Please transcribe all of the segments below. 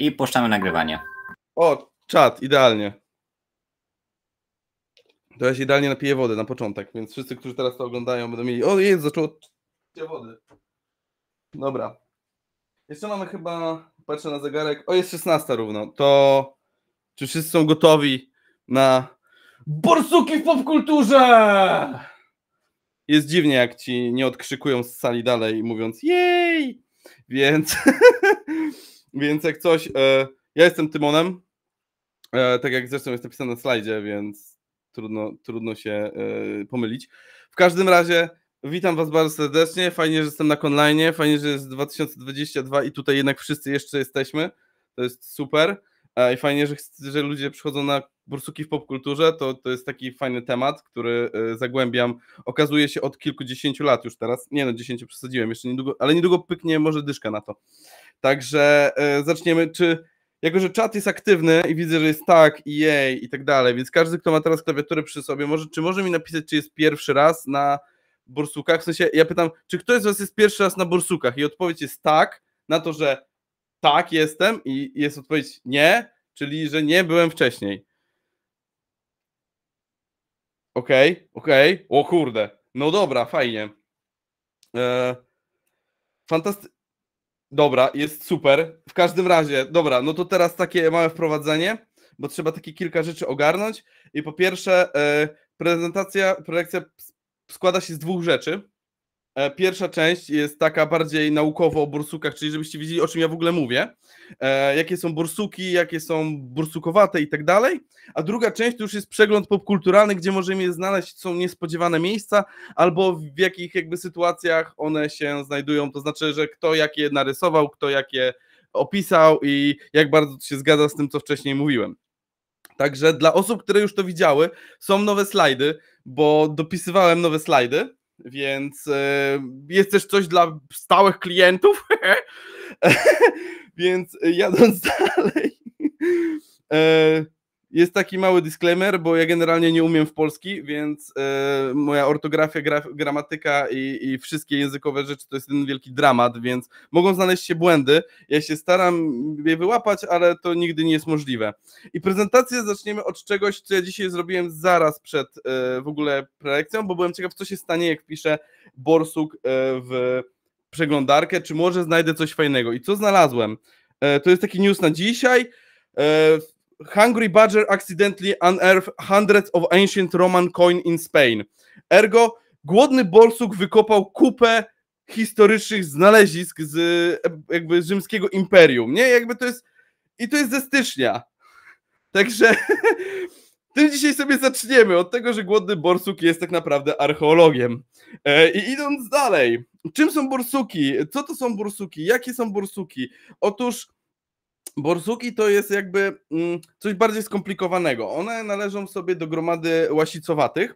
I puszczamy nagrywanie. O, czat, idealnie. To ja się idealnie napiję wody na początek, więc wszyscy, którzy teraz to oglądają, będą mieli. O, jest, zaczęło picie wody. Dobra. Jeszcze mamy chyba, patrzę na zegarek. O, jest 16 równo. To czy wszyscy są gotowi na borsuki w popkulturze? Jest dziwnie, jak ci nie odkrzykują z sali dalej, mówiąc jej! Więc Więc jak coś, e, ja jestem Tymonem, e, tak jak zresztą jest napisane na slajdzie, więc trudno, trudno się e, pomylić. W każdym razie witam Was bardzo serdecznie, fajnie, że jestem na online, fajnie, że jest 2022 i tutaj jednak wszyscy jeszcze jesteśmy, to jest super. I fajnie, że, że ludzie przychodzą na bursuki w popkulturze, to, to jest taki fajny temat, który zagłębiam. Okazuje się od kilkudziesięciu lat już teraz. Nie no, dziesięciu przesadziłem jeszcze niedługo, ale niedługo pyknie może dyszka na to. Także e, zaczniemy, czy jako, że czat jest aktywny i widzę, że jest tak i jej i tak dalej, więc każdy, kto ma teraz klawiaturę przy sobie, może, czy może mi napisać, czy jest pierwszy raz na bursukach? W sensie, ja pytam, czy ktoś z was jest pierwszy raz na bursukach I odpowiedź jest tak, na to, że tak, jestem i jest odpowiedź nie, czyli, że nie byłem wcześniej. Okej, okay, okej, okay. o kurde, no dobra, fajnie. Eee, fantasty Dobra, jest super. W każdym razie, dobra, no to teraz takie małe wprowadzenie, bo trzeba takie kilka rzeczy ogarnąć. I po pierwsze, e, prezentacja, projekcja składa się z dwóch rzeczy. E, pierwsza część jest taka bardziej naukowo o bursukach, czyli żebyście widzieli, o czym ja w ogóle mówię. E, jakie są bursuki, jakie są bursukowate i tak dalej. A druga część to już jest przegląd popkulturalny, gdzie możemy je znaleźć, są niespodziewane miejsca albo w jakich jakby sytuacjach one się znajdują. To znaczy, że kto jakie narysował, kto jakie opisał i jak bardzo to się zgadza z tym, co wcześniej mówiłem. Także dla osób, które już to widziały, są nowe slajdy, bo dopisywałem nowe slajdy więc e, jest też coś dla stałych klientów. Więc e, jadąc dalej. E, jest taki mały disclaimer, bo ja generalnie nie umiem w polski, więc e, moja ortografia, gramatyka i, i, wszystkie językowe rzeczy to jest jeden wielki dramat, więc mogą znaleźć się błędy. Ja się staram je wyłapać, ale to nigdy nie jest możliwe. I prezentację zaczniemy od czegoś, co ja dzisiaj zrobiłem zaraz przed e, w ogóle prelekcją, bo byłem ciekaw, co się stanie, jak piszę Borsuk e, w przeglądarkę, czy może znajdę coś fajnego. I co znalazłem? To jest taki news na dzisiaj. Hungry Badger accidentally unearthed hundreds of ancient Roman coin in Spain. Ergo, głodny borsuk wykopał kupę historycznych znalezisk z jakby rzymskiego imperium, nie? Jakby to jest i to jest ze stycznia. Także tym dzisiaj sobie zaczniemy od tego, że głodny borsuk jest tak naprawdę archeologiem. E, I idąc dalej, czym są borsuki? Co to są borsuki? Jakie są borsuki? Otóż borsuki to jest jakby mm, coś bardziej skomplikowanego. One należą sobie do gromady łasicowatych.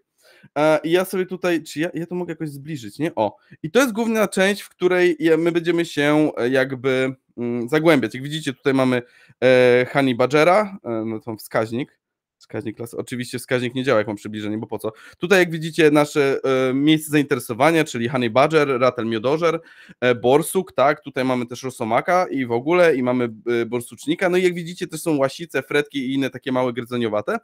E, I ja sobie tutaj, czy ja, ja to mogę jakoś zbliżyć, nie? O. I to jest główna część, w której my będziemy się e, jakby mm, zagłębiać. Jak widzicie, tutaj mamy e, Hani Badgera, no to wskaźnik, Wskaźnik klasy. Oczywiście wskaźnik nie działa, jak mam przybliżenie, bo po co? Tutaj, jak widzicie, nasze e, miejsce zainteresowania, czyli Honey Badger, Ratel Miodożer, e, Borsuk, tak? Tutaj mamy też Rosomaka i w ogóle, i mamy e, Borsucznika. No i jak widzicie, też są łasice, fretki i inne takie małe grydzeniowate.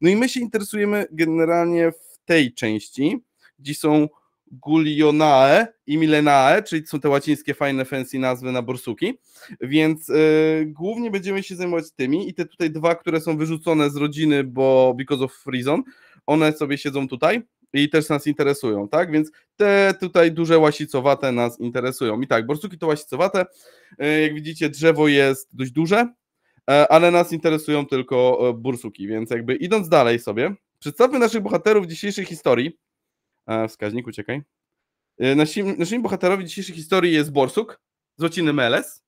No i my się interesujemy generalnie w tej części, gdzie są Gulionae i Milenae, czyli są te łacińskie fajne fancy nazwy na borsuki, więc y, głównie będziemy się zajmować tymi i te tutaj dwa, które są wyrzucone z rodziny, bo because of reason, one sobie siedzą tutaj i też nas interesują, tak? Więc te tutaj duże łasicowate nas interesują. I tak, borsuki to łasicowate, y, jak widzicie drzewo jest dość duże, y, ale nas interesują tylko borsuki, więc jakby idąc dalej sobie, przedstawmy naszych bohaterów dzisiejszej historii, a, wskaźnik, uciekaj. Y, naszym, naszymi bohaterami dzisiejszej historii jest Borsuk, z łaciny Meles,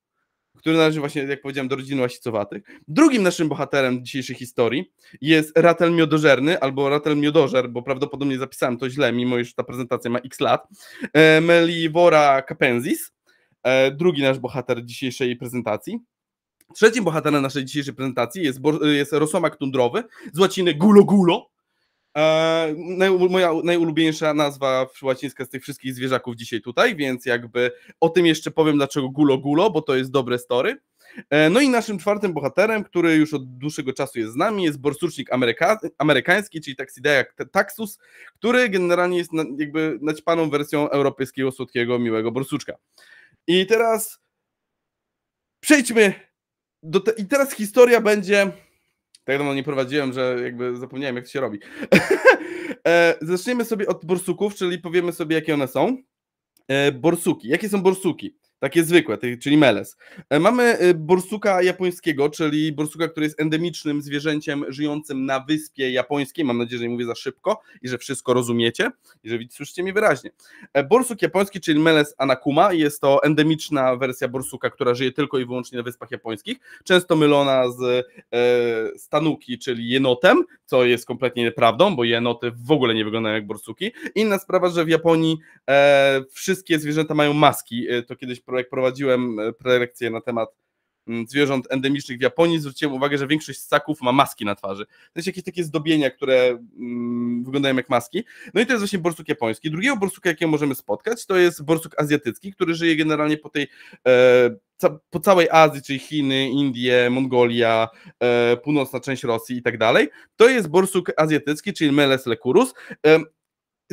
który należy właśnie, jak powiedziałem, do rodziny łasicowatych. Drugim naszym bohaterem dzisiejszej historii jest Ratel Miodożerny, albo Ratel Miodożer, bo prawdopodobnie zapisałem to źle, mimo iż ta prezentacja ma x lat, e, Melivora Capenzis, e, drugi nasz bohater dzisiejszej prezentacji. Trzecim bohaterem naszej dzisiejszej prezentacji jest, jest Rosomak Tundrowy z łaciny Gulo Gulo, E, moja najulubieńsza nazwa łacińska z tych wszystkich zwierzaków dzisiaj tutaj, więc jakby o tym jeszcze powiem, dlaczego Gulo Gulo, bo to jest dobre story. E, no i naszym czwartym bohaterem, który już od dłuższego czasu jest z nami, jest borsucznik Ameryka, amerykański, czyli Taxideia Taxus, który generalnie jest na, jakby naćpaną wersją europejskiego słodkiego, miłego borsuczka. I teraz przejdźmy do te, i teraz historia będzie tak wiadomo, nie prowadziłem, że jakby zapomniałem, jak to się robi. E, zaczniemy sobie od borsuków, czyli powiemy sobie, jakie one są. E, borsuki. Jakie są borsuki? Takie zwykłe, czyli meles. E, mamy e, borsuka japońskiego, czyli borsuka, który jest endemicznym zwierzęciem żyjącym na wyspie japońskiej. Mam nadzieję, że nie mówię za szybko i że wszystko rozumiecie i że słyszycie mi wyraźnie. E, borsuk japoński, czyli meles anakuma, jest to endemiczna wersja borsuka, która żyje tylko i wyłącznie na wyspach japońskich, często mylona z e, stanuki, czyli jenotem, co jest kompletnie nieprawdą, bo jenoty w ogóle nie wyglądają jak borsuki. Inna sprawa, że w Japonii e, wszystkie zwierzęta mają maski, to kiedyś jak prowadziłem e, prelekcję na temat mm, zwierząt endemicznych w Japonii, zwróciłem uwagę, że większość ssaków ma maski na twarzy. To jest jakieś takie zdobienia, które mm, wyglądają jak maski. No i to jest właśnie borsuk japoński. Drugiego borsuka, jakiego możemy spotkać, to jest borsuk azjatycki, który żyje generalnie po tej e, ca po całej Azji, czyli Chiny, Indie, Mongolia, e, północna część Rosji i tak dalej. To jest borsuk azjatycki, czyli Meles lecurus. E,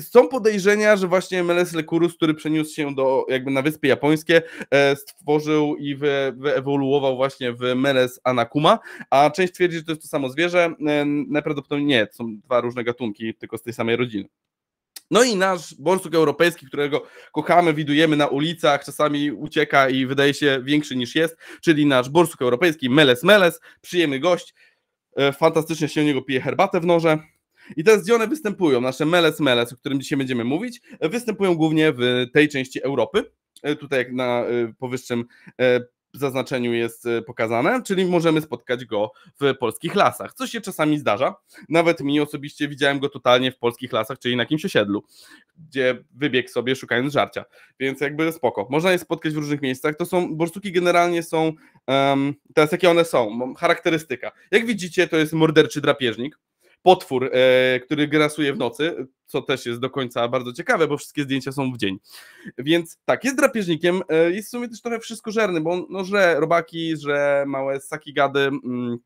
są podejrzenia, że właśnie MLS Lekurus, który przeniósł się do jakby na Wyspy Japońskie, e, stworzył i wy, wyewoluował właśnie w MLS Anakuma, a część twierdzi, że to jest to samo zwierzę. E, najprawdopodobniej nie, są dwa różne gatunki, tylko z tej samej rodziny. No i nasz borsuk europejski, którego kochamy, widujemy na ulicach, czasami ucieka i wydaje się większy niż jest, czyli nasz borsuk europejski Meles Meles, przyjemny gość, e, fantastycznie się u niego pije herbatę w noże, i teraz gdzie one występują? Nasze meles meles o którym dzisiaj będziemy mówić, e, występują głównie w e, tej części Europy. E, tutaj jak na powyższym zaznaczeniu jest pokazane, czyli możemy spotkać go w polskich lasach, co się czasami zdarza. Nawet mi osobiście widziałem go totalnie w polskich lasach, czyli na jakimś osiedlu, gdzie wybiegł sobie szukając żarcia, więc jakby spoko. Można je spotkać w różnych miejscach. To są, borsuki generalnie są, um, teraz jakie one są, charakterystyka. Jak widzicie, to jest morderczy drapieżnik, potwór, e, który grasuje w nocy, co też jest do końca bardzo ciekawe, bo wszystkie zdjęcia są w dzień. Więc tak, jest drapieżnikiem, e, jest w sumie też trochę wszystkożerny, bo on no, że robaki, że małe ssaki gady, mm,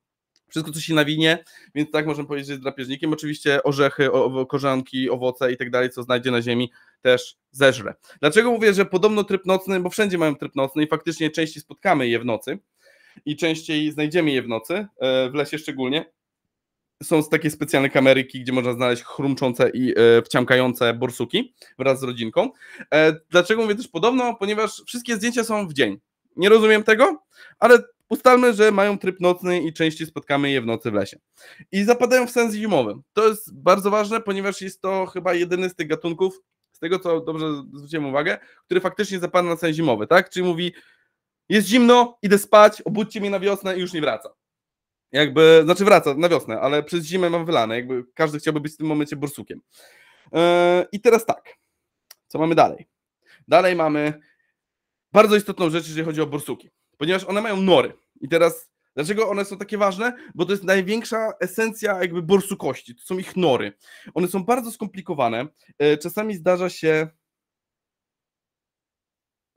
wszystko co się nawinie, więc tak możemy powiedzieć, że jest drapieżnikiem. Oczywiście orzechy, o, korzanki, owoce i tak dalej, co znajdzie na ziemi, też zeżre. Dlaczego mówię, że podobno tryb nocny, bo wszędzie mają tryb nocny i faktycznie częściej spotkamy je w nocy i częściej znajdziemy je w nocy, e, w lesie szczególnie, są takie specjalne kameryki, gdzie można znaleźć chrumczące i e, wciamkające borsuki wraz z rodzinką. E, dlaczego mówię też podobno? Ponieważ wszystkie zdjęcia są w dzień. Nie rozumiem tego, ale ustalmy, że mają tryb nocny i częściej spotkamy je w nocy w lesie. I zapadają w sens zimowy. To jest bardzo ważne, ponieważ jest to chyba jedyny z tych gatunków, z tego co dobrze zwróciłem uwagę, który faktycznie zapada na sens zimowy, tak? Czyli mówi, jest zimno, idę spać, obudźcie mnie na wiosnę i już nie wraca. Jakby, znaczy wraca na wiosnę, ale przez zimę mam wylane. Jakby każdy chciałby być w tym momencie borsukiem. E, I teraz tak. Co mamy dalej? Dalej mamy bardzo istotną rzecz, jeżeli chodzi o borsuki, ponieważ one mają nory. I teraz Dlaczego one są takie ważne? Bo to jest największa esencja jakby borsukości, to są ich nory. One są bardzo skomplikowane. E, czasami zdarza się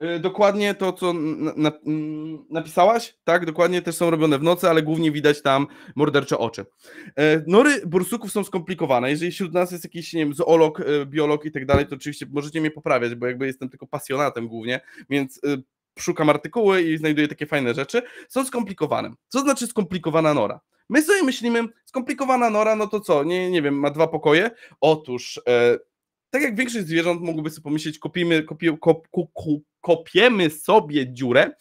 Y, dokładnie to, co napisałaś, tak, dokładnie też są robione w nocy, ale głównie widać tam mordercze oczy. E, nory bursuków są skomplikowane. Jeżeli wśród nas jest jakiś, nie wiem, zoolog, e, biolog i tak dalej, to oczywiście możecie mnie poprawiać, bo jakby jestem tylko pasjonatem głównie, więc e, szukam artykuły i znajduję takie fajne rzeczy. Są skomplikowane. Co znaczy skomplikowana nora? My sobie myślimy, skomplikowana nora, no to co? Nie, nie wiem, ma dwa pokoje. Otóż tak jak większość zwierząt mogłoby sobie pomyśleć, kopimy, kopie, kop, kopiemy sobie dziurę,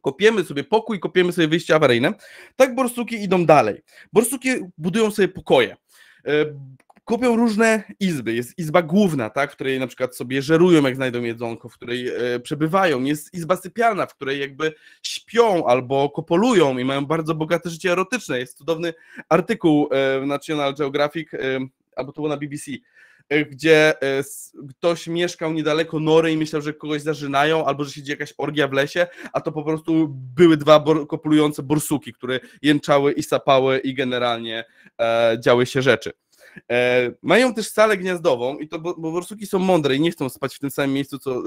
kopiemy sobie pokój, kopiemy sobie wyjście awaryjne, tak borsuki idą dalej. Borsuki budują sobie pokoje. E, kopią różne izby. Jest izba główna, tak, w której na przykład sobie żerują, jak znajdą jedzonko, w której e, przebywają. Jest izba sypialna, w której jakby śpią albo kopolują i mają bardzo bogate życie erotyczne. Jest cudowny artykuł e, w National Geographic, albo to było na BBC, E, gdzie e, ktoś mieszkał niedaleko nory i myślał, że kogoś zażynają, albo że się jakaś orgia w lesie, a to po prostu były dwa kopulujące borsuki, które jęczały i sapały i generalnie e, działy się rzeczy. E, mają też salę gniazdową, i to, bo, bo borsuki są mądre i nie chcą spać w tym samym miejscu co e,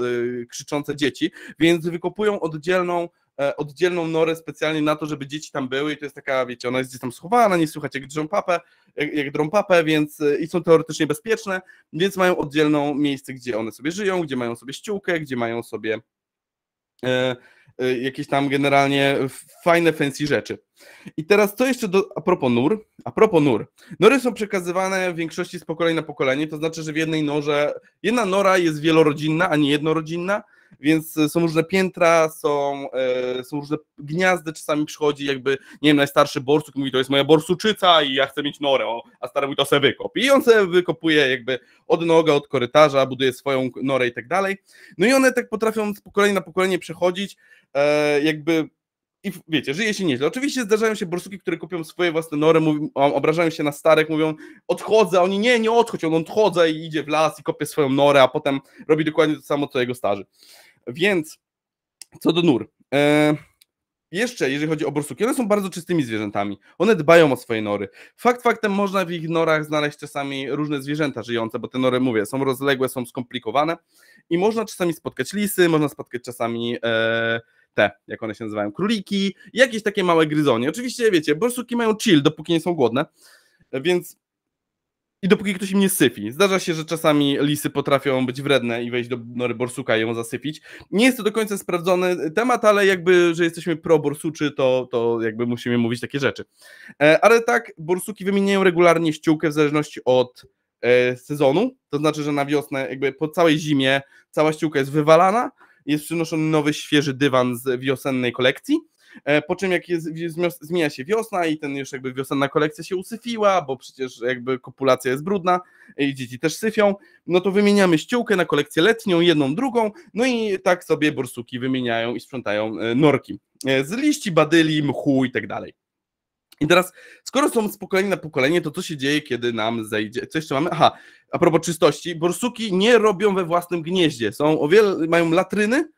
krzyczące dzieci, więc wykopują oddzielną E, oddzielną norę specjalnie na to, żeby dzieci tam były i to jest taka, wiecie, ona jest gdzieś tam schowana, nie słychać jak drą papę, jak, jak drą papę, więc e, i są teoretycznie bezpieczne, więc mają oddzielną miejsce, gdzie one sobie żyją, gdzie mają sobie ściółkę, gdzie mają sobie e, e, jakieś tam generalnie fajne, fancy rzeczy. I teraz co jeszcze do, a propos nur, a propos nur. Nory są przekazywane w większości z pokolenia na pokolenie, to znaczy, że w jednej norze, jedna nora jest wielorodzinna, a nie jednorodzinna, więc e, są różne piętra, są, e, są różne gniazdy, czasami przychodzi jakby, nie wiem, najstarszy borsuk mówi, to jest moja borsuczyca i ja chcę mieć norę, a stary mówi, to se wykop. I on se wykopuje jakby od noga, od korytarza, buduje swoją norę i tak dalej. No i one tak potrafią z pokolenia na pokolenie przechodzić, e, jakby i wiecie, żyje się nieźle. Oczywiście zdarzają się borsuki, które kupią swoje własne nory, mówią, obrażają się na starek, mówią odchodzę, a oni nie, nie odchodź, on odchodzi i idzie w las i kopie swoją norę, a potem robi dokładnie to samo, co jego starzy. Więc co do nur. E jeszcze, jeżeli chodzi o borsuki, one są bardzo czystymi zwierzętami. One dbają o swoje nory. Fakt faktem można w ich norach znaleźć czasami różne zwierzęta żyjące, bo te nory, mówię, są rozległe, są skomplikowane i można czasami spotkać lisy, można spotkać czasami e, te, jak one się nazywają, króliki jakieś takie małe gryzonie. Oczywiście, wiecie, borsuki mają chill, dopóki nie są głodne, więc i dopóki ktoś im nie syfi. Zdarza się, że czasami lisy potrafią być wredne i wejść do nory borsuka i ją zasypić. Nie jest to do końca sprawdzony temat, ale jakby, że jesteśmy pro-borsuczy, to, to jakby musimy mówić takie rzeczy. E, ale tak, borsuki wymieniają regularnie ściółkę w zależności od e, sezonu, to znaczy, że na wiosnę jakby po całej zimie cała ściółka jest wywalana, jest przynoszony nowy, świeży dywan z wiosennej kolekcji. E, po czym jak jest, zmienia się wiosna i ten już jakby wiosenna kolekcja się usyfiła, bo przecież jakby kopulacja jest brudna i dzieci też syfią, no to wymieniamy ściółkę na kolekcję letnią, jedną, drugą, no i tak sobie borsuki wymieniają i sprzątają e, norki e, z liści, badyli, mchu i tak dalej. I teraz, skoro są z pokolenia na pokolenie, to co się dzieje, kiedy nam zejdzie? Co jeszcze mamy? Aha, a propos czystości, borsuki nie robią we własnym gnieździe. Są o wiele, mają latryny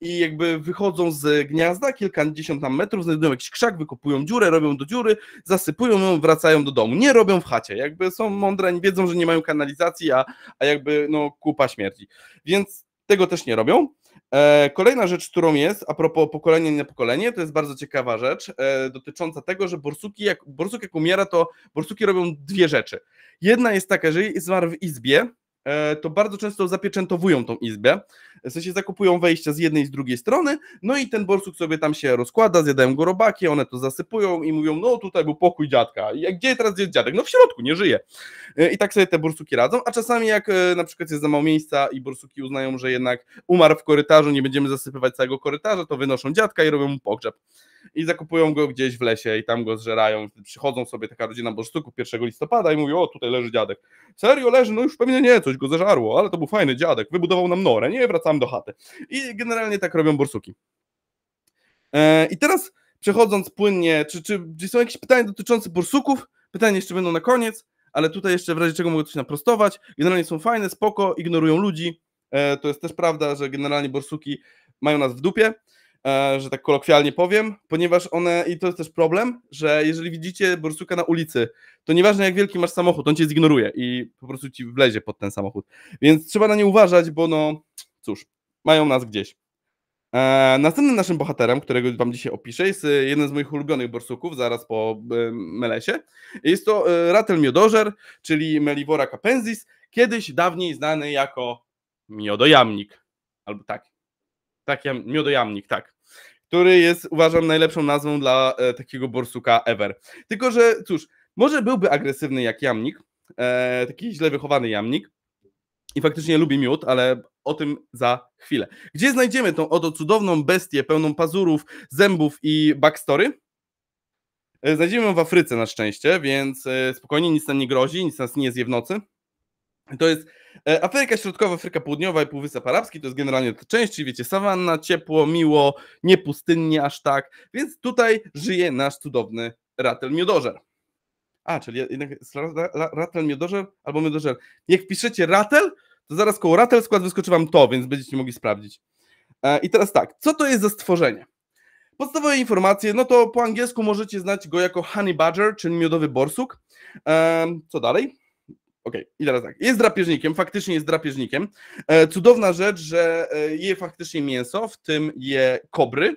i jakby wychodzą z gniazda kilkadziesiąt tam metrów, znajdują jakiś krzak, wykopują dziurę, robią do dziury, zasypują ją, wracają do domu. Nie robią w chacie. Jakby są mądre, wiedzą, że nie mają kanalizacji, a, a jakby no kupa śmierci. Więc tego też nie robią. E, kolejna rzecz, którą jest, a propos pokolenia na pokolenie, to jest bardzo ciekawa rzecz e, dotycząca tego, że borsuki, jak, borsuk jak umiera, to borsuki robią dwie rzeczy. Jedna jest taka, jeżeli zmarł w izbie, E, to bardzo często zapieczętowują tą izbę. W sensie zakupują wejścia z jednej i z drugiej strony, no i ten borsuk sobie tam się rozkłada, zjadają go robaki, one to zasypują i mówią, no tutaj był pokój dziadka. Gdzie teraz jest dziadek? No w środku, nie żyje. E, I tak sobie te borsuki radzą, a czasami jak e, na przykład jest za mało miejsca i borsuki uznają, że jednak umarł w korytarzu, nie będziemy zasypywać całego korytarza, to wynoszą dziadka i robią mu pogrzeb i zakupują go gdzieś w lesie i tam go zżerają. Przychodzą sobie taka rodzina boższtyków 1 listopada i mówią, o tutaj leży dziadek. Serio leży? No już pewnie nie, coś go zeżarło, ale to był fajny dziadek, wybudował nam norę, nie, wracamy do chaty. I generalnie tak robią borsuki. E, I teraz przechodząc płynnie, czy, czy, czy są jakieś pytania dotyczące borsuków? Pytania jeszcze będą na koniec, ale tutaj jeszcze w razie czego mogę coś naprostować. Generalnie są fajne, spoko, ignorują ludzi. E, to jest też prawda, że generalnie borsuki mają nas w dupie. E, że tak kolokwialnie powiem, ponieważ one, i to jest też problem, że jeżeli widzicie borsuka na ulicy, to nieważne jak wielki masz samochód, on cię zignoruje i po prostu ci wlezie pod ten samochód. Więc trzeba na nie uważać, bo no cóż, mają nas gdzieś. Eee, następnym naszym bohaterem, którego wam dzisiaj opiszę, jest e, jeden z moich ulubionych borsuków, zaraz po e, Melesie. Jest to e, ratel miodożer, czyli Melivora capensis, kiedyś dawniej znany jako miodojamnik. Albo tak, tak, miodojamnik, tak który jest, uważam, najlepszą nazwą dla e, takiego borsuka ever. Tylko, że cóż, może byłby agresywny jak jamnik, e, taki źle wychowany jamnik i faktycznie lubi miód, ale o tym za chwilę. Gdzie znajdziemy tą oto cudowną bestię pełną pazurów, zębów i backstory? E, znajdziemy ją w Afryce na szczęście, więc e, spokojnie, nic nam nie grozi, nic nas nie zje w nocy. To jest E, Afryka Środkowa, Afryka Południowa i Półwysep Arabski to jest generalnie te części, wiecie, sawanna, ciepło, miło, nie pustynnie aż tak, więc tutaj żyje nasz cudowny ratel miodożer. A, czyli jednak ratel miodożer albo miodożer. Jak piszecie ratel, to zaraz koło ratel skład wyskoczy wam to, więc będziecie mogli sprawdzić. E, I teraz tak, co to jest za stworzenie? Podstawowe informacje, no to po angielsku możecie znać go jako honey badger, czyli miodowy borsuk. E, co dalej? Okej, okay. i teraz tak. Jest drapieżnikiem, faktycznie jest drapieżnikiem. E, cudowna rzecz, że e, je faktycznie mięso, w tym je kobry.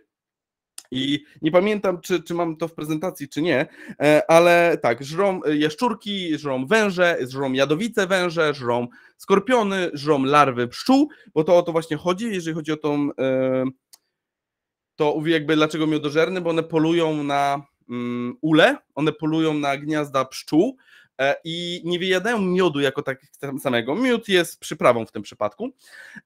I nie pamiętam, czy, czy mam to w prezentacji, czy nie, e, ale tak, żrą jaszczurki, żrą węże, żrą jadowice węże, żrą skorpiony, żrą larwy pszczół, bo to o to właśnie chodzi, jeżeli chodzi o tą, to jakby dlaczego miodożerny, bo one polują na mm, ule, one polują na gniazda pszczół, E, i nie wyjadają miodu jako tak samego. Miód jest przyprawą w tym przypadku.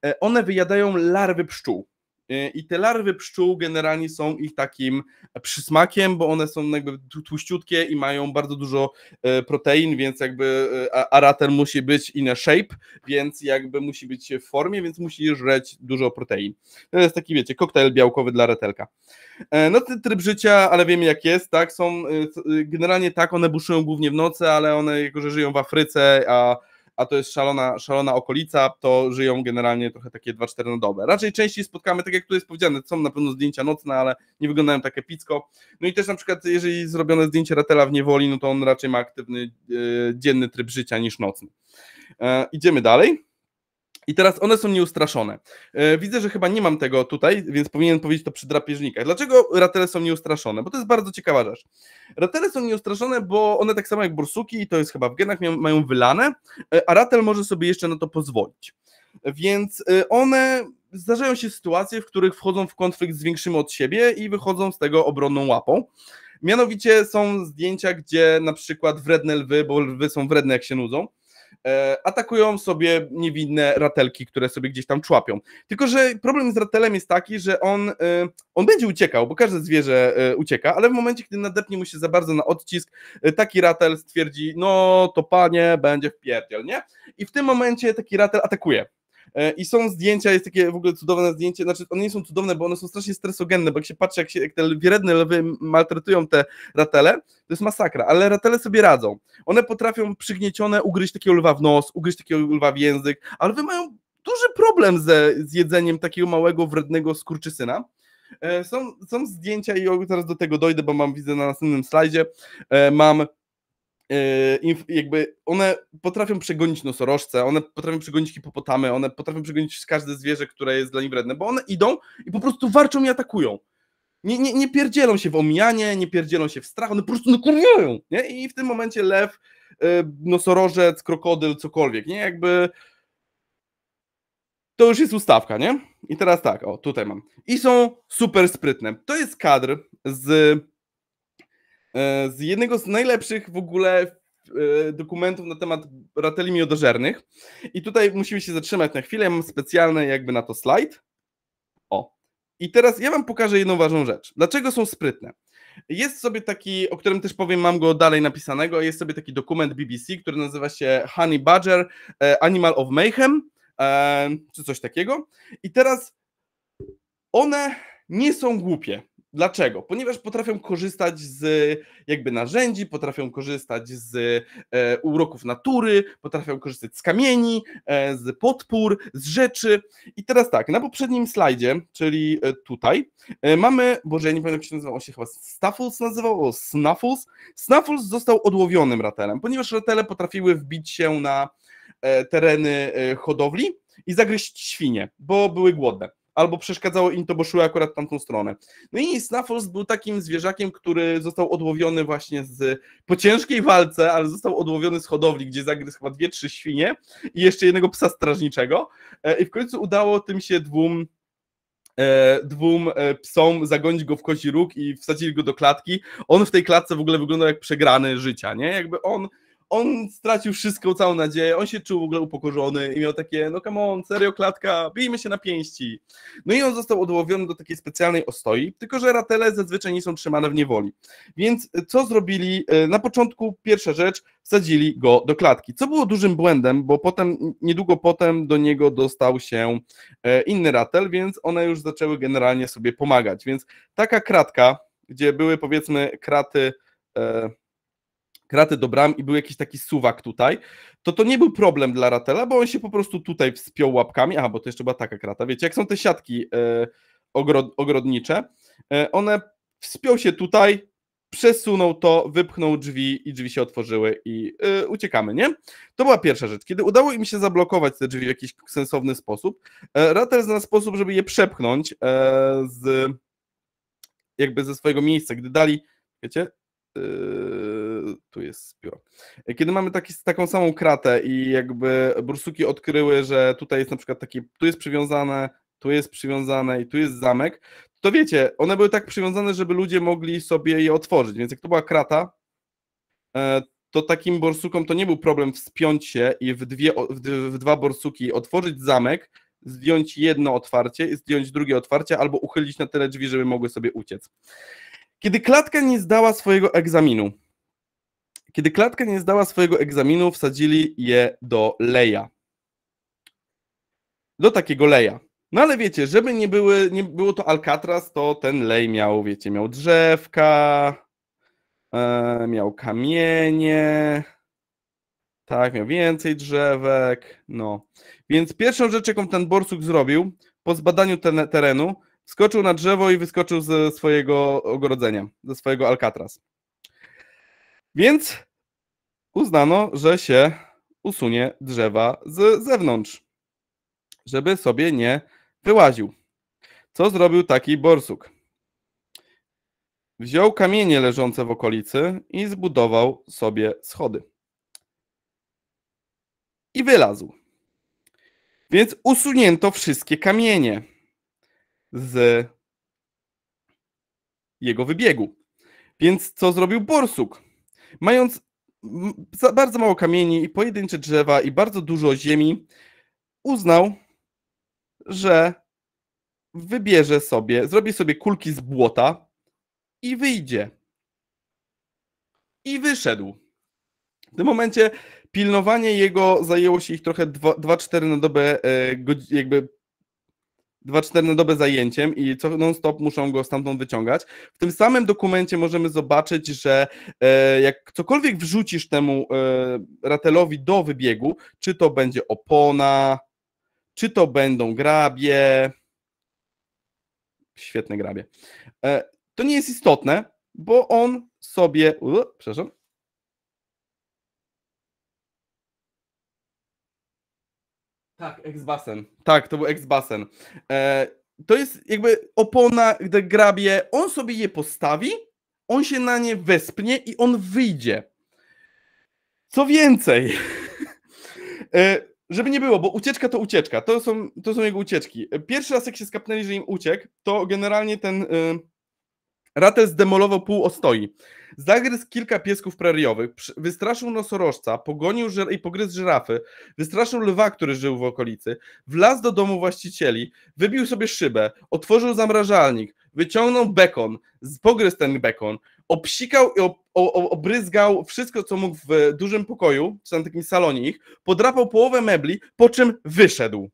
E, one wyjadają larwy pszczół. E, I te larwy pszczół generalnie są ich takim przysmakiem, bo one są jakby tłuściutkie i mają bardzo dużo e, protein, więc jakby e, arater musi być in a shape, więc jakby musi być w formie, więc musi żreć dużo protein. To jest taki, wiecie, koktajl białkowy dla retelka. No ten tryb życia, ale wiemy jak jest, tak, są generalnie tak, one buszują głównie w nocy, ale one jako, że żyją w Afryce, a a to jest szalona, szalona okolica, to żyją generalnie trochę takie 2-4 na dobę. Raczej częściej spotkamy, tak jak tu jest powiedziane, są na pewno zdjęcia nocne, ale nie wyglądają takie picko. No i też na przykład, jeżeli zrobione zdjęcie ratela w niewoli, no to on raczej ma aktywny e, dzienny tryb życia niż nocny. E, idziemy dalej. I teraz one są nieustraszone. E, widzę, że chyba nie mam tego tutaj, więc powinienem powiedzieć to przy drapieżnikach. Dlaczego ratele są nieustraszone? Bo to jest bardzo ciekawa rzecz. Ratele są nieustraszone, bo one tak samo jak i to jest chyba w genach, mają wylane, e, a ratel może sobie jeszcze na to pozwolić. Więc e, one zdarzają się sytuacje, w których wchodzą w konflikt z większymi od siebie i wychodzą z tego obronną łapą. Mianowicie są zdjęcia, gdzie na przykład wredne lwy, bo lwy są wredne jak się nudzą, E, atakują sobie niewinne ratelki, które sobie gdzieś tam człapią. Tylko, że problem z ratelem jest taki, że on, e, on będzie uciekał, bo każde zwierzę e, ucieka, ale w momencie, kiedy nadepnie mu się za bardzo na odcisk, taki ratel stwierdzi, no to panie, będzie w pierdziel, nie? I w tym momencie taki ratel atakuje. E, I są zdjęcia, jest takie w ogóle cudowne zdjęcie, znaczy one nie są cudowne, bo one są strasznie stresogenne, bo jak się patrzy, jak, się, jak te wieredne lewy maltretują te ratele, to jest masakra, ale ratele sobie radzą. One potrafią przygniecione ugryźć takiego lwa w nos, ugryźć takiego lwa w język, ale wy mają duży problem ze, z jedzeniem takiego małego, wrednego skurczysyna. E, są, są zdjęcia i teraz do tego dojdę, bo mam, widzę na następnym slajdzie, e, mam E, jakby one potrafią przegonić nosorożce, one potrafią przegonić hipopotamy, one potrafią przegonić każde zwierzę, które jest dla nich wredne, bo one idą i po prostu warczą i atakują. Nie, nie, nie pierdzielą się w omijanie, nie pierdzielą się w strach, one po prostu nakurwiają, no nie? I w tym momencie lew, e, nosorożec, krokodyl, cokolwiek, nie? Jakby to już jest ustawka, nie? I teraz tak, o, tutaj mam. I są super sprytne. To jest kadr z E, z jednego z najlepszych w ogóle e, dokumentów na temat rateli miodożernych. I tutaj musimy się zatrzymać na chwilę. Ja mam specjalny jakby na to slajd. O. I teraz ja wam pokażę jedną ważną rzecz. Dlaczego są sprytne? Jest sobie taki, o którym też powiem, mam go dalej napisanego, jest sobie taki dokument BBC, który nazywa się Honey Badger, e, Animal of Mayhem, czy coś takiego. I teraz one nie są głupie. Dlaczego? Ponieważ potrafią korzystać z jakby narzędzi, potrafią korzystać z e, uroków natury, potrafią korzystać z kamieni, e, z podpór, z rzeczy. I teraz tak, na poprzednim slajdzie, czyli e, tutaj, e, mamy, boże ja nie pamiętam jak się nazywał, on się chyba Staffles nazywał, o Snuffles. Snuffles został odłowionym ratelem, ponieważ ratele potrafiły wbić się na e, tereny e, hodowli i zagryźć świnie, bo były głodne albo przeszkadzało im to, bo szły akurat tamtą stronę. No i Snuffles był takim zwierzakiem, który został odłowiony właśnie z, po ciężkiej walce, ale został odłowiony z hodowli, gdzie zagryzł chyba dwie, trzy świnie i jeszcze jednego psa strażniczego e, i w końcu udało tym się dwóm e, dwóm e, psom zagonić go w kozi róg i wsadzili go do klatki. On w tej klatce w ogóle wyglądał jak przegrany życia, nie? Jakby on on stracił wszystko, całą nadzieję, on się czuł w ogóle upokorzony i miał takie, no come on, serio klatka, bijmy się na pięści. No i on został odłowiony do takiej specjalnej ostoi, tylko że ratele zazwyczaj nie są trzymane w niewoli. Więc e, co zrobili? E, na początku pierwsza rzecz, wsadzili go do klatki, co było dużym błędem, bo potem, niedługo potem do niego dostał się e, inny ratel, więc one już zaczęły generalnie sobie pomagać. Więc taka kratka, gdzie były powiedzmy kraty kratę do bram i był jakiś taki suwak tutaj, to to nie był problem dla Ratela, bo on się po prostu tutaj wspiął łapkami. Aha, bo to jeszcze była taka krata. Wiecie, jak są te siatki e, ogrod, ogrodnicze, e, one wspiął się tutaj, przesunął to, wypchnął drzwi i drzwi się otworzyły i e, uciekamy, nie? To była pierwsza rzecz. Kiedy udało im się zablokować te drzwi w jakiś sensowny sposób, e, Ratel znalazł sposób, żeby je przepchnąć e, z jakby ze swojego miejsca, gdy dali, wiecie, yy, tu jest pióro. Kiedy mamy taki, taką samą kratę i jakby bursuki odkryły, że tutaj jest na przykład takie, tu jest przywiązane, tu jest przywiązane i tu jest zamek, to wiecie, one były tak przywiązane, żeby ludzie mogli sobie je otworzyć, więc jak to była krata, e, to takim borsukom to nie był problem wspiąć się i w, dwie, w dwa borsuki otworzyć zamek, zdjąć jedno otwarcie, i zdjąć drugie otwarcie albo uchylić na tyle drzwi, żeby mogły sobie uciec. Kiedy klatka nie zdała swojego egzaminu, kiedy klatka nie zdała swojego egzaminu, wsadzili je do leja. Do takiego leja. No ale wiecie, żeby nie, były, nie było to Alcatraz, to ten lej miał, wiecie, miał drzewka, e, miał kamienie, tak, miał więcej drzewek, no. Więc pierwszą rzecz, jaką ten borsuk zrobił, po zbadaniu ten, terenu, skoczył na drzewo i wyskoczył ze swojego ogrodzenia, ze swojego Alcatraz. Więc uznano, że się usunie drzewa z zewnątrz, żeby sobie nie wyłaził. Co zrobił taki borsuk? Wziął kamienie leżące w okolicy i zbudował sobie schody. I wylazł. Więc usunięto wszystkie kamienie z jego wybiegu. Więc co zrobił borsuk? Mając bardzo mało kamieni i pojedyncze drzewa i bardzo dużo ziemi, uznał, że wybierze sobie, zrobi sobie kulki z błota i wyjdzie. I wyszedł. W tym momencie pilnowanie jego zajęło się ich trochę 2-4 na dobę, e, jakby 2-4 na dobę zajęciem i co non-stop muszą go stamtąd wyciągać. W tym samym dokumencie możemy zobaczyć, że e, jak cokolwiek wrzucisz temu e, ratelowi do wybiegu, czy to będzie opona, czy to będą grabie, świetne grabie, e, to nie jest istotne, bo on sobie, u, przepraszam, Tak, ex-basen. Tak, to był ex-basen. E, to jest jakby opona, gdy grabie, on sobie je postawi, on się na nie wespnie i on wyjdzie. Co więcej, e, żeby nie było, bo ucieczka to ucieczka, to są, to są jego ucieczki. E, pierwszy raz jak się skapnęli, że im uciekł, to generalnie ten... E, Ratel zdemolował pół ostoi. Zagryzł kilka piesków preriowych, wystraszył nosorożca, pogonił i pogryzł żyrafy, wystraszył lwa, który żył w okolicy, wlazł do domu właścicieli, wybił sobie szybę, otworzył zamrażalnik, wyciągnął bekon, pogryzł ten bekon, obsikał i o o, obryzgał wszystko, co mógł w dużym pokoju, czy tam takim salonie ich, podrapał połowę mebli, po czym wyszedł.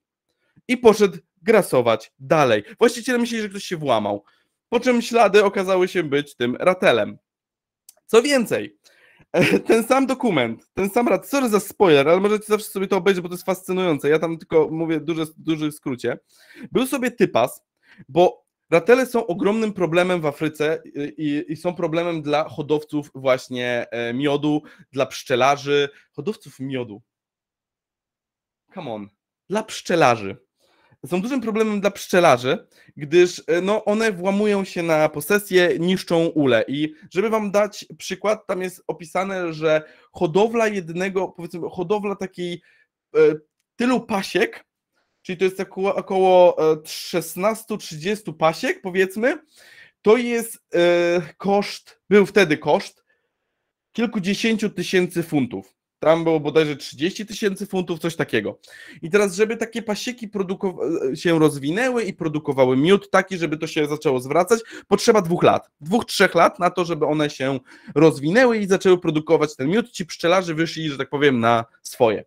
I poszedł grasować dalej. Właściciele myśleli, że ktoś się włamał po czym ślady okazały się być tym ratelem. Co więcej, ten sam dokument, ten sam rat, sorry za spoiler, ale możecie zawsze sobie to obejrzeć, bo to jest fascynujące. Ja tam tylko mówię duży, duży skrócie. Był sobie typas, bo ratele są ogromnym problemem w Afryce y, i, i są problemem dla hodowców właśnie e, miodu, dla pszczelarzy, hodowców miodu. Come on, dla pszczelarzy są dużym problemem dla pszczelarzy, gdyż e, no, one włamują się na posesję, niszczą ule. I żeby wam dać przykład, tam jest opisane, że hodowla jednego, powiedzmy, hodowla takiej e, tylu pasiek, czyli to jest około, około 16-30 e, pasiek, powiedzmy, to jest koszt, był wtedy koszt kilkudziesięciu tysięcy funtów. Tam było bodajże 30 tysięcy funtów, coś takiego. I teraz, żeby takie pasieki się rozwinęły i produkowały miód taki, żeby to się zaczęło zwracać, potrzeba dwóch lat, dwóch, trzech lat na to, żeby one się rozwinęły i zaczęły produkować ten miód. Ci pszczelarzy wyszli, że tak powiem, na swoje.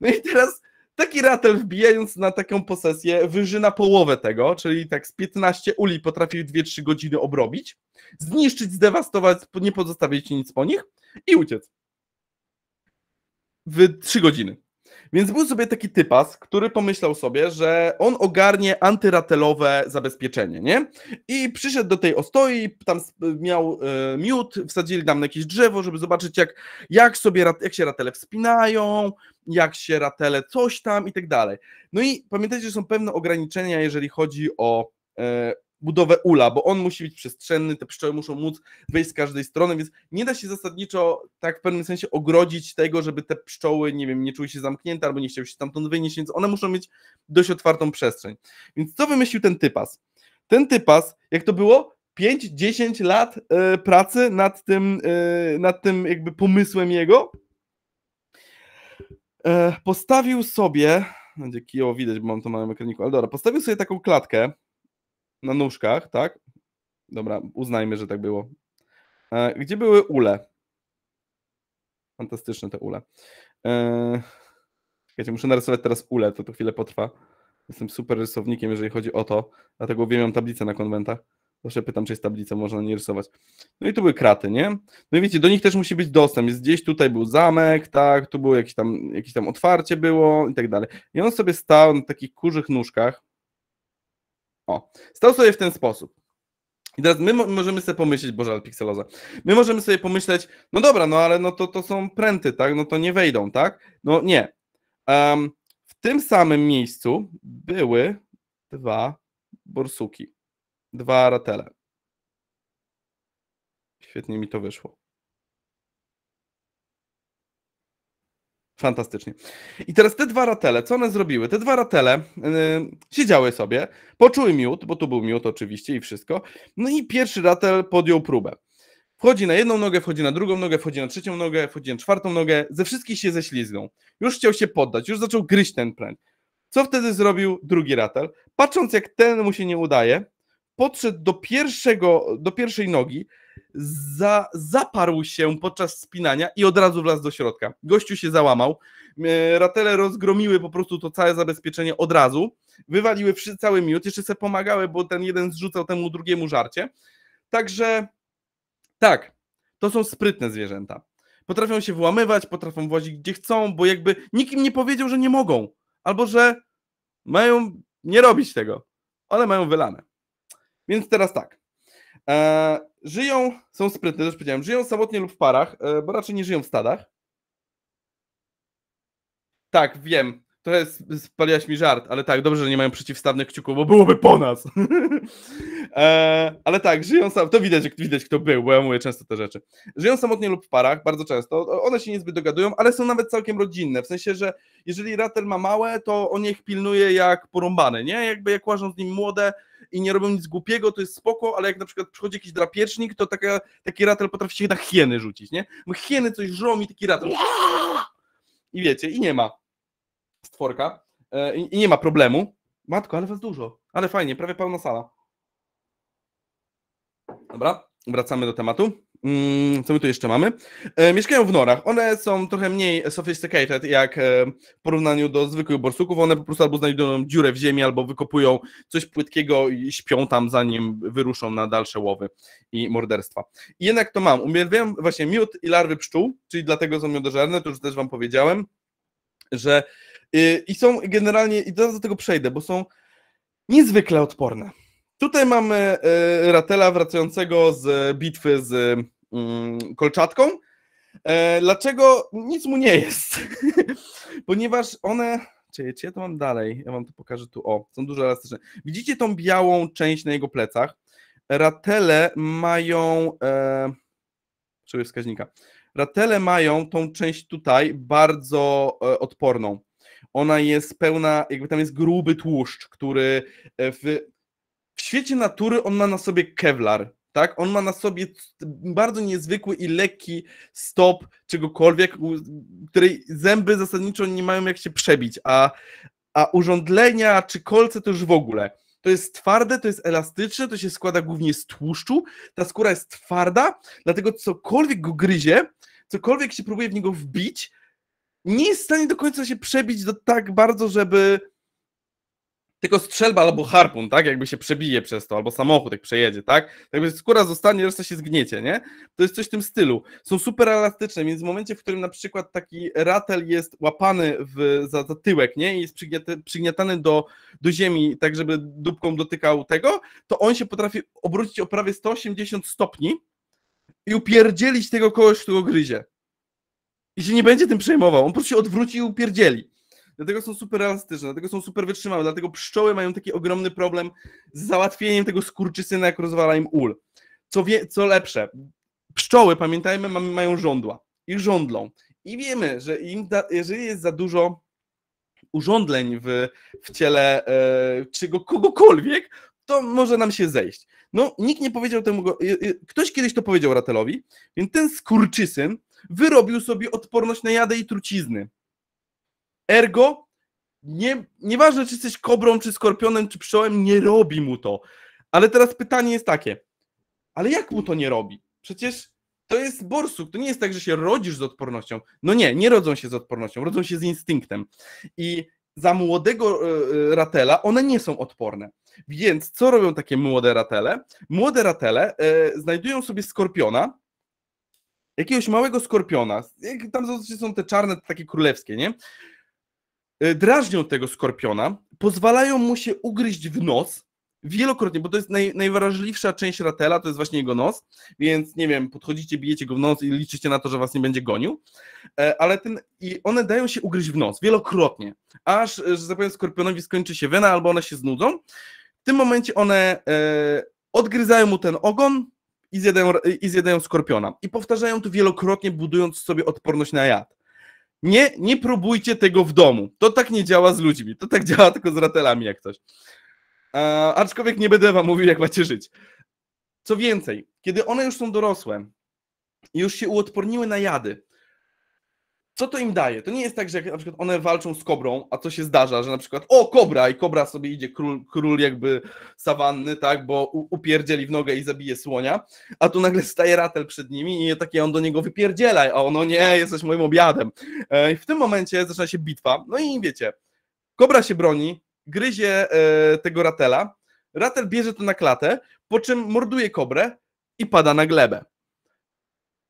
No i teraz taki ratel wbijając na taką posesję wyżyna połowę tego, czyli tak z 15 uli potrafił 2-3 godziny obrobić, zniszczyć, zdewastować, nie pozostawić nic po nich i uciec w 3 godziny. Więc był sobie taki typas, który pomyślał sobie, że on ogarnie antyratelowe zabezpieczenie, nie? I przyszedł do tej ostoi, tam miał e, miód, wsadzili tam na jakieś drzewo, żeby zobaczyć jak, jak sobie, jak się ratele wspinają, jak się ratele coś tam i tak dalej. No i pamiętajcie, że są pewne ograniczenia, jeżeli chodzi o e, budowę ula, bo on musi być przestrzenny, te pszczoły muszą móc wejść z każdej strony, więc nie da się zasadniczo tak w pewnym sensie ogrodzić tego, żeby te pszczoły, nie wiem, nie czuły się zamknięte albo nie chciały się stamtąd wynieść, więc one muszą mieć dość otwartą przestrzeń. Więc co wymyślił ten typas? Ten typas, jak to było? 5-10 lat e, pracy nad tym, e, nad tym jakby pomysłem jego, e, postawił sobie, będzie no kijowo widać, bo mam to na ekraniku, ale dobra, postawił sobie taką klatkę, na nóżkach, tak? Dobra, uznajmy, że tak było. E, gdzie były ule? Fantastyczne te ule. E, czekajcie, muszę narysować teraz ule, to to chwilę potrwa. Jestem super rysownikiem, jeżeli chodzi o to, dlatego mam tablicę na konwentach. Zawsze pytam, czy jest tablica, można nie rysować. No i tu były kraty, nie? No i wiecie, do nich też musi być dostęp. Jest gdzieś tutaj był zamek, tak, tu było jakieś tam, jakieś tam otwarcie było i tak dalej. I on sobie stał na takich kurzych nóżkach, o, stał sobie w ten sposób. I teraz my możemy sobie pomyśleć, Boże, ale pikseloza. My możemy sobie pomyśleć, no dobra, no ale no to, to są pręty, tak? No to nie wejdą, tak? No nie. Um, w tym samym miejscu były dwa borsuki, dwa ratele. Świetnie mi to wyszło. Fantastycznie. I teraz te dwa ratele, co one zrobiły? Te dwa ratele yy, siedziały sobie, poczuły miód, bo tu był miód oczywiście i wszystko. No i pierwszy ratel podjął próbę. Wchodzi na jedną nogę, wchodzi na drugą nogę, wchodzi na trzecią nogę, wchodzi na czwartą nogę, ze wszystkich się ześlizgnął. Już chciał się poddać, już zaczął gryźć ten pręt. Co wtedy zrobił drugi ratel? Patrząc jak ten mu się nie udaje, podszedł do, pierwszego, do pierwszej nogi, za, zaparł się podczas spinania i od razu wlazł do środka. Gościu się załamał. E, ratele rozgromiły po prostu to całe zabezpieczenie od razu. Wywaliły cały miód, jeszcze sobie pomagały, bo ten jeden zrzucał temu drugiemu żarcie. Także tak, to są sprytne zwierzęta. Potrafią się włamywać, potrafią włazić gdzie chcą, bo jakby nikt im nie powiedział, że nie mogą, albo że mają nie robić tego. One mają wylane. Więc teraz tak. E, żyją, są sprytne, też powiedziałem, żyją samotnie lub w parach, e, bo raczej nie żyją w stadach. Tak, wiem. to jest spaliłaś mi żart, ale tak, dobrze, że nie mają przeciwstawnych kciuków, bo byłoby po nas. e, ale tak, żyją sam, to widać, widać kto był, bo ja mówię często te rzeczy. Żyją samotnie lub w parach, bardzo często. One się niezbyt dogadują, ale są nawet całkiem rodzinne. W sensie, że jeżeli ratel ma małe, to on ich pilnuje jak porąbane, nie? Jakby jak łażą z nim młode, i nie robią nic głupiego, to jest spoko, ale jak na przykład przychodzi jakiś drapieżnik, to taka, taki ratel potrafi się na hieny rzucić, nie? Bo hieny coś żrą i taki ratel. I wiecie, i nie ma stworka, e, i nie ma problemu. Matko, ale was dużo, ale fajnie, prawie pełna sala. Dobra, wracamy do tematu. Mm, co my tu jeszcze mamy? E, mieszkają w norach. One są trochę mniej sophisticated, jak e, w porównaniu do zwykłych borsuków. One po prostu albo znajdują dziurę w ziemi, albo wykopują coś płytkiego i śpią tam, zanim wyruszą na dalsze łowy i morderstwa. I jednak to mam. Uwielbiam właśnie miód i larwy pszczół, czyli dlatego są miodożerne, to już też Wam powiedziałem, że y, i są generalnie, i teraz do tego przejdę, bo są niezwykle odporne. Tutaj mamy e, Ratela wracającego z bitwy z Mm, kolczatką. E, dlaczego nic mu nie jest? Ponieważ one. Czekajcie, ja to mam dalej. Ja wam to pokażę tu. O, są dużo elastyczne. Widzicie tą białą część na jego plecach? Ratele mają. E, wskaźnika. Ratele mają tą część tutaj bardzo e, odporną. Ona jest pełna, jakby tam jest gruby tłuszcz, który e, w, w świecie natury on ma na sobie kevlar tak? On ma na sobie bardzo niezwykły i lekki stop czegokolwiek, której zęby zasadniczo nie mają jak się przebić, a, a urządlenia czy kolce to już w ogóle. To jest twarde, to jest elastyczne, to się składa głównie z tłuszczu, ta skóra jest twarda, dlatego cokolwiek go gryzie, cokolwiek się próbuje w niego wbić, nie jest w stanie do końca się przebić do tak bardzo, żeby tylko strzelba albo harpun, tak? Jakby się przebije przez to, albo samochód jak przejedzie, tak? Jakby skóra zostanie, reszta się zgniecie, nie? To jest coś w tym stylu. Są super elastyczne, więc w momencie, w którym na przykład taki ratel jest łapany w, za, za tyłek, nie? I jest przygniatany do, do ziemi, tak żeby dupką dotykał tego, to on się potrafi obrócić o prawie 180 stopni i upierdzielić tego kogoś, kto go gryzie. I się nie będzie tym przejmował. On po prostu się odwróci i upierdzieli dlatego są super elastyczne, dlatego są super wytrzymałe, dlatego pszczoły mają taki ogromny problem z załatwieniem tego skurczysyna, jak rozwala im ul. Co, wie, co lepsze, pszczoły, pamiętajmy, mają żądła i żądlą. I wiemy, że im da, jeżeli jest za dużo urządleń w, w ciele e, czy kogokolwiek, to może nam się zejść. No, nikt nie powiedział temu, go, ktoś kiedyś to powiedział Ratelowi, więc ten skurczysyn wyrobił sobie odporność na jadę i trucizny. Ergo, nie, nieważne czy jesteś kobrą, czy skorpionem, czy pszczołem, nie robi mu to. Ale teraz pytanie jest takie, ale jak mu to nie robi? Przecież to jest borsuk, to nie jest tak, że się rodzisz z odpornością. No nie, nie rodzą się z odpornością, rodzą się z instynktem. I za młodego e, e, ratela one nie są odporne. Więc co robią takie młode ratele? Młode ratele e, znajdują sobie skorpiona, jakiegoś małego skorpiona, tam są te czarne, takie królewskie, nie? Y, drażnią tego skorpiona, pozwalają mu się ugryźć w nos wielokrotnie, bo to jest naj, najwrażliwsza część ratela, to jest właśnie jego nos, więc nie wiem, podchodzicie, bijecie go w nos i liczycie na to, że was nie będzie gonił, e, ale ten, i one dają się ugryźć w nos wielokrotnie, aż, e, że zapewne tak skorpionowi skończy się wena albo one się znudzą. W tym momencie one e, odgryzają mu ten ogon, i zjadają, i zjadają skorpiona. I powtarzają to wielokrotnie, budując sobie odporność na jad. Nie, nie próbujcie tego w domu. To tak nie działa z ludźmi. To tak działa tylko z ratelami, jak coś. E, aczkolwiek nie będę wam mówił, jak macie żyć. Co więcej, kiedy one już są dorosłe i już się uodporniły na jady, co to im daje? To nie jest tak, że jak na przykład one walczą z kobrą, a co się zdarza, że na przykład o, kobra i kobra sobie idzie król, król jakby sawanny, tak, bo upierdzieli w nogę i zabije słonia, a tu nagle staje ratel przed nimi i takie on do niego wypierdzielaj, a ono nie, jesteś moim obiadem. E, I w tym momencie zaczyna się bitwa, no i wiecie, kobra się broni, gryzie e, tego ratela, ratel bierze to na klatę, po czym morduje kobrę i pada na glebę.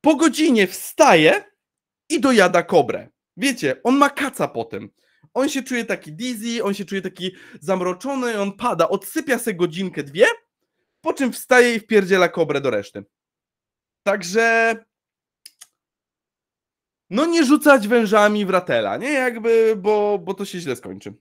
Po godzinie wstaje i dojada kobrę. Wiecie, on ma kaca tym, On się czuje taki dizzy, on się czuje taki zamroczony, on pada, odsypia sobie godzinkę, dwie, po czym wstaje i wpierdziela kobrę do reszty. Także no nie rzucać wężami w ratela, nie? Jakby, bo, bo to się źle skończy.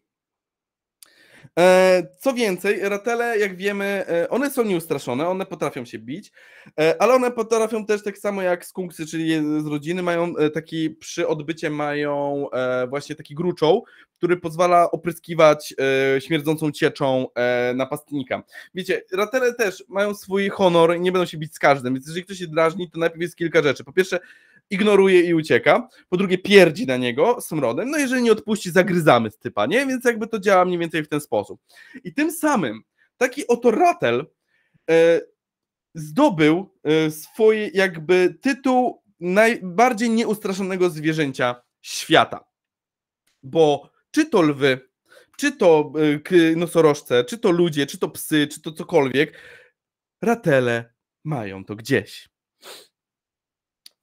E, co więcej, ratele, jak wiemy, e, one są nieustraszone, one potrafią się bić, e, ale one potrafią też tak samo jak skunksy, czyli z rodziny, mają taki, przy odbycie mają właśnie taki gruczoł, który pozwala opryskiwać śmierdzącą cieczą napastnika. Wiecie, ratele też mają swój honor i nie będą się bić z każdym, więc jeżeli ktoś się drażni, to najpierw jest kilka rzeczy. Po pierwsze, ignoruje i ucieka. Po drugie, pierdzi na niego smrodem. No jeżeli nie odpuści, zagryzamy stypa, nie? Więc jakby to działa mniej więcej w ten sposób. I tym samym taki oto ratel e, zdobył e, swój jakby tytuł najbardziej nieustraszonego zwierzęcia świata. Bo czy to lwy, czy to e, nosorożce, czy to ludzie, czy to psy, czy to cokolwiek, ratele mają to gdzieś.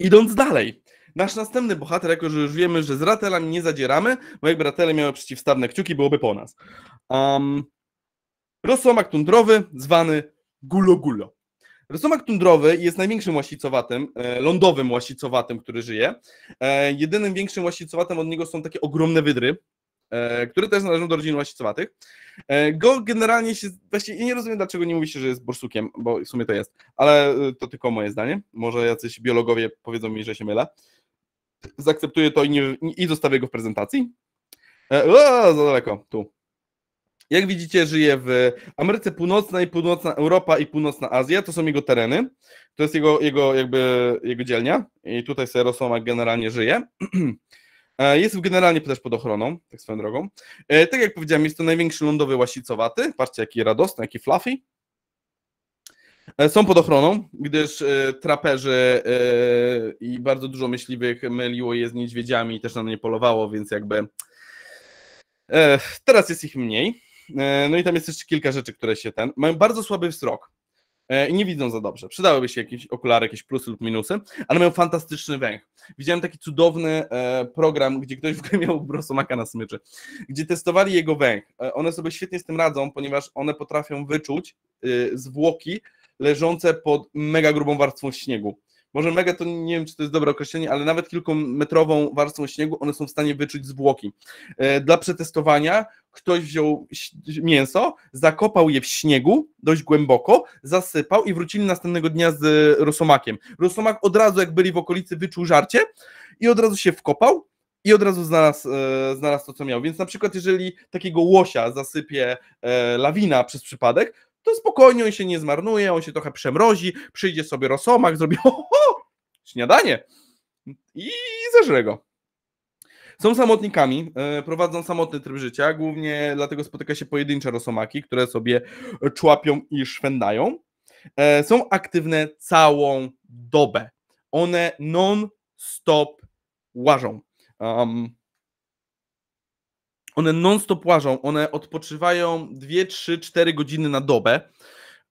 Idąc dalej, nasz następny bohater, jako że już wiemy, że z ratelami nie zadzieramy, bo jakby ratele miały przeciwstawne kciuki, byłoby po nas. Um, rosomak tundrowy, zwany gulo-gulo. Rosomak tundrowy jest największym łasicowatym, e, lądowym łasicowatym, który żyje. E, jedynym większym łasicowatym od niego są takie ogromne wydry, E, które też należą do rodziny lasicowatych. E, go generalnie się, właściwie, nie rozumiem dlaczego nie mówi się, że jest borsukiem, bo w sumie to jest, ale e, to tylko moje zdanie. Może jacyś biologowie powiedzą mi, że się mylę. Zaakceptuję to i, nie, i zostawię go w prezentacji. O, za daleko, tu. Jak widzicie, żyje w Ameryce Północnej, Północna Europa i Północna Azja. To są jego tereny. To jest jego, jego, jakby, jego dzielnia. I tutaj sobie generalnie żyje. E, jest generalnie też pod ochroną, tak swoją drogą. E, tak jak powiedziałem, jest to największy lądowy łasicowaty. Patrzcie, jaki radosny, jaki fluffy. E, są pod ochroną, gdyż traperzy i bardzo dużo myśliwych myliło je z niedźwiedziami i też na nie polowało, więc jakby teraz jest ich mniej. No i tam jest jeszcze kilka rzeczy, które się ten. Mają bardzo słaby wzrok. E, i nie widzą za dobrze. Przydałyby się jakieś okulary, jakieś plusy lub minusy, ale mają fantastyczny węch. Widziałem taki cudowny e, program, gdzie ktoś w ogóle miał brosomaka na smyczy, gdzie testowali jego węch. E, one sobie świetnie z tym radzą, ponieważ one potrafią wyczuć y, zwłoki leżące pod mega grubą warstwą śniegu może mega to nie wiem, czy to jest dobre określenie, ale nawet kilkumetrową warstwą śniegu one są w stanie wyczuć zwłoki. E, dla przetestowania ktoś wziął mięso, zakopał je w śniegu dość głęboko, zasypał i wrócili następnego dnia z rosomakiem. Rosomak od razu, jak byli w okolicy, wyczuł żarcie i od razu się wkopał, i od razu znalazł, e, znalazł to, co miał. Więc na przykład, jeżeli takiego łosia zasypie e, lawina przez przypadek, to spokojnie on się nie zmarnuje, on się trochę przemrozi, przyjdzie sobie rosomak, zrobi ho, ho, śniadanie i zeżre go. Są samotnikami, e, prowadzą samotny tryb życia, głównie dlatego spotyka się pojedyncze rosomaki, które sobie człapią i szwędają. E, są aktywne całą dobę. One non-stop łażą. Um, one non-stop łażą, one odpoczywają 2, 3, 4 godziny na dobę.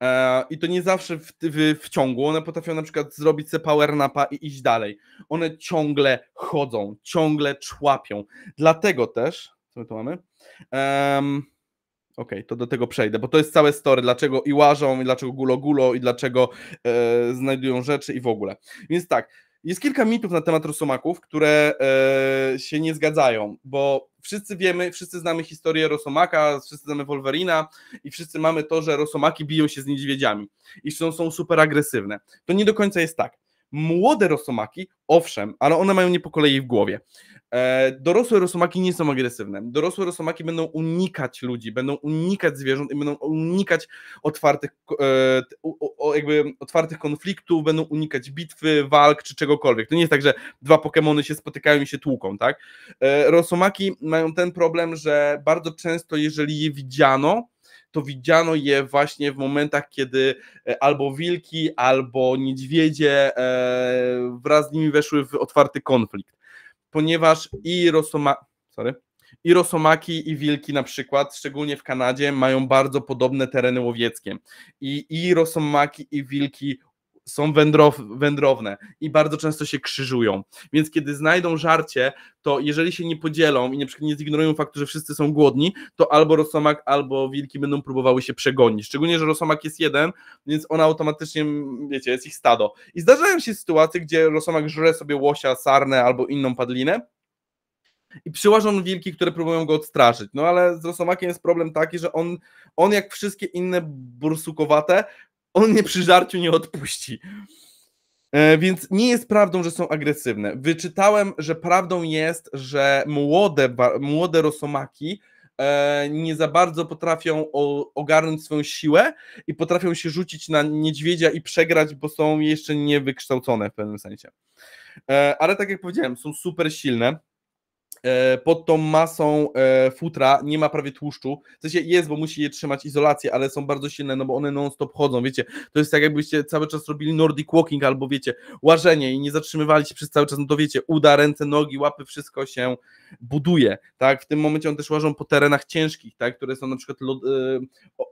E, I to nie zawsze w, w, w, ciągu. One potrafią na przykład zrobić sobie power napa i iść dalej. One ciągle chodzą, ciągle człapią. Dlatego też. Co my tu mamy? Ok, Okej, okay, to do tego przejdę, bo to jest całe story, dlaczego i łażą, i dlaczego gulo-gulo, i dlaczego e, znajdują rzeczy i w ogóle. Więc tak, jest kilka mitów na temat rosomaków, które e, się nie zgadzają, bo wszyscy wiemy, wszyscy znamy historię Rosomaka, wszyscy znamy Wolverina i wszyscy mamy to, że Rosomaki biją się z niedźwiedziami i są, są super agresywne. To nie do końca jest tak. Młode rosomaki, owszem, ale one mają nie po kolei w głowie. E, dorosłe rosomaki nie są agresywne. Dorosłe rosomaki będą unikać ludzi, będą unikać zwierząt i będą unikać otwartych, e, jakby otwartych konfliktów, będą unikać bitwy, walk czy czegokolwiek. To nie jest tak, że dwa Pokémony się spotykają i się tłuką, tak? E, rosomaki mają ten problem, że bardzo często, jeżeli je widziano, to widziano je właśnie w momentach, kiedy e, albo wilki, albo niedźwiedzie e, wraz z nimi weszły w otwarty konflikt. Ponieważ i Rosoma... Sorry. I rosomaki, i wilki na przykład, szczególnie w Kanadzie, mają bardzo podobne tereny łowieckie. I, I rosomaki, i wilki są wędrow, wędrowne i bardzo często się krzyżują. Więc kiedy znajdą żarcie, to jeżeli się nie podzielą i na nie zignorują faktu, że wszyscy są głodni, to albo rosomak, albo wilki będą próbowały się przegonić. Szczególnie, że rosomak jest jeden, więc ona automatycznie, wiecie, jest ich stado. I zdarzają się sytuacje, gdzie rosomak żre sobie łosia, sarnę albo inną padlinę, i przyłażą wilki, które próbują go odstraszyć. No ale z rosomakiem jest problem taki, że on, on jak wszystkie inne bursukowate, on mnie przy żarciu nie odpuści. E, więc nie jest prawdą, że są agresywne. Wyczytałem, że prawdą jest, że młode, młode rosomaki e, nie za bardzo potrafią ogarnąć swoją siłę i potrafią się rzucić na niedźwiedzia i przegrać, bo są jeszcze niewykształcone w pewnym sensie. E, ale tak jak powiedziałem, są super silne. E, pod tą masą e, futra nie ma prawie tłuszczu. W sensie jest, bo musi je trzymać izolację, ale są bardzo silne, no bo one non-stop chodzą, wiecie. To jest tak jakbyście cały czas robili nordic walking albo wiecie, łażenie i nie zatrzymywali się przez cały czas, no to wiecie, uda, ręce, nogi, łapy, wszystko się buduje, tak. W tym momencie on też łażą po terenach ciężkich, tak, które są na przykład lod, e,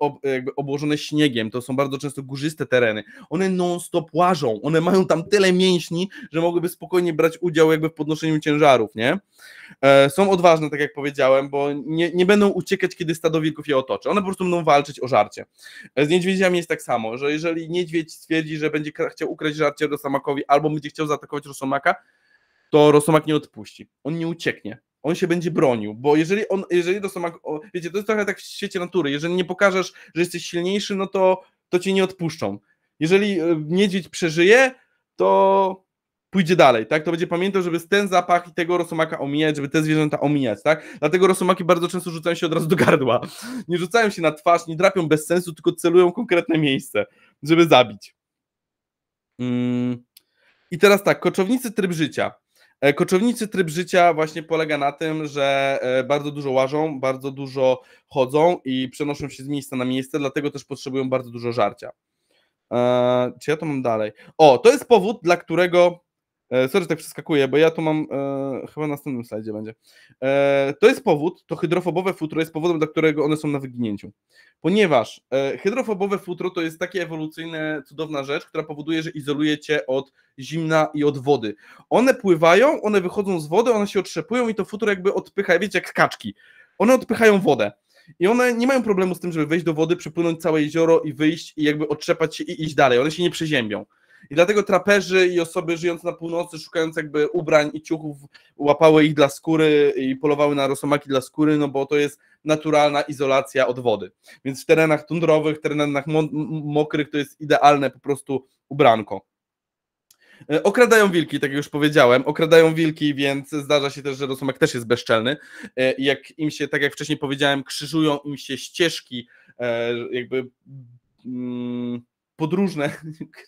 ob, jakby obłożone śniegiem, to są bardzo często górzyste tereny. One non-stop łażą, one mają tam tyle mięśni, że mogłyby spokojnie brać udział jakby w podnoszeniu ciężarów, nie? E, są odważne, tak jak powiedziałem, bo nie, nie będą uciekać, kiedy stado wilków je otoczy. One po prostu będą walczyć o żarcie. E, z niedźwiedziami jest tak samo, że jeżeli niedźwiedź stwierdzi, że będzie chciał ukraść żarcie rosomakowi, albo będzie chciał zaatakować rosomaka, to rosomak nie odpuści. On nie ucieknie. On się będzie bronił, bo jeżeli on, jeżeli rosomak, wiecie, to jest trochę tak w świecie natury, jeżeli nie pokażesz, że jesteś silniejszy, no to, to cię nie odpuszczą. Jeżeli e, niedźwiedź przeżyje, to pójdzie dalej, tak? To będzie pamiętał, żeby ten zapach i tego rosomaka omijać, żeby te zwierzęta omijać, tak? Dlatego rosomaki bardzo często rzucają się od razu do gardła. Nie rzucają się na twarz, nie drapią bez sensu, tylko celują konkretne miejsce, żeby zabić. Mm. I teraz tak, koczownicy tryb życia. E, koczownicy tryb życia właśnie polega na tym, że e, bardzo dużo łażą, bardzo dużo chodzą i przenoszą się z miejsca na miejsce, dlatego też potrzebują bardzo dużo żarcia. E, czy ja to mam dalej? O, to jest powód, dla którego E, sorry, że tak przeskakuję, bo ja tu mam, e, chyba na następnym slajdzie będzie. E, to jest powód, to hydrofobowe futro jest powodem, dla którego one są na wyginięciu. Ponieważ e, hydrofobowe futro to jest takie ewolucyjne, cudowna rzecz, która powoduje, że izoluje cię od zimna i od wody. One pływają, one wychodzą z wody, one się otrzepują i to futro jakby odpycha, wiecie, jak kaczki. One odpychają wodę. I one nie mają problemu z tym, żeby wejść do wody, przepłynąć całe jezioro i wyjść i jakby otrzepać się i iść dalej. One się nie przeziębią. I dlatego traperzy i osoby żyjące na północy, szukając jakby ubrań i ciuchów, łapały ich dla skóry i polowały na rosomaki dla skóry, no bo to jest naturalna izolacja od wody. Więc w terenach tundrowych, terenach mokrych to jest idealne po prostu ubranko. E, okradają wilki, tak jak już powiedziałem, okradają wilki, więc zdarza się też, że rosomak też jest bezczelny. E, jak im się, tak jak wcześniej powiedziałem, krzyżują im się ścieżki, e, jakby mm, podróżne,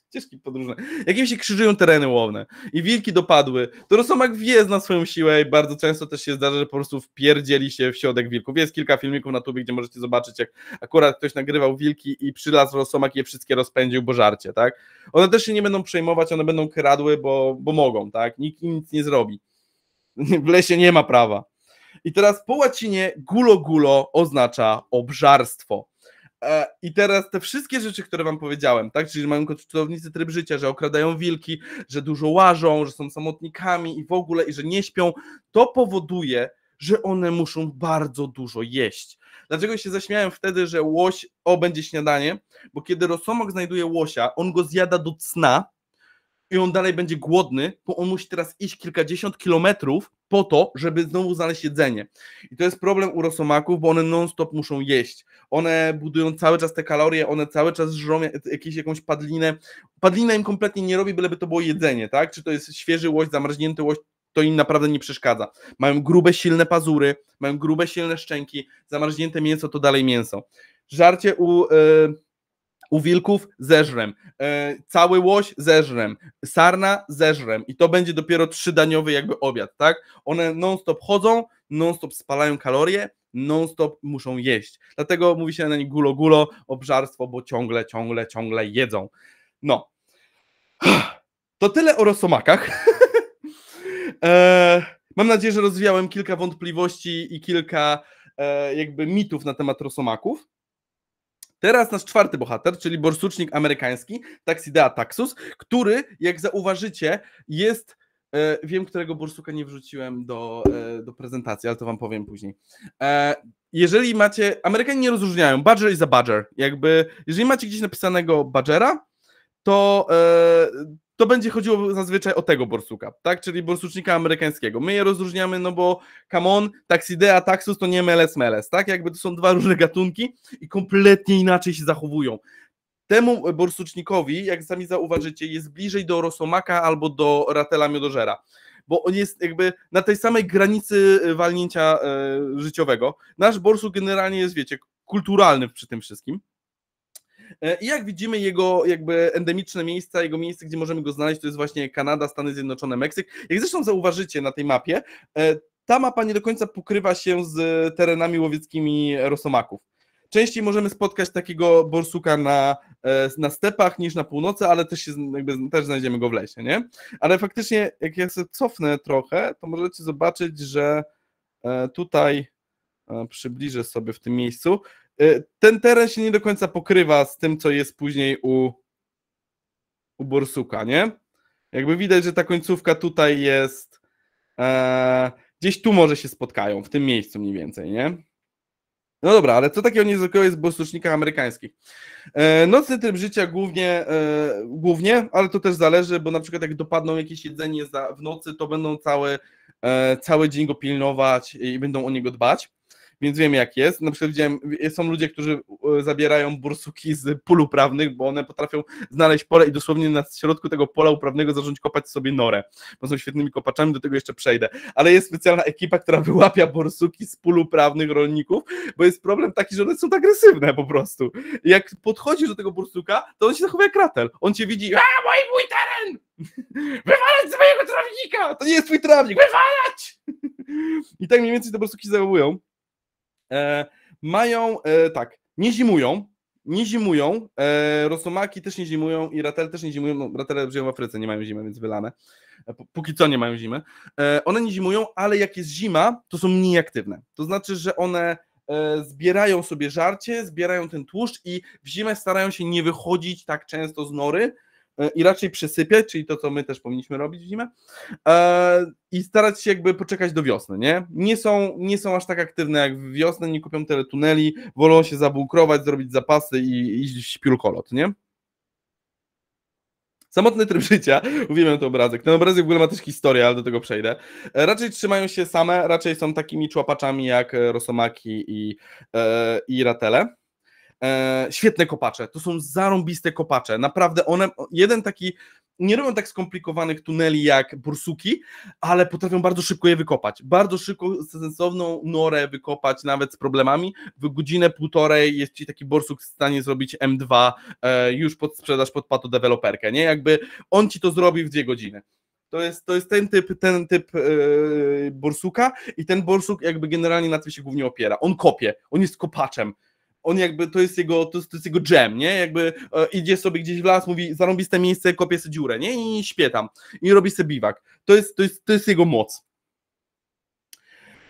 ścieżki podróżne, jakim się krzyżują tereny łowne i wilki dopadły, to Rosomak wie, zna swoją siłę i bardzo często też się zdarza, że po prostu wpierdzieli się w środek wilków. Jest kilka filmików na tubie, gdzie możecie zobaczyć, jak akurat ktoś nagrywał wilki i przylazł Rosomak i je wszystkie rozpędził, bo żarcie, tak? One też się nie będą przejmować, one będą kradły, bo, bo mogą, tak? Nikt im nic nie zrobi. W lesie nie ma prawa. I teraz po łacinie gulo gulo oznacza obżarstwo. E, I teraz te wszystkie rzeczy, które wam powiedziałem, tak? Czyli że mają kotwicownicy tryb życia, że okradają wilki, że dużo łażą, że są samotnikami i w ogóle, i że nie śpią, to powoduje, że one muszą bardzo dużo jeść. Dlaczego się zaśmiałem wtedy, że łoś, o, będzie śniadanie? Bo kiedy rosomok znajduje łosia, on go zjada do cna, i on dalej będzie głodny, bo on musi teraz iść kilkadziesiąt kilometrów po to, żeby znowu znaleźć jedzenie. I to jest problem u rosomaków, bo one non-stop muszą jeść. One budują cały czas te kalorie, one cały czas żrą jakieś, jakąś padlinę. Padlina im kompletnie nie robi, byleby to było jedzenie, tak? Czy to jest świeży łoś, zamarznięty łoś, to im naprawdę nie przeszkadza. Mają grube, silne pazury, mają grube, silne szczęki, zamarznięte mięso to dalej mięso. Żarcie u... Yy u wilków zeżrem, e, cały łoś zeżrem, sarna zeżrem i to będzie dopiero trzydaniowy jakby obiad, tak? One non-stop chodzą, non-stop spalają kalorie, non-stop muszą jeść. Dlatego mówi się na nich gulo, gulo, obżarstwo, bo ciągle, ciągle, ciągle jedzą. No. To tyle o rosomakach. E, mam nadzieję, że rozwiałem kilka wątpliwości i kilka e, jakby mitów na temat rosomaków. Teraz nasz czwarty bohater, czyli borsucznik amerykański, Taxidea Taxus, który, jak zauważycie, jest. E, wiem, którego borsuka nie wrzuciłem do, e, do prezentacji, ale to wam powiem później. E, jeżeli macie. Amerykanie nie rozróżniają. Badger i za Badger. Jakby, jeżeli macie gdzieś napisanego Badgera, to, to będzie chodziło zazwyczaj o tego borsuka, tak? Czyli borsucznika amerykańskiego. My je rozróżniamy, no bo come on, taxidea, taxus to nie meles meles, tak? Jakby to są dwa różne gatunki i kompletnie inaczej się zachowują. Temu borsucznikowi, jak sami zauważycie, jest bliżej do rosomaka albo do ratela miodożera bo on jest jakby na tej samej granicy y, walnięcia e, życiowego. Nasz borsuk generalnie jest, wiecie, kulturalny przy tym wszystkim. E, I jak widzimy, jego jakby endemiczne miejsca, jego miejsce, gdzie możemy go znaleźć, to jest właśnie Kanada, Stany Zjednoczone, Meksyk. Jak zresztą zauważycie na tej mapie, e, ta mapa nie do końca pokrywa się z terenami łowieckimi rosomaków. Częściej możemy spotkać takiego borsuka na, e, na stepach niż na północy, ale też, się, jakby, też znajdziemy go w lesie, nie? Ale faktycznie, jak ja sobie cofnę trochę, to możecie zobaczyć, że tutaj przybliżę sobie w tym miejscu, E, ten teren się nie do końca pokrywa z tym, co jest później u, u Borsuka, nie? Jakby widać, że ta końcówka tutaj jest. E, gdzieś tu może się spotkają, w tym miejscu mniej więcej, nie? No dobra, ale co takiego niezwykłego jest w bosucznikach amerykańskich? E, nocny tryb życia głównie, e, głównie, ale to też zależy, bo na przykład jak dopadną jakieś jedzenie za, w nocy, to będą cały, e, cały dzień go pilnować i będą o niego dbać więc wiem jak jest. Na przykład widziałem, są ludzie, którzy e, zabierają bursuki z pól uprawnych, bo one potrafią znaleźć pole i dosłownie na środku tego pola uprawnego zacząć kopać sobie norę, bo są świetnymi kopaczami, do tego jeszcze przejdę. Ale jest specjalna ekipa, która wyłapia bursuki z pól uprawnych rolników, bo jest problem taki, że one są tak agresywne po prostu. jak podchodzisz do tego bursuka, to on się zachowuje jak kratel. On cię widzi, a mój, mój teren! Wywalać z mojego trawnika! To nie jest twój trawnik, wywalać! I tak mniej więcej te bursuki zachowują. E, mają, e, tak, nie zimują, nie zimują, e, rosomaki też nie zimują i ratele też nie zimują, no, ratele żyją w Afryce, nie mają zimy, więc wylane, e, póki co nie mają zimy. E, one nie zimują, ale jak jest zima, to są mniej aktywne. To znaczy, że one zbierają sobie żarcie, zbierają ten tłuszcz i w zimę starają się nie wychodzić tak często z nory, E, i raczej przysypiać, czyli to, co my też powinniśmy robić w zimę, e, i starać się jakby poczekać do wiosny, nie? Nie są, nie są aż tak aktywne jak w wiosnę, nie kupią tyle tuneli, wolą się zabukrować, zrobić zapasy i iść w śpiulkolot, nie? Samotny tryb życia, uwielbiam ten obrazek. Ten obrazek w ogóle ma też historię, ale do tego przejdę. E, raczej trzymają się same, raczej są takimi człapaczami jak rosomaki i, i ratele. E, świetne kopacze, to są zarąbiste kopacze, naprawdę one, jeden taki, nie robią tak skomplikowanych tuneli jak bursuki, ale potrafią bardzo szybko je wykopać, bardzo szybko sensowną norę wykopać nawet z problemami, w godzinę, półtorej jest ci taki borsuk w stanie zrobić M2 e, już pod sprzedaż, pod deweloperkę, nie, jakby on ci to zrobi w dwie godziny. To jest, to jest ten typ, ten typ yy, borsuka i ten borsuk jakby generalnie na tym się głównie opiera. On kopie, on jest kopaczem, on jakby, to jest jego, to jest, to jest jego jam, nie? Jakby e, idzie sobie gdzieś w las, mówi, zarąbiste miejsce, kopie sobie dziurę, nie? I śpietam tam. I robi sobie biwak. To jest, to jest, to jest jego moc.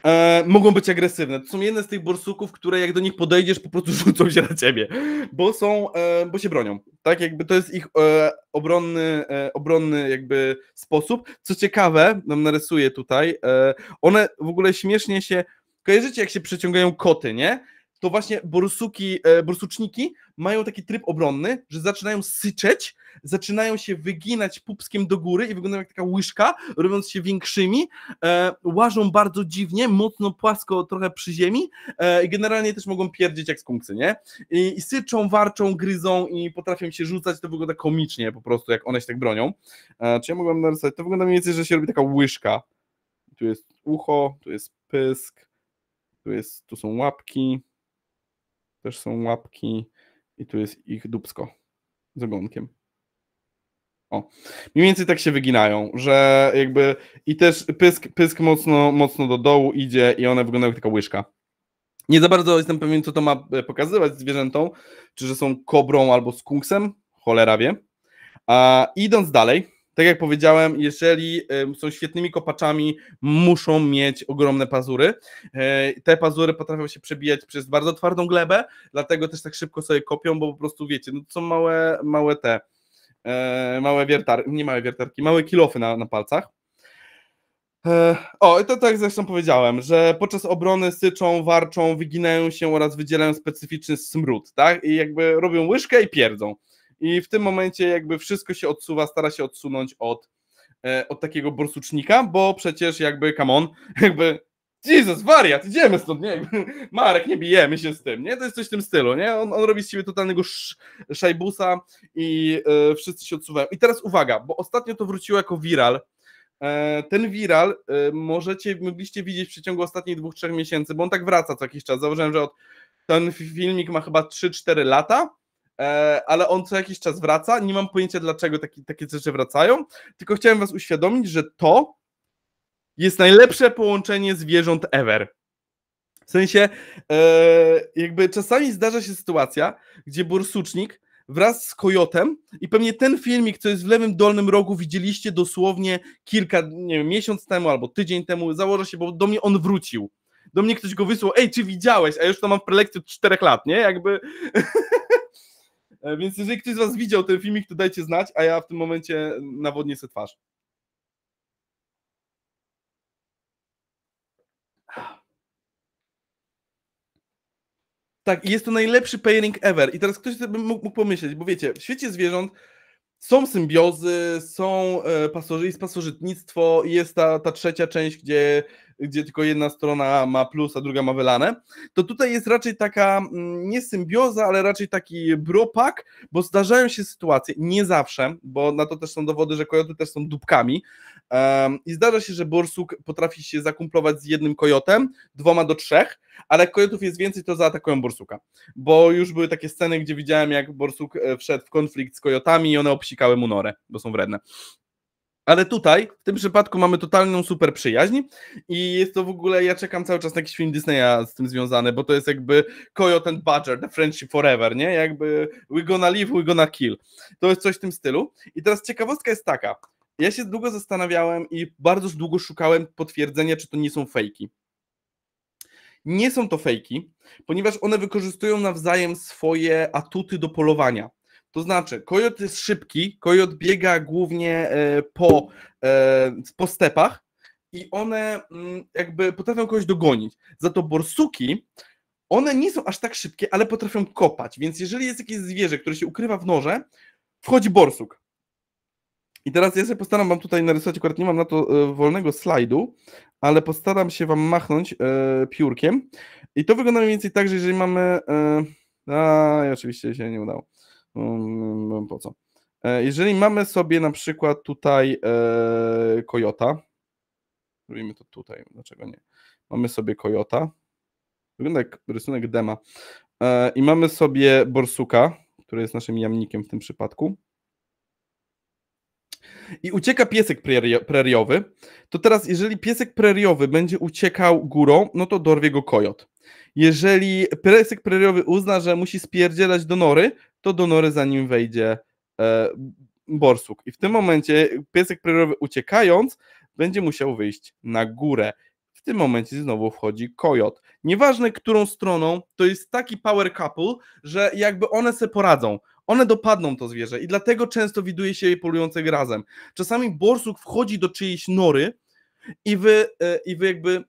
E, mogą być agresywne. To są jedne z tych borsuków, które jak do nich podejdziesz, po prostu rzucą się na ciebie, bo są, e, bo się bronią. Tak, jakby to jest ich e, obronny, e, obronny jakby sposób. Co ciekawe, nam narysuję tutaj, e, one w ogóle śmiesznie się, kojarzycie jak się przeciągają koty, nie? to właśnie borsuki, e, borsuczniki mają taki tryb obronny, że zaczynają syczeć, zaczynają się wyginać pupskiem do góry i wyglądają jak taka łyżka, robiąc się większymi, e, łażą bardzo dziwnie, mocno płasko, trochę przy ziemi e, i generalnie też mogą pierdzieć jak skunksy, nie? I, I, syczą, warczą, gryzą i potrafią się rzucać, to wygląda komicznie po prostu, jak one się tak bronią. czy ja mogłem narysować? To wygląda mniej więcej, że się robi taka łyżka. Tu jest ucho, tu jest pysk, tu, jest, tu są łapki, też są łapki i tu jest ich dubsko z ogonkiem. O, mniej więcej tak się wyginają, że jakby i też pysk, pysk mocno, mocno do dołu idzie i one wyglądają jak taka łyżka. Nie za bardzo jestem pewien, co to ma e, pokazywać zwierzętom, czy że są kobrą albo skunksem, cholera wie. A idąc dalej, tak jak powiedziałem, jeżeli są świetnymi kopaczami, muszą mieć ogromne pazury. E, te pazury potrafią się przebijać przez bardzo twardą glebę, dlatego też tak szybko sobie kopią, bo po prostu wiecie, no to są małe, małe te, e, małe wiertarki, nie małe wiertarki, małe kilofy na, na palcach. E, o, i to tak zresztą powiedziałem, że podczas obrony syczą, warczą, wyginają się oraz wydzielają specyficzny smród, tak? I jakby robią łyżkę i pierdzą. I w tym momencie jakby wszystko się odsuwa, stara się odsunąć od, e, od takiego borsucznika, bo przecież jakby, come on, jakby Jesus, wariat, idziemy stąd, nie? Marek, nie bijemy się z tym, nie? To jest coś w tym stylu, nie? On, on robi z siebie totalnego sz, szajbusa i yy, wszyscy się odsuwają. I teraz uwaga, bo ostatnio to wróciło jako viral. E, ten viral e, możecie, mogliście widzieć w przeciągu ostatnich dwóch, trzech miesięcy, bo on tak wraca co jakiś czas. Zauważyłem, że od, ten filmik ma chyba 3-4 lata E, ale on co jakiś czas wraca. Nie mam pojęcia, dlaczego taki, takie rzeczy wracają, tylko chciałem Was uświadomić, że to jest najlepsze połączenie zwierząt ever. W sensie, e, jakby czasami zdarza się sytuacja, gdzie bursucznik wraz z kojotem i pewnie ten filmik, co jest w lewym dolnym rogu, widzieliście dosłownie kilka, nie wiem, miesiąc temu albo tydzień temu, założę się, bo do mnie on wrócił. Do mnie ktoś go wysłał, ej, czy widziałeś? A już to mam w prelekcji od czterech lat, nie? Jakby E, więc jeżeli ktoś z Was widział ten filmik, to dajcie znać, a ja w tym momencie nawodnię sobie twarz. Tak, jest to najlepszy pairing ever. I teraz ktoś by mógł pomyśleć, bo wiecie, w świecie zwierząt są symbiozy, są e, jest pasożytnictwo, jest ta, ta trzecia część, gdzie gdzie tylko jedna strona ma plus, a druga ma wylane, to tutaj jest raczej taka mm, nie symbioza, ale raczej taki bropak, bo zdarzają się sytuacje, nie zawsze, bo na to też są dowody, że kojoty też są dupkami um, i zdarza się, że borsuk potrafi się zakumplować z jednym kojotem, dwoma do trzech, ale jak kojotów jest więcej, to zaatakują borsuka, bo już były takie sceny, gdzie widziałem, jak borsuk e, wszedł w konflikt z kojotami i one obsikały mu norę, bo są wredne. Ale tutaj, w tym przypadku mamy totalną super przyjaźń i jest to w ogóle, ja czekam cały czas na jakiś film Disneya z tym związany, bo to jest jakby Coyote and Badger, The Friendship Forever, nie? Jakby we gonna live, we gonna kill. To jest coś w tym stylu. I teraz ciekawostka jest taka, ja się długo zastanawiałem i bardzo długo szukałem potwierdzenia, czy to nie są fejki. Nie są to fejki, ponieważ one wykorzystują nawzajem swoje atuty do polowania. To znaczy, kojot jest szybki, kojot biega głównie e, po, e, po stepach i one mm, jakby potrafią kogoś dogonić. Za to borsuki, one nie są aż tak szybkie, ale potrafią kopać, więc jeżeli jest jakieś zwierzę, które się ukrywa w noże, wchodzi borsuk. I teraz ja sobie postaram wam tutaj narysować, akurat nie mam na to e, wolnego slajdu, ale postaram się wam machnąć piórkiem. I to wygląda mniej więcej tak, że jeżeli mamy... A, oczywiście się nie udało po mm, no co. E, jeżeli mamy sobie na przykład tutaj e, Kojota, robimy to tutaj, dlaczego nie? Mamy sobie Kojota, wygląda jak rysunek dema, e, i mamy sobie Borsuka, który jest naszym jamnikiem w tym przypadku. I ucieka piesek preriowy. To teraz, jeżeli piesek preriowy będzie uciekał górą, no to dorwie go kojot. Jeżeli piesek preriowy uzna, że musi spierdzielać do nory, to do nory za nim wejdzie e, borsuk. I w tym momencie piesek preriowy uciekając będzie musiał wyjść na górę. W tym momencie znowu wchodzi kojot. Nieważne którą stroną, to jest taki power couple, że jakby one se poradzą. One dopadną to zwierzę i dlatego często widuje się je polujące razem. Czasami borsuk wchodzi do czyjejś nory i wy, e, i wy jakby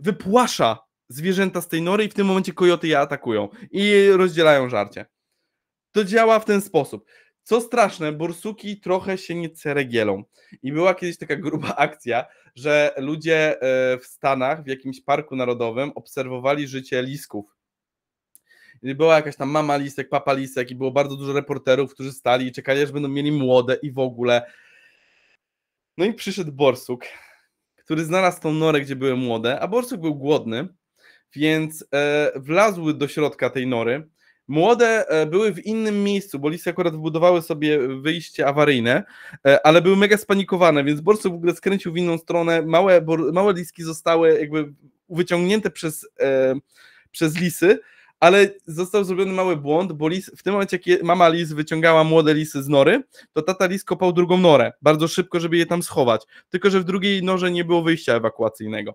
wypłasza zwierzęta z tej nory i w tym momencie kojoty je atakują i rozdzielają żarcie to działa w ten sposób. Co straszne, borsuki trochę się nie ceregielą. I była kiedyś taka gruba akcja, że ludzie e, w Stanach, w jakimś parku narodowym, obserwowali życie lisków. I była jakaś tam mama lisek, papa lisek, i było bardzo dużo reporterów, którzy stali i czekali, aż będą mieli młode i w ogóle. No i przyszedł borsuk, który znalazł tą norę, gdzie były młode, a borsuk był głodny, więc e, wlazły do środka tej nory Młode e, były w innym miejscu, bo lisy akurat wybudowały sobie wyjście awaryjne, e, ale były mega spanikowane, więc borsuk w ogóle skręcił w inną stronę. Małe, małe liski zostały jakby wyciągnięte przez, e, przez lisy, ale został zrobiony mały błąd, bo lis, w tym momencie, jak mama lis wyciągała młode lisy z nory, to tata lis kopał drugą norę bardzo szybko, żeby je tam schować. Tylko, że w drugiej norze nie było wyjścia ewakuacyjnego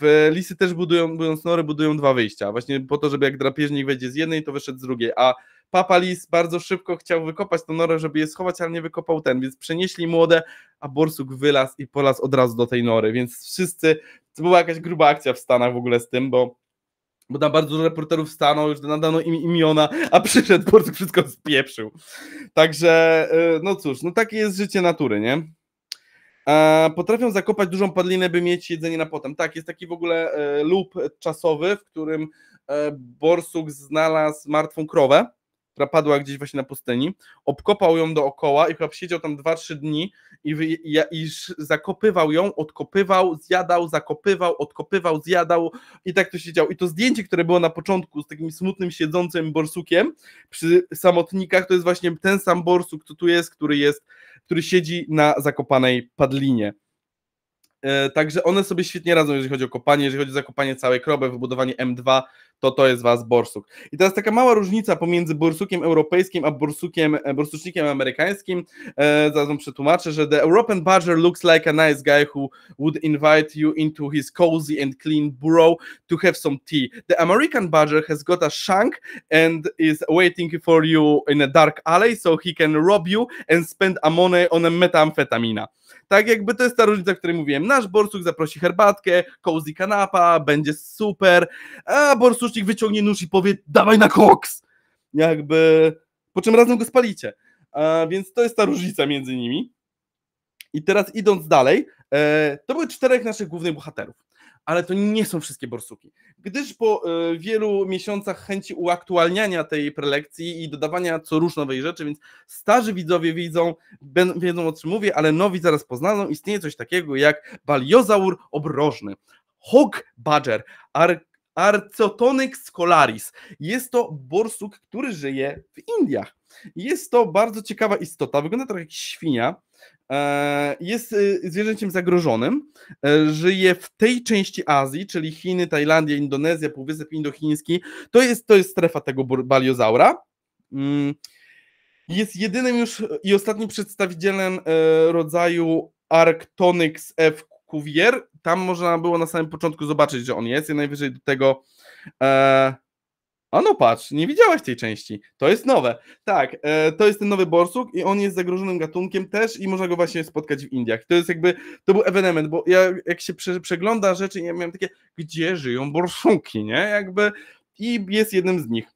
w lisy też budują, budując nory, budują dwa wyjścia, właśnie po to, żeby jak drapieżnik wejdzie z jednej, to wyszedł z drugiej, a Papa Lis bardzo szybko chciał wykopać tą norę, żeby je schować, ale nie wykopał ten, więc przenieśli młode, a borsuk wylazł i polazł od razu do tej nory, więc wszyscy, to była jakaś gruba akcja w Stanach w ogóle z tym, bo bo tam bardzo dużo reporterów stanął, już nadano im imiona, a przyszedł borsuk, wszystko spieprzył. Także, y, no cóż, no takie jest życie natury, nie? A potrafią zakopać dużą padlinę, by mieć jedzenie na potem. Tak, jest taki w ogóle e, czasowy, w którym e, borsuk znalazł martwą krowę, która padła gdzieś właśnie na pustyni, obkopał ją dookoła i chyba siedział tam 2-3 dni i, wy, i, i zakopywał ją, odkopywał, zjadał, zakopywał, odkopywał, zjadał i tak to się działo. I to zdjęcie, które było na początku z takim smutnym, siedzącym borsukiem przy samotnikach, to jest właśnie ten sam borsuk, co tu jest, który jest który siedzi na zakopanej padlinie. E, także one sobie świetnie radzą, jeżeli chodzi o kopanie, jeżeli chodzi o zakopanie całej krobę wybudowanie M2, to to jest was borsuk. I teraz taka mała różnica pomiędzy borsukiem europejskim a borsukiem, e, borsucznikiem amerykańskim. E, zaraz wam przetłumaczę, że the European badger looks like a nice guy who would invite you into his cozy and clean burrow to have some tea. The American badger has got a shank and is waiting for you in a dark alley so he can rob you and spend a money on a metamfetamina. Tak jakby to jest ta różnica, o której mówiłem. Nasz borsuk zaprosi herbatkę, cozy kanapa, będzie super, a borsusznik wyciągnie nóż i powie dawaj na koks! Jakby, po czym razem go spalicie. A więc to jest ta różnica między nimi. I teraz idąc dalej, e, to były czterech naszych głównych bohaterów ale to nie są wszystkie borsuki. Gdyż po e, wielu miesiącach chęci uaktualniania tej prelekcji i dodawania co róż nowej rzeczy, więc starzy widzowie widzą, wiedzą o czym mówię, ale nowi zaraz poznaną, istnieje coś takiego jak baliozaur obrożny, hog badger, ar Arcotonyx scolaris. Jest to borsuk, który żyje w Indiach. Jest to bardzo ciekawa istota, wygląda trochę tak jak świnia, E, jest y, zwierzęciem zagrożonym. E, żyje w tej części Azji, czyli Chiny, Tajlandia, Indonezja, Półwysep Indochiński. To jest, to jest strefa tego baliozaura. Mm, jest jedynym już i ostatnim przedstawicielem e, rodzaju Arctonyx F. Cuvier. Tam można było na samym początku zobaczyć, że on jest. I najwyżej do tego a no patrz, nie widziałaś tej części. To jest nowe. Tak, e, to jest ten nowy borsuk i on jest zagrożonym gatunkiem też i można go właśnie spotkać w Indiach. To jest jakby, to był ewenement, bo ja, jak się prze, przegląda rzeczy, ja miałem takie, gdzie żyją borsuki, nie? Jakby i jest jednym z nich.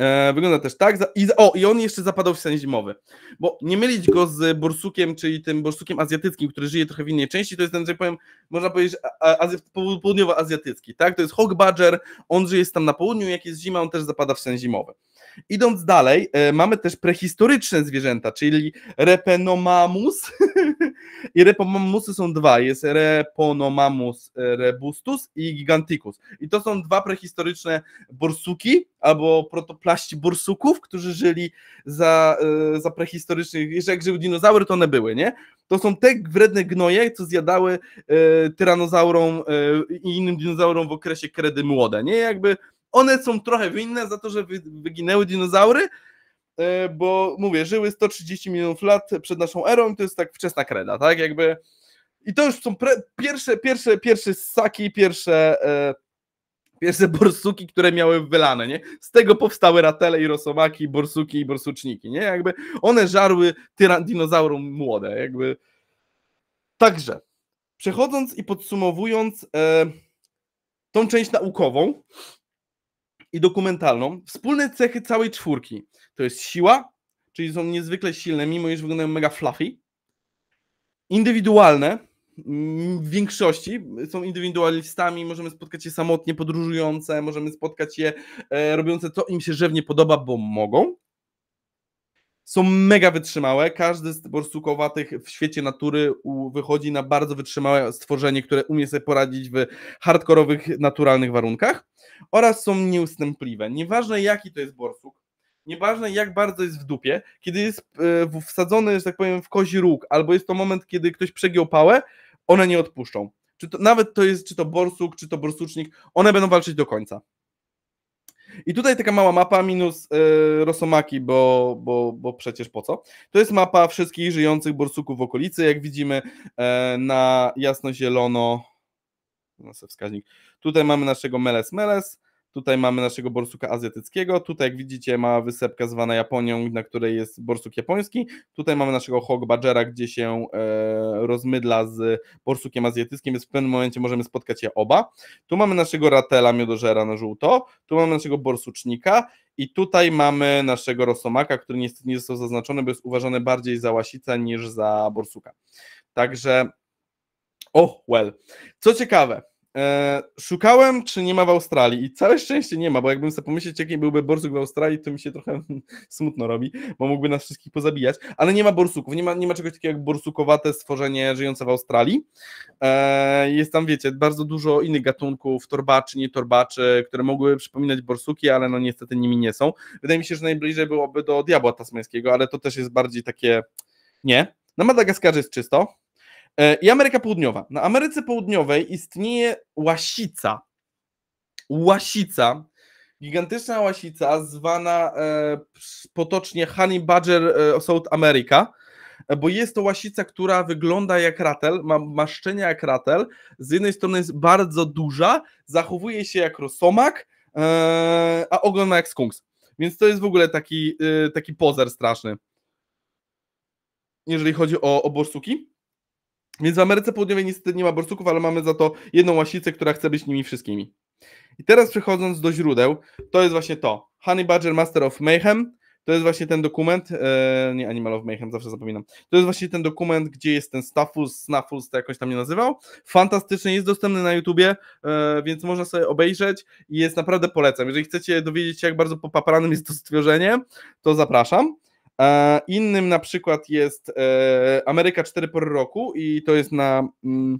E, wygląda też tak. I, o, i on jeszcze zapadał w sen zimowy. Bo nie mylić go z borsukiem, czyli tym borsukiem azjatyckim, który żyje trochę w innej części, to jest ten, że tak powiem, można powiedzieć, azja, południowoazjatycki, tak? To jest hog badger, on żyje tam na południu, jak jest zima, on też zapada w sen zimowy. Idąc dalej, e, mamy też prehistoryczne zwierzęta, czyli Repenomamus i Repomamusy są dwa, jest Reponomamus e, rebustus i Giganticus. I to są dwa prehistoryczne borsuki albo protoplaści borsuków, którzy żyli za, e, za prehistorycznych, jeszcze jak dinozaury, to one były, nie? To są te wredne gnoje, co zjadały tyranozaurom i innym dinozaurom w okresie kredy młode, nie? Jakby one są trochę winne za to, że wyginęły dinozaury, e, bo mówię, żyły 130 milionów lat przed naszą erą, to jest tak wczesna kreda, tak? Jakby. I to już są pre... pierwsze, pierwsze, pierwsze ssaki, pierwsze, e... pierwsze borsuki, które miały wylane, nie? Z tego powstały ratele i rosomaki, borsuki i borsuczniki, nie? Jakby one żarły tyran dinozaurom młode, jakby. Także, przechodząc i podsumowując e... tą część naukową, i dokumentalną, wspólne cechy całej czwórki to jest siła, czyli są niezwykle silne, mimo iż wyglądają mega fluffy, indywidualne, mm, w większości są indywidualistami, możemy spotkać je samotnie podróżujące, możemy spotkać je robiące co im się żywnie podoba, bo mogą są mega wytrzymałe. Każdy z borsukowatych w świecie natury wychodzi na bardzo wytrzymałe stworzenie, które umie sobie poradzić w hardkorowych, naturalnych warunkach oraz są nieustępliwe. Nieważne jaki to jest borsuk, nieważne jak bardzo jest w dupie, kiedy jest e, wsadzony, że tak powiem, w kozi róg albo jest to moment, kiedy ktoś przegiął pałę, one nie odpuszczą. Czy to, nawet to jest, czy to borsuk, czy to borsucznik, one będą walczyć do końca. I tutaj taka mała mapa minus yy, Rosomaki, bo, bo, bo przecież po co? To jest mapa wszystkich żyjących borsuków w okolicy. Jak widzimy yy, na jasno-zielono, no wskaźnik, tutaj mamy naszego Meles Meles, Tutaj mamy naszego borsuka azjatyckiego, tutaj jak widzicie ma wysepka zwana Japonią, na której jest borsuk japoński, tutaj mamy naszego hog badgera, gdzie się e, rozmydla z borsukiem azjatyckim, więc w pewnym momencie możemy spotkać je oba. Tu mamy naszego ratela miodożera na żółto, tu mamy naszego borsucznika i tutaj mamy naszego rosomaka, który niestety nie został zaznaczony, bo jest uważany bardziej za łasica niż za borsuka. Także, oh well. Co ciekawe, E, szukałem, czy nie ma w Australii i całe szczęście nie ma, bo jakbym sobie pomyśleć, jaki byłby borsuk w Australii, to mi się trochę smutno robi, bo mógłby nas wszystkich pozabijać, ale nie ma borsuków, nie ma, nie ma czegoś takiego jak borsukowate stworzenie żyjące w Australii. E, jest tam, wiecie, bardzo dużo innych gatunków, torbaczy, nie torbaczy, które mogłyby przypominać borsuki, ale no niestety nimi nie są. Wydaje mi się, że najbliżej byłoby do diabła tasmańskiego, ale to też jest bardziej takie nie. Na Madagaskarze jest czysto, E, I Ameryka Południowa. Na Ameryce Południowej istnieje łasica. Łasica, gigantyczna łasica zwana e, potocznie Honey Badger e, South America, bo jest to łasica, która wygląda jak ratel, ma, maszczenia jak ratel. Z jednej strony jest bardzo duża, zachowuje się jak rosomak, a ogon ma jak skunks. Więc to jest w ogóle taki, taki pozer straszny. Jeżeli chodzi o, o borsuki. Więc w Ameryce Południowej niestety nie ma borsuków, ale mamy za to jedną łasicę, która chce być nimi wszystkimi. I teraz przechodząc do źródeł, to jest właśnie to. Honey Badger Master of Mayhem, to jest właśnie ten dokument, e, nie Animal of Mayhem, zawsze zapominam. To jest właśnie ten dokument, gdzie jest ten Stafus, Snafus, to jakoś tam nie nazywał. Fantastyczny jest dostępny na YouTubie, e, więc można sobie obejrzeć i jest naprawdę polecam. Jeżeli chcecie dowiedzieć się, jak bardzo popapranym jest to stworzenie, to zapraszam. Innym na przykład jest e, Ameryka 4 pory roku i to jest na... Mm,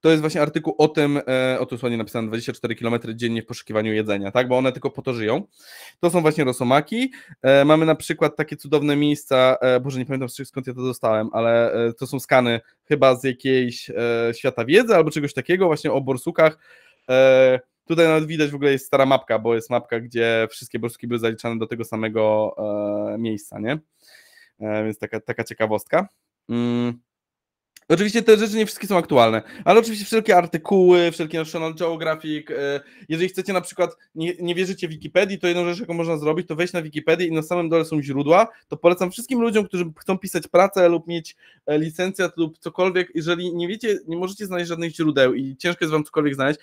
to jest właśnie artykuł o tym, e, o tym słonie napisane 24 km dziennie w poszukiwaniu jedzenia, tak? Bo one tylko po to żyją. To są właśnie rosomaki. E, mamy na przykład takie cudowne miejsca, boże nie pamiętam skąd ja to dostałem, ale to są skany chyba z jakiejś świata wiedzy albo czegoś takiego właśnie o borsukach. Tutaj nawet widać w ogóle jest stara mapka, bo jest mapka, gdzie wszystkie borsuki były zaliczane do tego samego e, miejsca, nie? E, więc taka, taka ciekawostka. Mm. Oczywiście te rzeczy nie wszystkie są aktualne, ale oczywiście wszelkie artykuły, wszelkie National Geographic, e, jeżeli chcecie na przykład, nie, nie wierzycie Wikipedii, to jedną rzecz, jaką można zrobić, to wejść na Wikipedię i na samym dole są źródła, to polecam wszystkim ludziom, którzy chcą pisać pracę lub mieć e, licencjat lub cokolwiek, jeżeli nie wiecie, nie możecie znaleźć żadnych źródeł i ciężko jest wam cokolwiek znaleźć,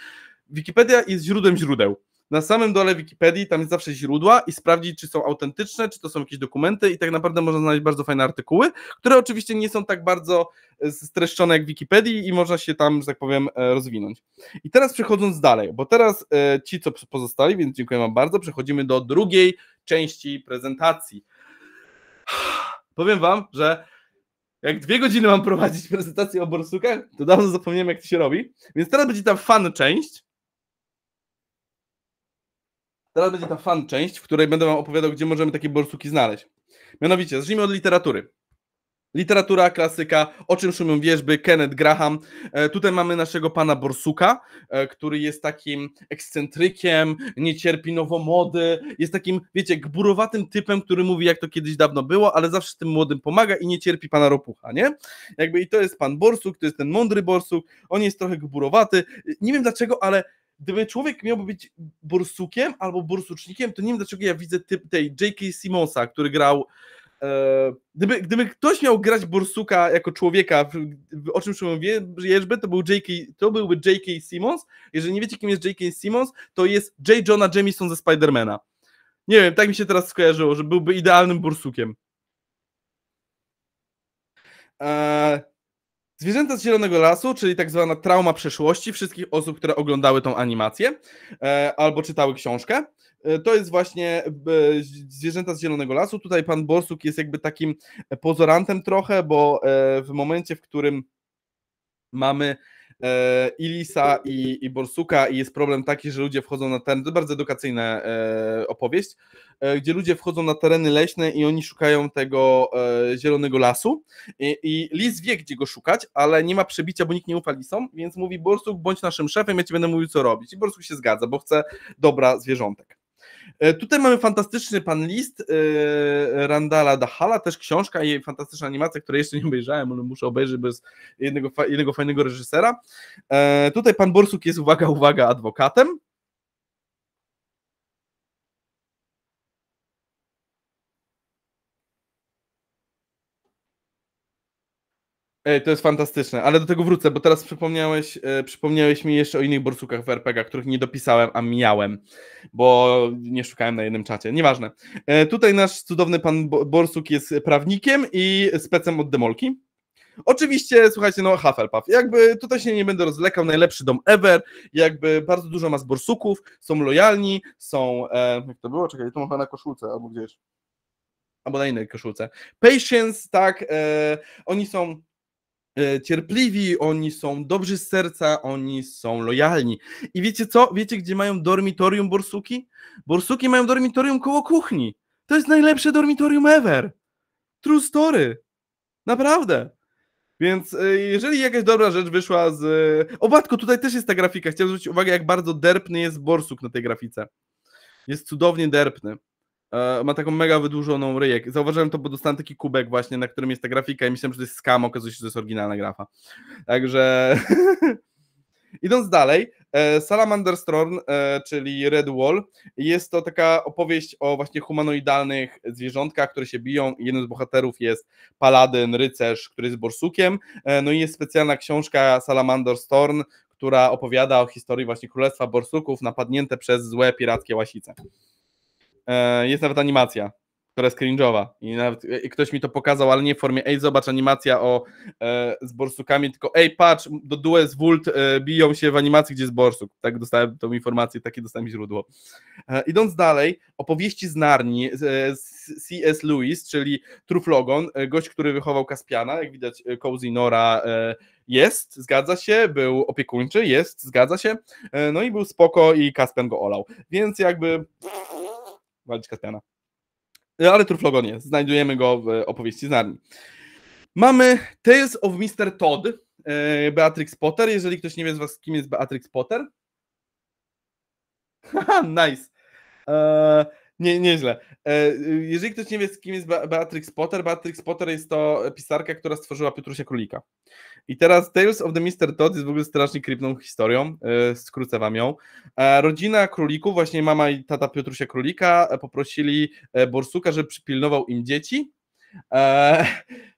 Wikipedia jest źródłem źródeł. Na samym dole Wikipedii tam jest zawsze źródła i sprawdzić, czy są autentyczne, czy to są jakieś dokumenty i tak naprawdę można znaleźć bardzo fajne artykuły, które oczywiście nie są tak bardzo e, streszczone jak Wikipedii i można się tam, że tak powiem, e, rozwinąć. I teraz przechodząc dalej, bo teraz e, ci, co pozostali, więc dziękuję Wam bardzo, przechodzimy do drugiej części prezentacji. Powiem Wam, że jak dwie godziny mam prowadzić prezentację o borsukach, to dawno zapomniałem, jak to się robi. Więc teraz będzie ta fan część, Teraz będzie ta fan część, w której będę Wam opowiadał, gdzie możemy takie borsuki znaleźć. Mianowicie, zacznijmy od literatury. Literatura, klasyka, o czym szumią wierzby, Kenneth Graham. E, tutaj mamy naszego pana Borsuka, e, który jest takim ekscentrykiem, nie cierpi nowomody, jest takim, wiecie, gburowatym typem, który mówi, jak to kiedyś dawno było, ale zawsze tym młodym pomaga i nie cierpi pana ropucha, nie? Jakby i to jest pan Borsuk, to jest ten mądry Borsuk, on jest trochę gburowaty. Nie wiem dlaczego, ale gdyby człowiek miałby być bursukiem albo bursucznikiem, to nie wiem dlaczego ja widzę typ tej J.K. Simonsa, który grał e, Gdyby, gdyby ktoś miał grać bursuka jako człowieka, o czym Szymon wie, to, był JK, to byłby J.K. Simmons. Jeżeli nie wiecie, kim jest J.K. Simmons, to jest J. Jonah Jameson ze Spidermana. Nie wiem, tak mi się teraz skojarzyło, że byłby idealnym bursukiem. Eee, Zwierzęta z Zielonego Lasu, czyli tak zwana trauma przeszłości wszystkich osób, które oglądały tą animację e, albo czytały książkę. E, to jest właśnie e, Zwierzęta z Zielonego Lasu. Tutaj pan Borsuk jest jakby takim pozorantem trochę, bo e, w momencie, w którym mamy E, Ilisa i, i Borsuka i jest problem taki, że ludzie wchodzą na ten to bardzo edukacyjna e, opowieść, e, gdzie ludzie wchodzą na tereny leśne i oni szukają tego zielonego lasu I, i lis wie, gdzie go szukać, ale nie ma przebicia, bo nikt nie ufa lisom, więc mówi Borsuk, bądź naszym szefem, ja ci będę mówił, co robić. I Borsuk się zgadza, bo chce dobra zwierzątek. E, tutaj mamy fantastyczny pan list e, Randala Dahala, też książka i fantastyczna animacja, której jeszcze nie obejrzałem, ale muszę obejrzeć, bez jednego, jednego fajnego reżysera. E, tutaj pan Borsuk jest, uwaga, uwaga, adwokatem. Ej, to jest fantastyczne, ale do tego wrócę, bo teraz przypomniałeś, e, przypomniałeś mi jeszcze o innych borsukach w RPG, których nie dopisałem, a miałem, bo nie szukałem na jednym czacie. Nieważne. E, tutaj nasz cudowny pan Borsuk jest prawnikiem i specem od demolki. Oczywiście, słuchajcie, no Hufflepuff, jakby tutaj się nie będę rozlekał, najlepszy dom ever, jakby bardzo dużo ma z borsuków, są lojalni, są, e, jak to było, czekaj, to ma na koszulce albo gdzieś, albo na innej koszulce. Patience, tak, e, oni są E, cierpliwi, oni są dobrzy z serca, oni są lojalni. I wiecie co? Wiecie, gdzie mają dormitorium borsuki? Borsuki mają dormitorium koło kuchni. To jest najlepsze dormitorium ever. True story. Naprawdę. Więc e, jeżeli jakaś dobra rzecz wyszła z... E, o Batko, tutaj też jest ta grafika. Chciałem zwrócić uwagę, jak bardzo derpny jest borsuk na tej grafice. Jest cudownie derpny. E, ma taką mega wydłużoną ryjek. Zauważyłem to, bo dostałem taki kubek właśnie, na którym jest ta grafika i myślałem, że to jest skam, okazuje się, że to jest oryginalna grafa. Także... Idąc dalej, e, Salamander Storm, e, czyli Red Wall, jest to taka opowieść o właśnie humanoidalnych zwierzątkach, które się biją. Jednym z bohaterów jest paladyn, rycerz, który jest borsukiem. No i jest specjalna książka Salamander Storm, która opowiada o historii właśnie Królestwa Borsuków napadnięte przez złe pirackie łasice. E, jest nawet animacja, która jest cringe'owa i nawet e, i ktoś mi to pokazał, ale nie w formie ej, zobacz, animacja o, e, z borsukami, tylko ej, patrz, do duet Wult e, biją się w animacji, gdzie jest borsuk. Tak dostałem tą informację, takie dostałem źródło. E, idąc dalej, opowieści z Narni, e, C.S. Lewis, czyli Truflogon, gość, który wychował Kaspiana, jak widać, Cozy Nora jest, zgadza się, był opiekuńczy, jest, zgadza się, no i był spoko i Kaspian go olał, więc jakby walić Katiana. E, ale truflogon nie. znajdujemy go w e, opowieści z Narni. Mamy Tales of Mr. Todd, e, Beatrix Potter. Jeżeli ktoś nie wie z was, kim jest Beatrix Potter. Haha, nice. Nie, nieźle. E, jeżeli ktoś nie wie, kim jest Beatrix Potter, Beatrix Potter jest to pisarka, która stworzyła Piotrusia Królika. I teraz Tales of the Mr. Todd jest w ogóle strasznie kripną historią, e, skrócę wam ją. E, rodzina Królików, właśnie mama i tata Piotrusia Królika poprosili Borsuka, żeby przypilnował im dzieci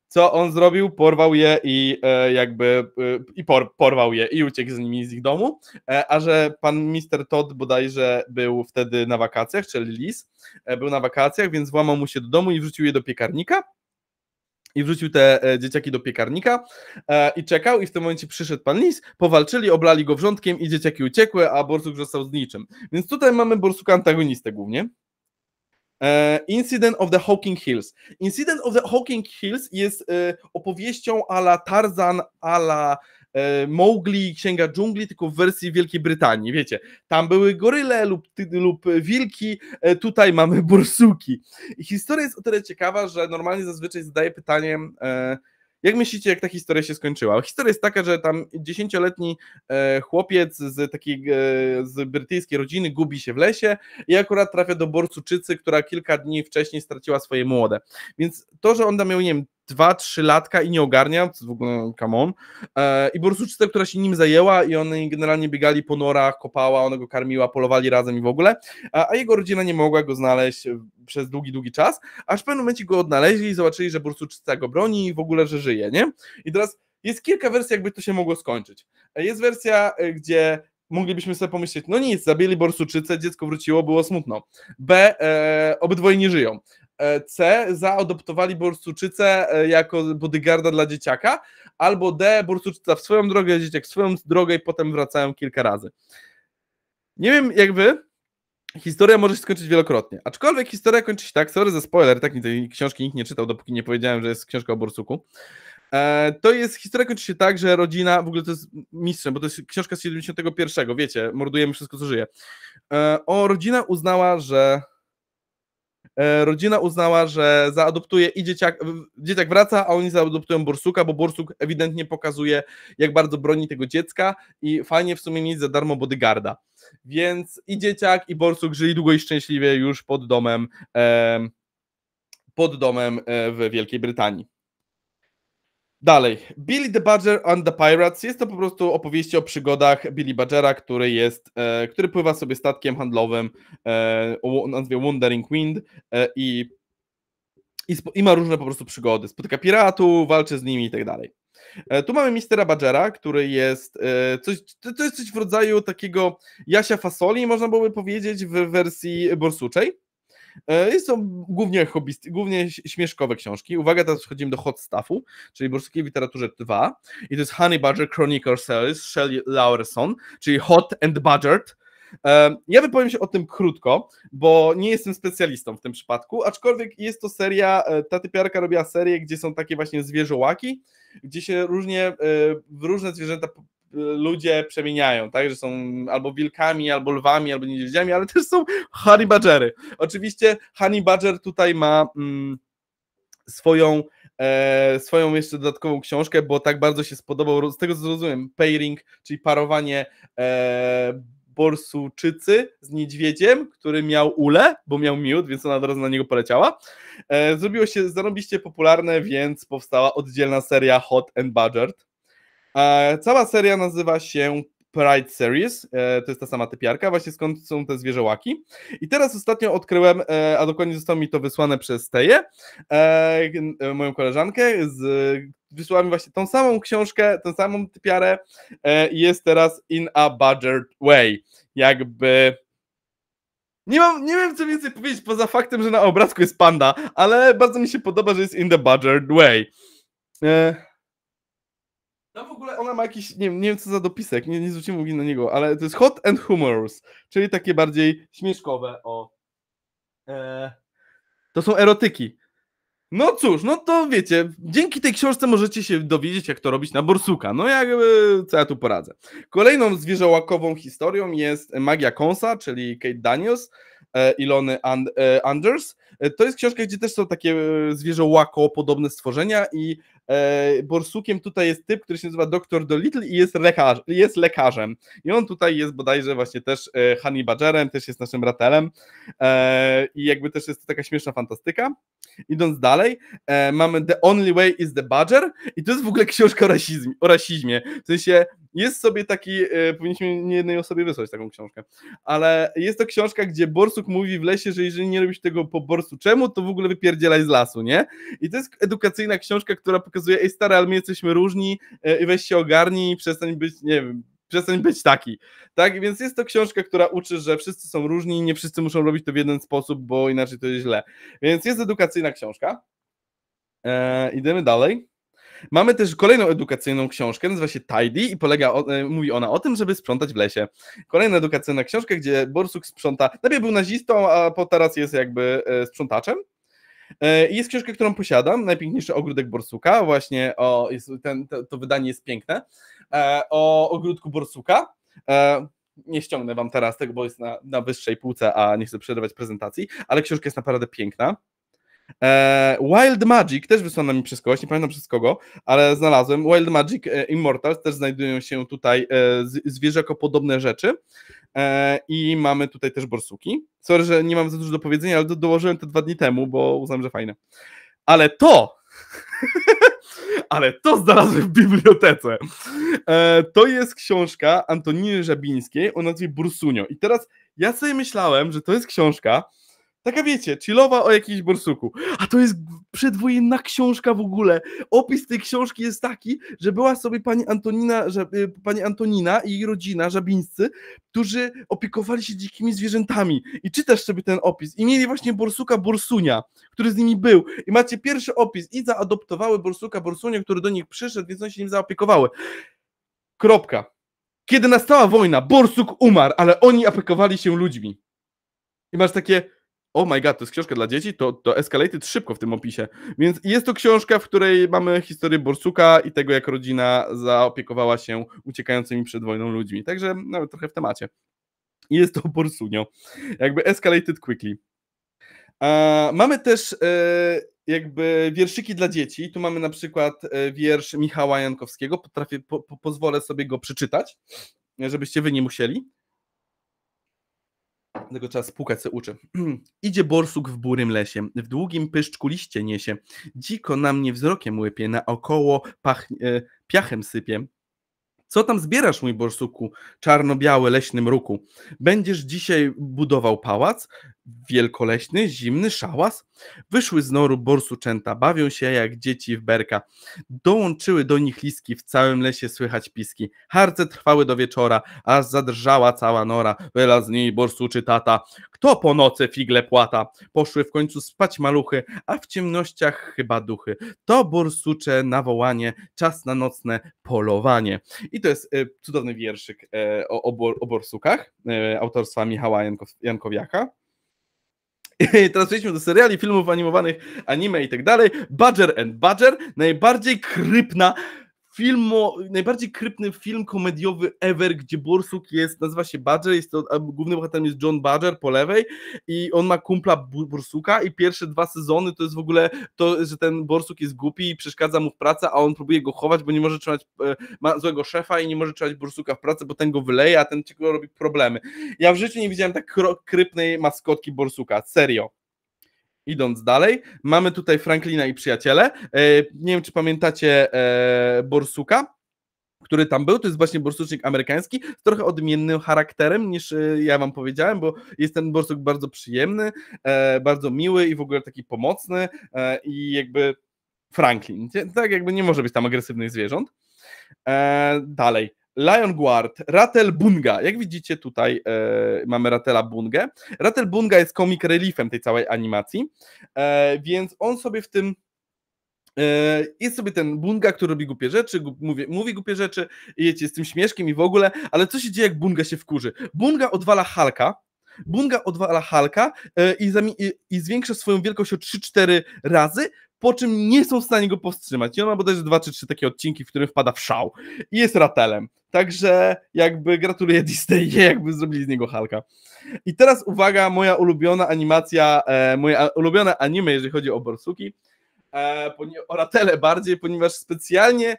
co on zrobił? Porwał je i e, jakby e, i por, porwał je i uciekł z nimi z ich domu, e, a że pan Mister Todd bodajże był wtedy na wakacjach, czyli lis, e, był na wakacjach, więc włamał mu się do domu i wrzucił je do piekarnika i wrzucił te e, dzieciaki do piekarnika e, i czekał i w tym momencie przyszedł pan lis, powalczyli, oblali go wrzątkiem i dzieciaki uciekły, a borsuk został z niczym. Więc tutaj mamy borsuka antagonistę głównie. E, Incident of the Hawking Hills. Incident of the Hawking Hills jest e, opowieścią ala Tarzan, ala e, Mowgli, Księga Dżungli, tylko w wersji Wielkiej Brytanii, wiecie, tam były goryle lub, lub wilki, tutaj mamy borsuki. historia jest o tyle ciekawa, że normalnie zazwyczaj zadaję pytanie, jak myślicie, jak ta historia się skończyła? Historia jest taka, że tam dziesięcioletni e, chłopiec z takiej e, z brytyjskiej rodziny gubi się w lesie i akurat trafia do borcuczycy, która kilka dni wcześniej straciła swoje młode. Więc to, że on tam miał, nie wiem, dwa trzy latka i nie ogarnia, w ogóle come on. E, I borsuczce, która się nim zajęła i oni generalnie biegali po norach, kopała, ona go karmiła, polowali razem i w ogóle, e, a, jego rodzina nie mogła go znaleźć e, przez długi, długi czas, aż w pewnym momencie go odnaleźli i zobaczyli, że Borsuczyca go broni i w ogóle, że żyje, nie? I teraz jest kilka wersji, jakby to się mogło skończyć. Jest wersja, gdzie moglibyśmy sobie pomyśleć, no nic, zabili borsuczycę, dziecko wróciło, było smutno. B, e, obydwoje nie żyją. E, C. Zaadoptowali borsuczycę e, jako bodyguarda dla dzieciaka, albo D. Borsuczyca w swoją drogę, dzieciak w swoją drogę i potem wracają kilka razy. Nie wiem, jak wy, historia może się skończyć wielokrotnie. Aczkolwiek historia kończy się tak, sorry za spoiler, tak tej książki nikt nie czytał, dopóki nie powiedziałem, że jest książka o borsuku. E, to jest, historia kończy się tak, że rodzina, w ogóle to jest mistrzem, bo to jest książka z 71, wiecie, mordujemy wszystko, co żyje. O, rodzina uznała, że E, rodzina uznała, że zaadoptuje i dzieciak, dzieciak wraca, a oni zaadoptują Borsuka, bo Borsuk ewidentnie pokazuje, jak bardzo broni tego dziecka i fajnie w sumie mieć za darmo bodyguarda. Więc i dzieciak, i Borsuk żyli długo i szczęśliwie już pod domem, pod domem e, w Wielkiej Brytanii. Dalej. Billy the Badger and the Pirates. Jest to po prostu opowieść o przygodach Billy Badgera, który jest, e, który pływa sobie statkiem handlowym e, o nazwie Wandering Wind e, i, i, i, ma różne po prostu przygody. Spotyka piratów, walczy z nimi i tak dalej. E, tu mamy Mistera Badgera, który jest e, coś, to jest coś w rodzaju takiego Jasia Fasoli, można byłoby powiedzieć, w wersji borsuczej E, jest to głównie hobbysty, głównie śmieszkowe książki. Uwaga, teraz przechodzimy do hot stuffu, czyli Borskiej Literaturze 2 i to jest Honey Badger Chronicle Series Shelley Laurson, czyli Hot and Badgered, e, ja wypowiem się o tym krótko, bo nie jestem specjalistą w tym przypadku, aczkolwiek jest to seria, e, ta typiarka robiła serię, gdzie są takie właśnie zwierzołaki, gdzie się różnie, w różne zwierzęta ludzie przemieniają, tak, że są albo wilkami, albo lwami, albo niedźwiedziami, ale też są Harry Badgery. Oczywiście Honey Badger tutaj ma mm, swoją E, swoją jeszcze dodatkową książkę, bo tak bardzo się spodobał, z tego co zrozumiem, pairing, czyli parowanie e, borsuczycy z niedźwiedziem, który miał ulę, bo miał miód, więc ona od razu na niego poleciała. E, zrobiło się zarobiście popularne, więc powstała oddzielna seria Hot and Badgered. Cała seria nazywa się Pride Series, e, to jest ta sama typiarka, właśnie skąd są te zwierzołaki. I teraz ostatnio odkryłem, e, a dokładnie zostało mi to wysłane przez Teję, e, moją koleżankę, z, wysłała mi właśnie tą samą książkę, tą samą typiarę i jest teraz In a Budget Way, jakby... Nie, mam, nie wiem, co więcej powiedzieć, poza faktem, że na obrazku jest panda, ale bardzo mi się podoba, że jest in the budget way. E, no w ogóle ona ma jakiś, nie, nie wiem co za dopisek, nie, nie zwróciłem uwagi na niego, ale to jest hot and humorous, czyli takie bardziej śmieszkowe, o. E, to są erotyki. No cóż, no to wiecie, dzięki tej książce możecie się dowiedzieć, jak to robić na borsuka. No jakby, e, co ja tu poradzę. Kolejną zwierzołakową historią jest Magia Konsa, czyli Kate Daniels, e, Ilony And Anders. To jest książka, gdzie też są takie zwierzołako podobne stworzenia i E, Borsukiem tutaj jest typ, który się nazywa Dr. Dolittle i jest, lekarz, jest lekarzem. I on tutaj jest bodajże właśnie też e, Honey Badgerem, też jest naszym ratelem. E, I jakby też jest to taka śmieszna fantastyka. Idąc dalej, mamy The Only Way is the Badger i to jest w ogóle książka o rasizmie. O rasizmie. W sensie jest sobie taki, e, powinniśmy nie jednej osobie wysłać taką książkę, ale jest to książka, gdzie Borsuk mówi w lesie, że jeżeli nie robisz tego po Borsu, czemu, to w ogóle wypierdzielaj z lasu, nie? I to jest edukacyjna książka, która pokazuje, ej stary, ale my jesteśmy różni, e, weź się ogarnij i przestań być, nie wiem, przestań być taki. Tak, więc jest to książka, która uczy, że wszyscy są różni i nie wszyscy muszą robić to w jeden sposób, bo inaczej to jest źle. Więc jest edukacyjna książka. Eee, idziemy dalej. Mamy też kolejną edukacyjną książkę, nazywa się Tidy i polega, o, e, mówi ona o tym, żeby sprzątać w lesie. Kolejna edukacyjna książka, gdzie Borsuk sprząta, najpierw był nazistą, a po teraz jest jakby e, sprzątaczem. E, I Jest książka, którą posiadam, Najpiękniejszy ogródek Borsuka, właśnie o, jest ten, to, to, wydanie jest piękne, o ogródku Borsuka. Nie ściągnę wam teraz tego, bo jest na, na wyższej półce, a nie chcę przerywać prezentacji, ale książka jest naprawdę piękna. E, Wild Magic, też wysłano mi przez kogoś, nie pamiętam przez kogo, ale znalazłem. Wild Magic e, Immortals, też znajdują się tutaj e, zwierzakopodobne rzeczy. I mamy tutaj też borsuki. Sorry, że nie mam za dużo do powiedzenia, ale dołożyłem to dwa dni temu, bo uznam, że fajne. Ale to... ale to znalazłem w bibliotece. to jest książka Antoniny Żabińskiej o nazwie Bursunio. I teraz ja sobie myślałem, że to jest książka, Taka wiecie, chillowa o jakimś borsuku. A to jest przedwojenna książka w ogóle. Opis tej książki jest taki, że była sobie pani Antonina, że, y, pani Antonina i jej rodzina, żabińscy, którzy opiekowali się dzikimi zwierzętami. I czytasz sobie ten opis. I mieli właśnie borsuka Borsunia, który z nimi był. I macie pierwszy opis. I zaadoptowały borsuka Borsunia, który do nich przyszedł, więc oni się nim zaopiekowały. Kropka. Kiedy nastała wojna, borsuk umarł, ale oni opiekowali się ludźmi. I masz takie oh my god, to jest książka dla dzieci, to, to escalated szybko w tym opisie. Więc jest to książka, w której mamy historię Borsuka i tego, jak rodzina zaopiekowała się uciekającymi przed wojną ludźmi. Także nawet no, trochę w temacie. jest to Borsunio. Jakby escalated quickly. A, mamy też e, jakby wierszyki dla dzieci. Tu mamy na przykład e, wiersz Michała Jankowskiego. Potrafię, po, po, pozwolę sobie go przeczytać, żebyście wy nie musieli. Dlatego trzeba spłukać co uczy. Idzie borsuk w burym lesie, w długim pyszczku liście niesie. Dziko na mnie wzrokiem łypie, naokoło pach, e, piachem sypie. Co tam zbierasz, mój borsuku, czarno-biały, leśny mruku? Będziesz dzisiaj budował pałac? Wielkoleśny, zimny szałas? Wyszły z noru borsuczęta, bawią się jak dzieci w berka. Dołączyły do nich liski, w całym lesie słychać piski. Harce trwały do wieczora, aż zadrżała cała nora. Wela z niej borsuczy tata. Kto po nocy figle płata? Poszły w końcu spać maluchy, a w ciemnościach chyba duchy. To borsucze nawołanie, czas na nocne polowanie. I to jest e, cudowny wierszyk e, o, o, o borsukach e, autorstwa Michała Jankow, Jankowiaka. I teraz przejdźmy do seriali, filmów animowanych, anime i tak dalej. Badger and Badger, najbardziej krypna filmo, najbardziej krypny film komediowy ever, gdzie Borsuk jest, nazywa się Badger, jest to, głównym bohaterem jest John Badger po lewej i on ma kumpla Borsuka i pierwsze dwa sezony to jest w ogóle to, że ten Borsuk jest głupi i przeszkadza mu w pracy, a on próbuje go chować, bo nie może trzymać, e, ma złego szefa i nie może trzymać Borsuka w pracy, bo ten go wyleje, a ten tylko robi problemy. Ja w życiu nie widziałem tak krypnej maskotki Borsuka, serio. Idąc dalej, mamy tutaj Franklina i przyjaciele. E, nie wiem, czy pamiętacie e, Borsuka, który tam był, to jest właśnie borsucznik amerykański, z trochę odmiennym charakterem niż e, ja wam powiedziałem, bo jest ten borsuk bardzo przyjemny, bardzo miły i w ogóle taki pomocny i jakby Franklin, tak jakby nie może być tam agresywnych zwierząt. Dalej, Lion Guard, Ratel Bunga. Jak widzicie tutaj e, mamy Ratela Bungę. Ratel Bunga jest komik reliefem tej całej animacji, e, więc on sobie w tym e, jest sobie ten Bunga, który robi głupie rzeczy, mówi, mówi głupie rzeczy, jecie z tym śmieszkiem i w ogóle, ale co się dzieje, jak Bunga się wkurzy? Bunga odwala Halka, Bunga odwala Halka e, i, i, i zwiększa swoją wielkość o 3-4 razy, po czym nie są w stanie go powstrzymać. I on ma bodajże dwa czy trzy takie odcinki, w których wpada w szał i jest ratelem. Także jakby gratuluję Disney, jakby zrobili z niego Halka. I teraz uwaga, moja ulubiona animacja, e, moja ulubiona anime, jeżeli chodzi o Borsuki, e, o ratele bardziej, ponieważ specjalnie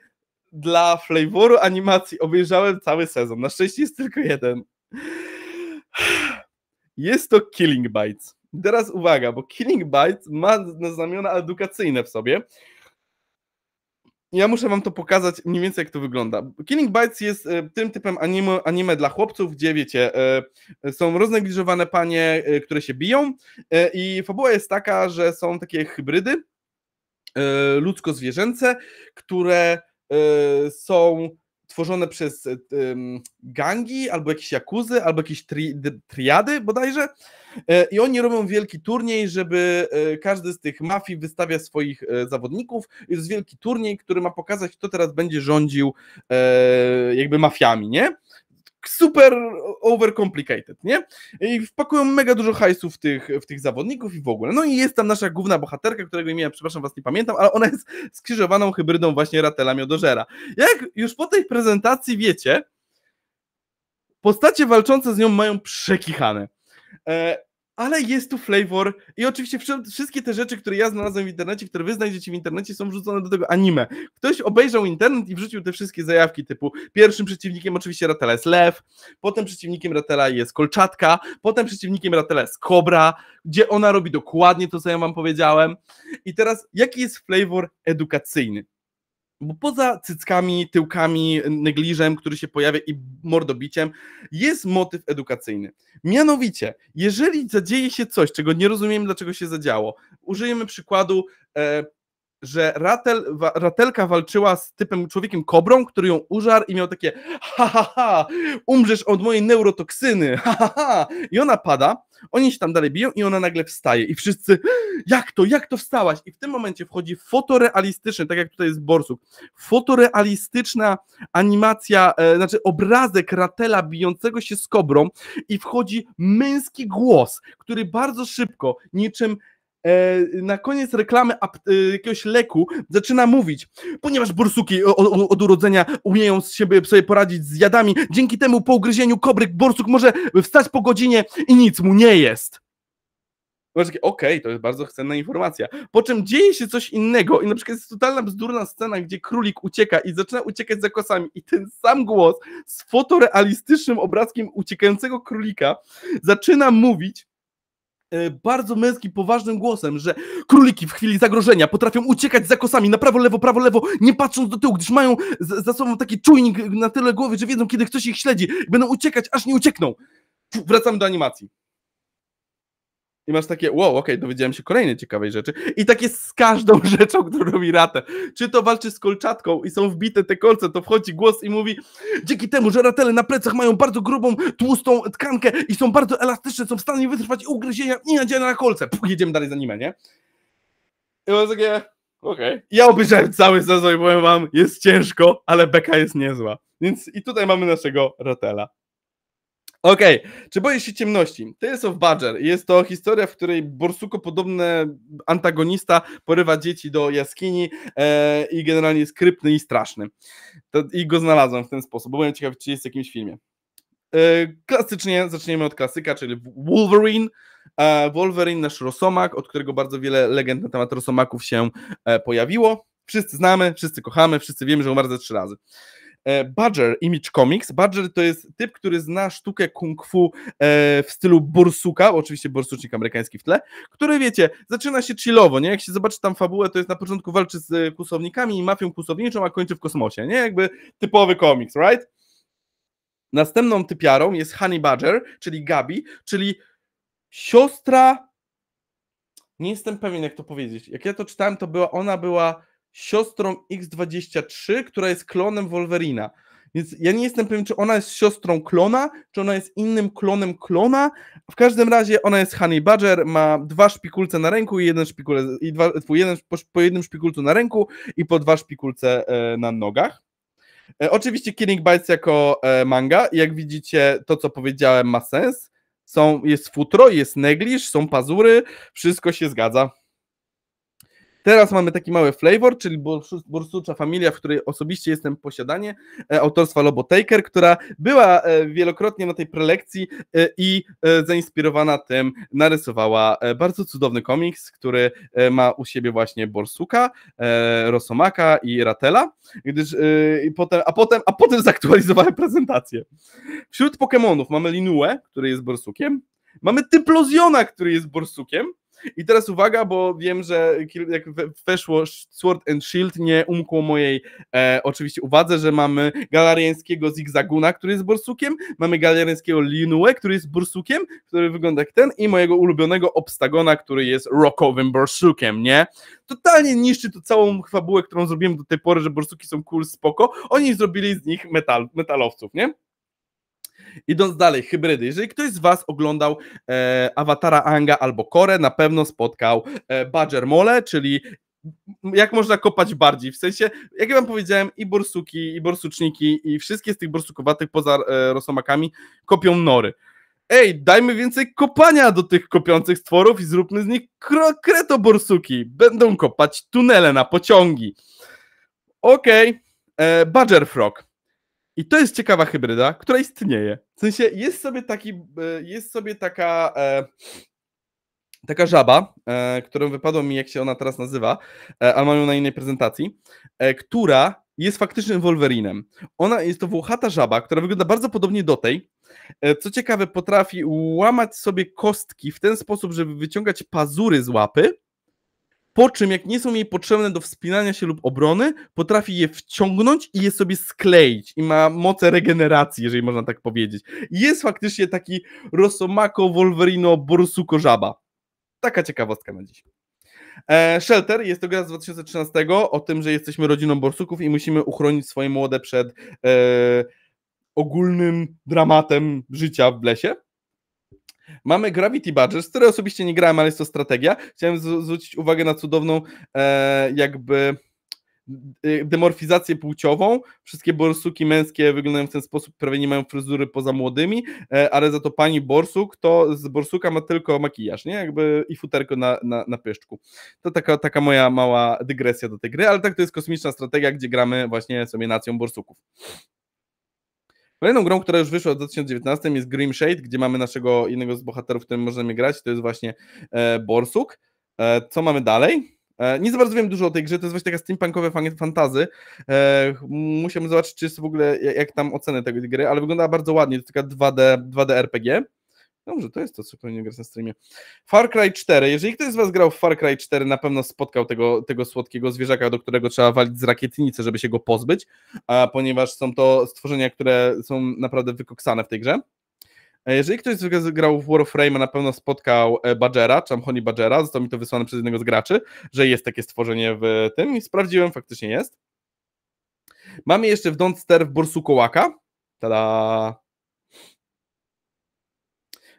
dla flavoru animacji obejrzałem cały sezon. Na szczęście jest tylko jeden. Jest to Killing Bites. Teraz uwaga, bo Killing Bites ma znamiona edukacyjne w sobie. Ja muszę wam to pokazać mniej więcej, jak to wygląda. Killing Bites jest e, tym typem anime, anime dla chłopców, gdzie wiecie, e, są roznegliżowane panie, e, które się biją i fabuła jest taka, że są takie hybrydy ludzko-zwierzęce, które są tworzone przez e, gangi, albo jakieś jakuzy, albo jakieś tri, triady bodajże. E, I oni robią wielki turniej, żeby e, każdy z tych mafii wystawia swoich zawodników. Jest wielki turniej, który ma pokazać, kto teraz będzie rządził jakby mafiami, nie? super overcomplicated, nie? I wpakują mega dużo hajsów w tych, w tych zawodników i w ogóle. No i jest tam nasza główna bohaterka, którego imienia, przepraszam was, nie pamiętam, ale ona jest skrzyżowaną hybrydą właśnie Ratela Miodożera. Jak już po tej prezentacji wiecie, postacie walczące z nią mają przekichane. E, ale jest tu flavor i oczywiście wszystkie te rzeczy, które ja znalazłem w internecie, które wy znajdziecie w internecie są wrzucone do tego anime. Ktoś obejrzał internet i wrzucił te wszystkie zajawki typu pierwszym przeciwnikiem oczywiście Ratela jest lew, potem przeciwnikiem Ratela jest kolczatka, potem przeciwnikiem Ratela jest kobra, gdzie ona robi dokładnie to, co ja wam powiedziałem. I teraz jaki jest flavor edukacyjny? bo poza cyckami, tyłkami, negliżem, który się pojawia i mordobiciem, jest motyw edukacyjny. Mianowicie, jeżeli zadzieje się coś, czego nie rozumiemy, dlaczego się zadziało, użyjemy przykładu e, że ratel, wa, ratelka walczyła z typem człowiekiem kobrą, który ją użarł i miał takie ha, ha, ha umrzesz od mojej neurotoksyny, ha, ha, ha. I ona pada, oni się tam dalej biją i ona nagle wstaje i wszyscy jak to, jak to wstałaś? I w tym momencie wchodzi fotorealistyczny, tak jak tutaj jest Borsuk, fotorealistyczna animacja, e, znaczy obrazek ratela bijącego się z kobrą i wchodzi męski głos, który bardzo szybko, niczym E, na koniec reklamy e, jakiegoś leku zaczyna mówić, ponieważ borsuki od urodzenia umieją z siebie sobie poradzić z jadami, dzięki temu po ugryzieniu kobryk borsuk może wstać po godzinie i nic mu nie jest. Okej, okay, to jest bardzo cenna informacja. Po czym dzieje się coś innego i na przykład jest totalna bzdurna scena, gdzie królik ucieka i zaczyna uciekać za kosami i ten sam głos z fotorealistycznym obrazkiem uciekającego królika zaczyna mówić E, bardzo męskim, poważnym głosem, że króliki w chwili zagrożenia potrafią uciekać za kosami na prawo, lewo, prawo, lewo, nie patrząc do tyłu, gdyż mają za sobą taki czujnik na tyle głowy, że wiedzą, kiedy ktoś ich śledzi, będą uciekać, aż nie uciekną. Wracamy do animacji. I masz takie, wow, okej, okay, dowiedziałem się kolejnej ciekawej rzeczy. I tak jest z każdą rzeczą, którą robi Ratę. Czy to walczy z kolczatką i są wbite te kolce, to wchodzi głos i mówi, dzięki temu, że ratele na plecach mają bardzo grubą, tłustą tkankę i są bardzo elastyczne, są w stanie wytrwać ugryzienia i nadzienia na kolce. Puh, jedziemy dalej z anime, nie? I mam takie, okej. Okay. Ja obejrzałem cały sezon i powiem wam, jest ciężko, ale beka jest niezła. Więc i tutaj mamy naszego Ratela. Okej, okay. czy boisz się ciemności? Tales of Badger jest to historia, w której borsuko podobny antagonista porywa dzieci do jaskini e, i generalnie jest krypny i straszny. To, I go znalazłem w ten sposób, bo byłem ciekawy, czy jest w jakimś filmie. E, klasycznie zaczniemy od klasyka, czyli Wolverine. E, Wolverine, nasz rosomak, od którego bardzo wiele legend na temat rosomaków się e, pojawiło. Wszyscy znamy, wszyscy kochamy, wszyscy wiemy, że umarł ze trzy razy. E, Badger Image Comics. Badger to jest typ, który zna sztukę kung fu e, w stylu bursuka, oczywiście bursucznik amerykański w tle, który wiecie, zaczyna się chillowo, nie? Jak się zobaczy tam fabułę, to jest na początku walczy z kusownikami i mafią kusowniczą, a kończy w kosmosie, nie? Jakby typowy komiks, right? Następną typiarą jest Honey Badger, czyli Gabi, czyli siostra. Nie jestem pewien, jak to powiedzieć. Jak ja to czytałem, to była, ona była siostrą X23, która jest klonem Wolverina. Więc ja nie jestem pewien, czy ona jest siostrą klona, czy ona jest innym klonem klona. W każdym razie ona jest Honey Badger, ma dwa szpikulce na ręku i jeden szpikulec, i dwa, jeden, po, jednym szpikulcu na ręku i po dwa szpikulce e, na nogach. E, oczywiście Killing Bites jako e, manga. Jak widzicie, to co powiedziałem ma sens. Są, jest futro, jest negliż, są pazury, wszystko się zgadza. Teraz mamy taki mały flavor, czyli Bursucza Familia, w której osobiście jestem posiadanie, e, autorstwa Lobo Taker, która była e, wielokrotnie na tej prelekcji e, i zainspirowana tym narysowała bardzo cudowny komiks, który ma u siebie właśnie Borsuka, Rosomaka i Ratela, gdyż, potem, a, potem, a potem zaktualizowałem prezentację. Wśród Pokémonów mamy Linue, który jest Borsukiem, mamy Typloziona, który jest Borsukiem, i teraz uwaga, bo wiem, że jak weszło Sword and Shield, nie umkło mojej e, oczywiście uwadze, że mamy galariańskiego Zigzaguna, który jest borsukiem, mamy galariańskiego Linue, który jest borsukiem, który wygląda jak ten, i mojego ulubionego Obstagona, który jest rockowym borsukiem, nie? Totalnie niszczy to całą fabułę, którą zrobiłem do tej pory, że borsuki są cool, spoko. Oni zrobili z nich metal, metalowców, nie? Idąc dalej, hybrydy. Jeżeli ktoś z Was oglądał e, Awatara Anga albo Korę, na pewno spotkał e, Badger Mole, czyli jak można kopać bardziej. W sensie, jak ja wam powiedziałem, i borsuki, i borsuczniki i wszystkie z tych borsukowatych poza e, rosomakami kopią nory. Ej, dajmy więcej kopania do tych kopiących stworów i zróbmy z nich borsuki Będą kopać tunele na pociągi. Okej, okay. E, badger frog. I to jest ciekawa hybryda, która istnieje. W sensie jest sobie taki, e, jest sobie taka, e, taka żaba, e, którą wypadło mi, jak się ona teraz nazywa, ale mam ją na innej prezentacji, która jest faktycznym Wolverinem. Ona jest to włochata żaba, która wygląda bardzo podobnie do tej. Co ciekawe, potrafi łamać sobie kostki w ten sposób, żeby wyciągać pazury z łapy po czym jak nie są jej potrzebne do wspinania się lub obrony, potrafi je wciągnąć i je sobie skleić i ma moce regeneracji, jeżeli można tak powiedzieć. Jest faktycznie taki Rosomako, Wolverino, Borsuko, Żaba. Taka ciekawostka na dziś. E, Shelter jest to gra z 2013 o tym, że jesteśmy rodziną borsuków i musimy uchronić swoje młode przed e, ogólnym dramatem życia w lesie. Mamy Gravity Badges, które osobiście nie grałem, ale jest to strategia. Chciałem zwrócić uwagę na cudowną e, jakby e, demorfizację płciową. Wszystkie borsuki męskie wyglądają w ten sposób, prawie nie mają fryzury poza młodymi, e, ale za to pani borsuk, to z borsuka ma tylko makijaż, nie? Jakby i futerko na, na, na pyszczku. To taka, taka moja mała dygresja do tej gry, ale tak to jest kosmiczna strategia, gdzie gramy właśnie sobie nacją borsuków. Kolejną grą, która już wyszła w 2019 jest Grim Shade, gdzie mamy naszego jednego z bohaterów, którym możemy grać, to jest właśnie e, Borsuk. E, co mamy dalej? E, nie za bardzo wiem dużo o tej grze, to jest właśnie taka steampunkowe fan fantazy. E, musiałem zobaczyć, czy jest w ogóle, jak, jak tam oceny tej gry, ale wygląda bardzo ładnie, to taka 2D, 2D RPG. Dobrze, to jest to, co powinien grać na streamie. Far Cry 4. Jeżeli ktoś z Was grał w Far Cry 4, na pewno spotkał tego, tego słodkiego zwierzaka, do którego trzeba walić z rakietnicy, żeby się go pozbyć, a ponieważ są to stworzenia, które są naprawdę wykoksane w tej grze. E, jeżeli ktoś z Was grał w Warframe, na pewno spotkał e, Badgera, chamhoni Badgera, zostało mi to wysłane przez jednego z graczy, że jest takie stworzenie w tym i sprawdziłem, faktycznie jest. Mamy jeszcze w Don't Starve Kołaka. Tada!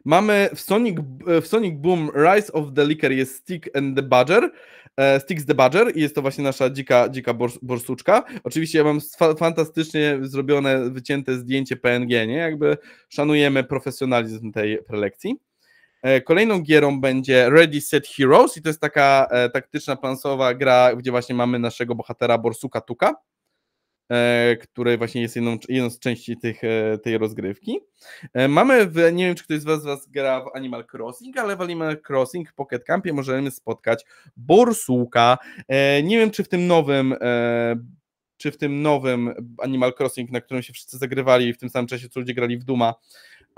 Mamy w Sonic, w Sonic Boom Rise of the Licker jest Stick and the Badger. E, Sticks the Badger i jest to właśnie nasza dzika, dzika borsuczka. Oczywiście ja mam fantastycznie zrobione, wycięte zdjęcie PNG, nie? Jakby szanujemy profesjonalizm tej prelekcji. E, kolejną gierą będzie Ready Set Heroes i to jest taka e, taktyczna, plansowa gra, gdzie właśnie mamy naszego bohatera Borsuka Tuka E, które właśnie jest jedną, jedną z części tych, e, tej rozgrywki. E, mamy, w, nie wiem czy ktoś z was, z was gra w Animal Crossing, ale w Animal Crossing w Pocket Campie możemy spotkać borsuka. Nie wiem czy w tym nowym czy w tym nowym Animal Crossing, na którym się wszyscy zagrywali w tym samym czasie, co ludzie grali w Duma,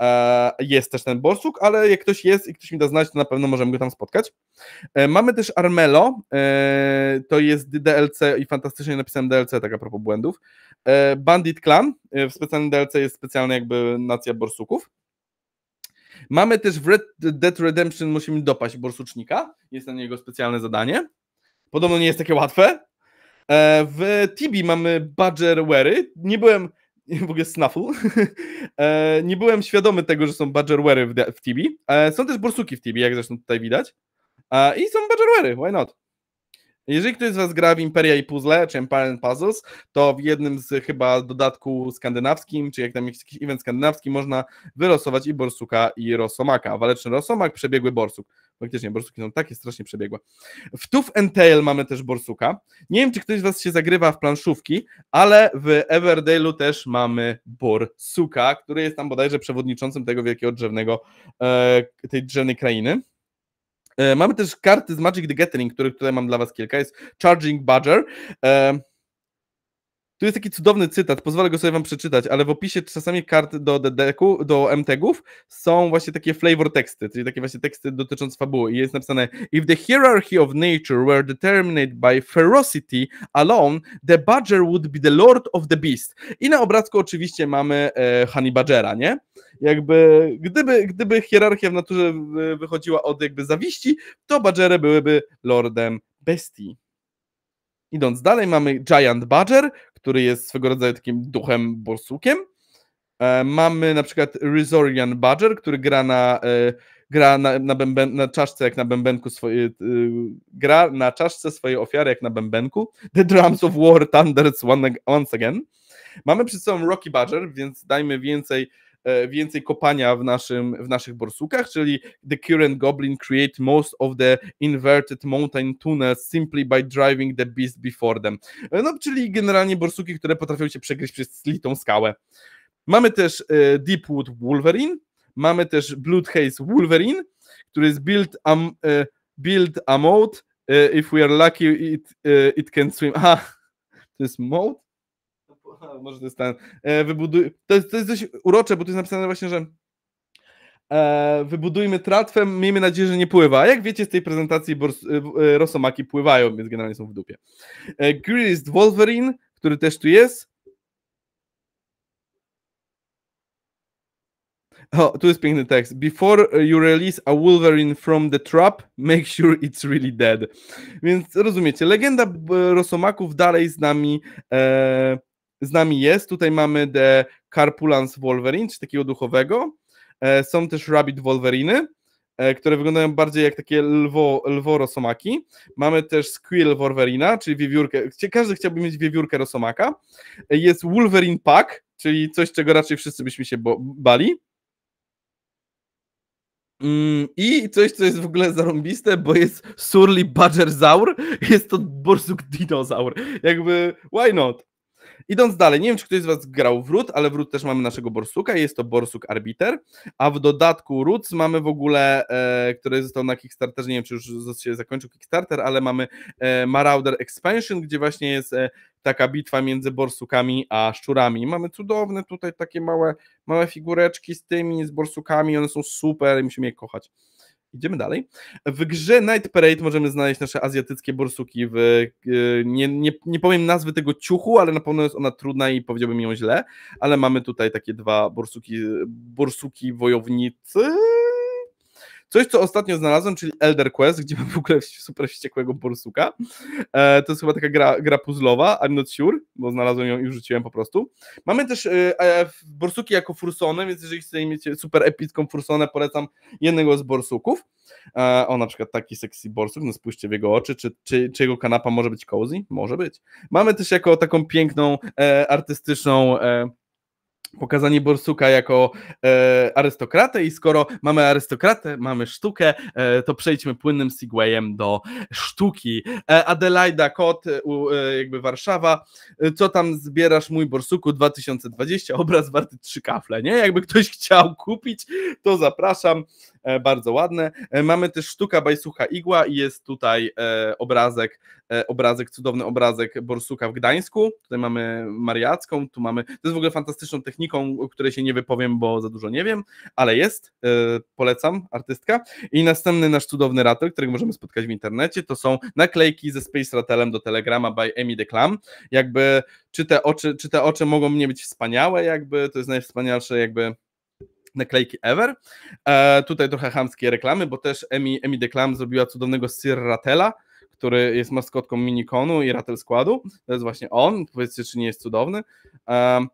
E, jest też ten Borsuk, ale jak ktoś jest i ktoś mi da znać, to na pewno możemy go tam spotkać. E, mamy też Armelo, e, to jest DLC i fantastycznie napisałem DLC, tak a propos błędów. Bandit Clan, w specjalnym DLC jest specjalna jakby nacja Borsuków. Mamy też w Red Dead Redemption musimy dopaść Borsucznika, jest na niego specjalne zadanie. Podobno nie jest takie łatwe. W TB mamy Badger Wery. Nie byłem w ogóle snafu. E, nie byłem świadomy tego, że są badgerwery w, w e, Są też borsuki w Tibi, jak zresztą tutaj widać. E, I są badgerwery, why not? Jeżeli ktoś z Was gra w Imperia i Puzzle, czy Empire Puzzles, to w jednym z chyba dodatku skandynawskim, czy jak tam jest jakiś event skandynawski, można wylosować i Borsuka, i Rosomaka. Waleczny Rosomak, przebiegły Borsuk. Faktycznie, Borsuki są takie strasznie przebiegłe. W Tooth and Tail mamy też Borsuka. Nie wiem, czy ktoś z Was się zagrywa w planszówki, ale w Everdale'u też mamy Borsuka, który jest tam bodajże przewodniczącym tego wielkiego drzewnego, e, tej drzewnej krainy. E, mamy też karty z Magic the Gathering, których tutaj mam dla Was kilka. Jest Charging Badger. E, tu jest taki cudowny cytat, pozwolę go sobie wam przeczytać, ale w opisie czasami kart do ddk do mtg są właśnie takie flavor teksty, czyli takie właśnie teksty dotyczące fabuły. I jest napisane: If the hierarchy of nature were determined by ferocity alone, the badger would be the lord of the beast. I na obrazku oczywiście mamy e, Honey Badgera, nie? Jakby gdyby, gdyby hierarchia w naturze e, wychodziła od jakby zawiści, to badgery byłyby lordem bestii. Idąc dalej, mamy Giant Badger, który jest swego rodzaju takim duchem borsukiem. E, mamy na przykład Rizorian Badger, który gra na, e, gra na, na, bęben, na czaszce jak na bębenku swoje, e, gra na czaszce swojej ofiary jak na bębenku. The Drums of War Thunders once again. Mamy przed sobą Rocky Badger, więc dajmy więcej E, więcej kopania w, naszym, w naszych borsukach, czyli The Current Goblin create most of the inverted mountain tunnels simply by driving the beast before them. E, no, czyli generalnie borsuki, które potrafią się przegryźć przez litą skałę. Mamy też e, Deepwood Wolverine, mamy też Bloodhaze Wolverine, który jest build, a build a mode, if we are lucky it, it can swim. Aha, to jest mode? może to jest ten, e, wybuduj... to, jest, to jest dość urocze, bo tu jest napisane właśnie, że e, wybudujmy tratwę, miejmy nadzieję, że nie pływa. A jak wiecie z tej prezentacji, e, e, rosomaki pływają, więc generalnie są w dupie. E, Greased Wolverine, który też tu jest. O, tu jest piękny tekst. Before you release a Wolverine from the trap, make sure it's really dead. Więc rozumiecie, legenda Rosomaków dalej z nami e, z nami jest. Tutaj mamy The Carpulans Wolverine, czy takiego duchowego. E, są też Rabbit Wolveriny, e, które wyglądają bardziej jak takie lwo, lworosomaki. Mamy też Squirrel Wolverina, czyli wiewiórkę. Każdy chciałby mieć wiewiórkę rosomaka. E, jest Wolverine Pack, czyli coś, czego raczej wszyscy byśmy się bali. Mm, I coś, co jest w ogóle zarąbiste, bo jest Surly Badgerzaur, jest to borsuk dinozaur. Jakby, why not? Idąc dalej, nie wiem, czy ktoś z Was grał w Root, ale w Root też mamy naszego Borsuka, i jest to Borsuk Arbiter, a w dodatku Roots mamy w ogóle, e, który został na Kickstarterze, nie wiem, czy już się zakończył Kickstarter, ale mamy e, Marauder Expansion, gdzie właśnie jest e, taka bitwa między borsukami a szczurami. Mamy cudowne tutaj takie małe, małe figureczki z tymi, z borsukami, one są super, musimy je kochać. Idziemy dalej. W grze Night Parade możemy znaleźć nasze azjatyckie borsuki. W, e, nie, nie, nie powiem nazwy tego ciuchu, ale na pewno jest ona trudna i powiedziałbym ją źle, ale mamy tutaj takie dwa borsuki, borsuki wojownicy Coś, co ostatnio znalazłem, czyli Elder Quest, gdzie mamy w ogóle super wściekłego borsuka. E, to jest chyba taka gra, gra puzzlowa, I'm not sure, bo znalazłem ją i rzuciłem po prostu. Mamy też e, e borsuki jako fursony, więc jeżeli chcecie mieć super epicką fursonę, polecam jednego z borsuków. E, o, na przykład taki sexy borsuk, no spójrzcie w jego oczy, czy, czy, czy jego kanapa może być cozy? Może być. Mamy też jako taką piękną, e, artystyczną e, pokazanie Borsuka jako e, arystokratę i skoro mamy arystokratę, mamy sztukę, e, to przejdźmy płynnym segwayem do sztuki. E, Adelaida Kot, e, u, e, jakby Warszawa, e, co tam zbierasz mój Borsuku 2020, obraz warty trzy kafle, nie? Jakby ktoś chciał kupić, to zapraszam. E, bardzo ładne. E, mamy też sztuka Bajsucha Igła i jest tutaj e, obrazek, obrazek, cudowny obrazek Borsuka w Gdańsku. Tutaj mamy Mariacką, tu mamy, to jest w ogóle fantastyczną techniką, o której się nie wypowiem, bo za dużo nie wiem, ale jest, polecam, artystka. I następny nasz cudowny ratel, którego możemy spotkać w internecie, to są naklejki ze Space Ratelem do Telegrama by amy Declam. Jakby, czy te oczy, czy te oczy mogą mnie być wspaniałe, jakby, to jest najwspanialsze jakby naklejki ever. E, tutaj trochę hamskie reklamy, bo też Emi, Emi Deklam zrobiła cudownego Sir Ratela, który jest maskotką Minikonu i Ratel składu. To jest właśnie on. Powiedzcie, czy nie jest cudowny. E,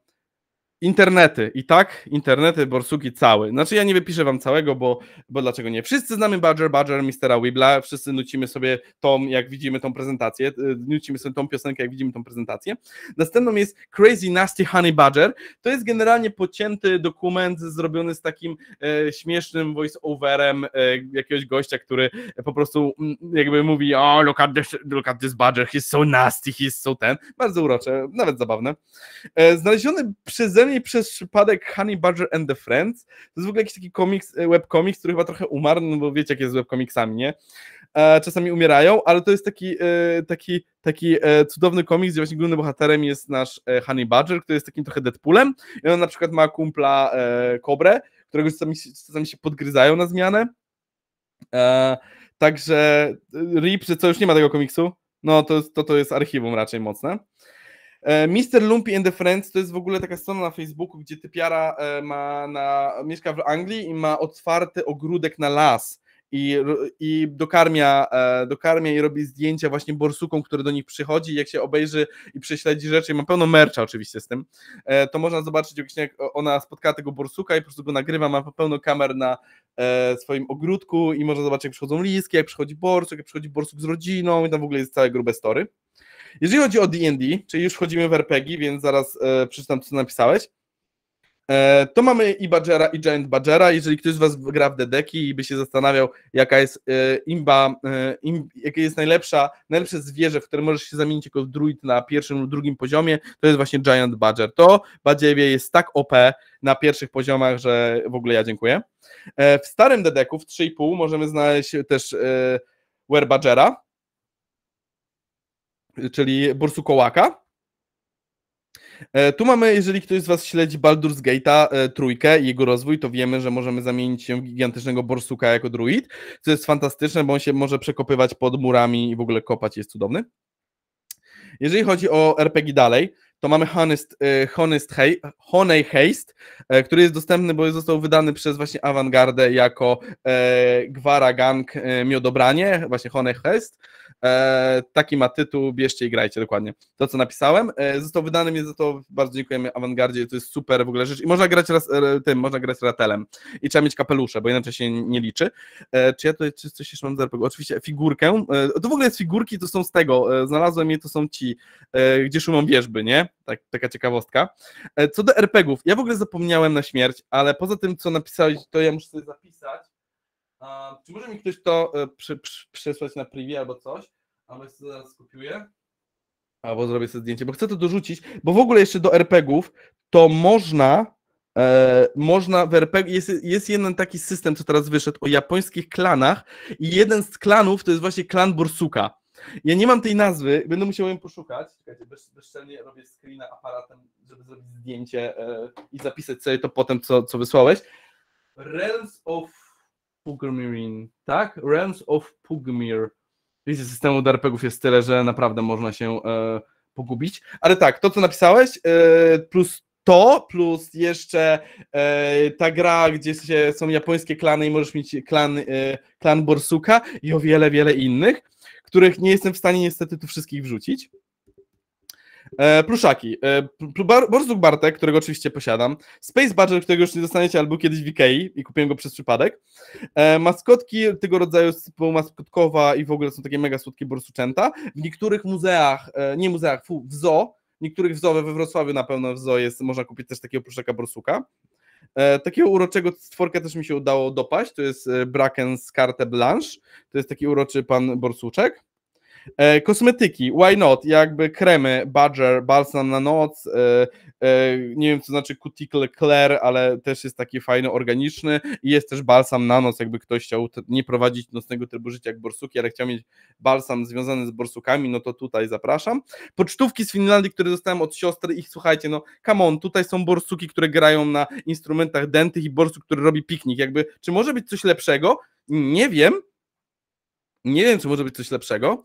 Internety. I tak, internety Borsuki cały. Znaczy ja nie wypiszę wam całego, bo, bo dlaczego nie? Wszyscy znamy Badger, Badger, Mistera Weebla, wszyscy nucimy sobie tą, jak widzimy tą prezentację, y, nucimy sobie tą piosenkę, jak widzimy tą prezentację. Następną jest Crazy Nasty Honey Badger. To jest generalnie pocięty dokument zrobiony z takim e, śmiesznym voice-overem e, jakiegoś gościa, który po prostu m, mm, jakby mówi oh, look at, this, look at this Badger, he's so nasty, he's so ten. Bardzo urocze, nawet zabawne. E, znaleziony przeze przez przypadek Honey Badger and the Friends. To jest w ogóle jakiś taki komiks, e, webkomiks, który chyba trochę umarł, no bo wiecie, jak jest z webkomiksami, nie? E, czasami umierają, ale to jest taki, e, taki, taki cudowny komiks, gdzie właśnie głównym bohaterem jest nasz Honey Badger, który jest takim trochę Deadpoolem. I on na przykład ma kumpla Kobrę, którego czasami, czasami się podgryzają na zmianę. Także RIP, że co już nie ma tego komiksu. No to, to, to jest archiwum raczej mocne. E, mister Lumpy and the Friends to jest w ogóle taka strona na Facebooku, gdzie typiara e, ma na, mieszka w Anglii i ma otwarty ogródek na las i, i dokarmia, e, dokarmia i robi zdjęcia właśnie borsukom, który do nich przychodzi jak się obejrzy i prześledzi rzeczy, i ma pełno mercha, oczywiście z tym, to można zobaczyć właśnie jak ona spotkała tego borsuka i po prostu go nagrywa, ma pełno kamer na swoim ogródku i można zobaczyć jak przychodzą liski, jak przychodzi borsuk, jak przychodzi borsuk z rodziną i tam w ogóle jest całe grube story. Jeżeli chodzi o D&D, czyli już wchodzimy w RPG, więc zaraz e, przeczytam, co napisałeś. E, to mamy i Badgera, i Giant Badgera. Jeżeli ktoś z Was gra w Dedeki i by się zastanawiał, jaka jest e, imba, e, im, jakie jest najlepsza, najlepsze zwierzę, w które możesz się zamienić jako druid na pierwszym lub drugim poziomie, to jest właśnie Giant Badger. To Badziewie jest tak OP na pierwszych poziomach, że w ogóle ja dziękuję. E, w starym Dedeku, w 3,5, możemy znaleźć też e, Badgera, czyli Borsukołaka. E, tu mamy, jeżeli ktoś z Was śledzi Baldur's Gate'a e, trójkę i jego rozwój, to wiemy, że możemy zamienić się w gigantycznego borsuka jako druid, co jest fantastyczne, bo on się może przekopywać pod murami i w ogóle kopać, jest cudowny. Jeżeli chodzi o RPG dalej, to mamy Honest, e, Honest Honey Haste, który jest dostępny, bo został wydany przez właśnie Awangardę jako e, Gwara Gang Miodobranie, właśnie Honey Haste. E, taki ma tytuł, bierzcie i grajcie, dokładnie. To, co napisałem. E, został wydany, więc za to bardzo dziękujemy Awangardzie, to jest super w ogóle rzecz. I można grać raz, e, tym, można grać ratelem. I trzeba mieć kapelusze, bo inaczej się nie liczy. Czy ja tutaj czy coś jeszcze mam z RPG? Oczywiście figurkę. To w ogóle jest figurki, to są z tego, znalazłem je, to są ci, gdzie szumą wierzby, nie? Tak, taka ciekawostka. Co do RPGów, ja w ogóle zapomniałem na śmierć, ale poza tym, co napisałeś, to ja muszę sobie zapisać czy może mi ktoś to e, przy, przy, na privy albo coś? Albo jeszcze zaraz skopiuję. Albo zrobię sobie zdjęcie, bo chcę to dorzucić, bo w ogóle jeszcze do RPGów to można, e, można w RPG, jest, jest jeden taki system, co teraz wyszedł, o japońskich klanach i jeden z klanów to jest właśnie klan bursuka. Ja nie mam tej nazwy, będę musiał ją poszukać. Czekajcie, bez, bezczelnie robię screena aparatem, żeby zrobić zdjęcie e, i zapisać sobie to potem, co, co wysłałeś. Realms of Pugmirin, tak? Realms of Pugmir. Wiecie, systemu DRPGów jest tyle, że naprawdę można się e, pogubić. Ale tak, to co napisałeś, e, plus to, plus jeszcze e, ta gra, gdzie się, są japońskie klany i możesz mieć klan, e, klan Borsuka i o wiele, wiele innych, których nie jestem w stanie niestety tu wszystkich wrzucić. E, pluszaki. E, Borsuk Bartek, którego oczywiście posiadam. Space Badger, którego już nie dostaniecie, albo kiedyś w Ikei i kupiłem go przez przypadek. E, maskotki tego rodzaju typu maskotkowa i w ogóle są takie mega słodkie borsuczęta. W niektórych muzeach, e, nie muzeach, fu, w zoo, niektórych w zoo, we Wrocławiu na pewno w zoo jest, można kupić też takiego pluszaka borsuka. E, takiego uroczego stworka też mi się udało dopaść, to jest e, Bracken z Carte Blanche, to jest taki uroczy pan borsuczek. E, kosmetyki, why not? Jakby kremy, Badger, Balsam na noc, e, e, nie wiem co znaczy Cuticle clear, ale też jest taki fajny, organiczny i jest też balsam na noc, jakby ktoś chciał nie prowadzić nocnego trybu życia jak borsuki, ale chciał mieć balsam związany z borsukami, no to tutaj zapraszam. Pocztówki z Finlandii, które dostałem od siostry, ich słuchajcie, no come on, tutaj są borsuki, które grają na instrumentach dętych i borsuk, który robi piknik, jakby, czy może być coś lepszego? Nie wiem, nie wiem, czy może być coś lepszego,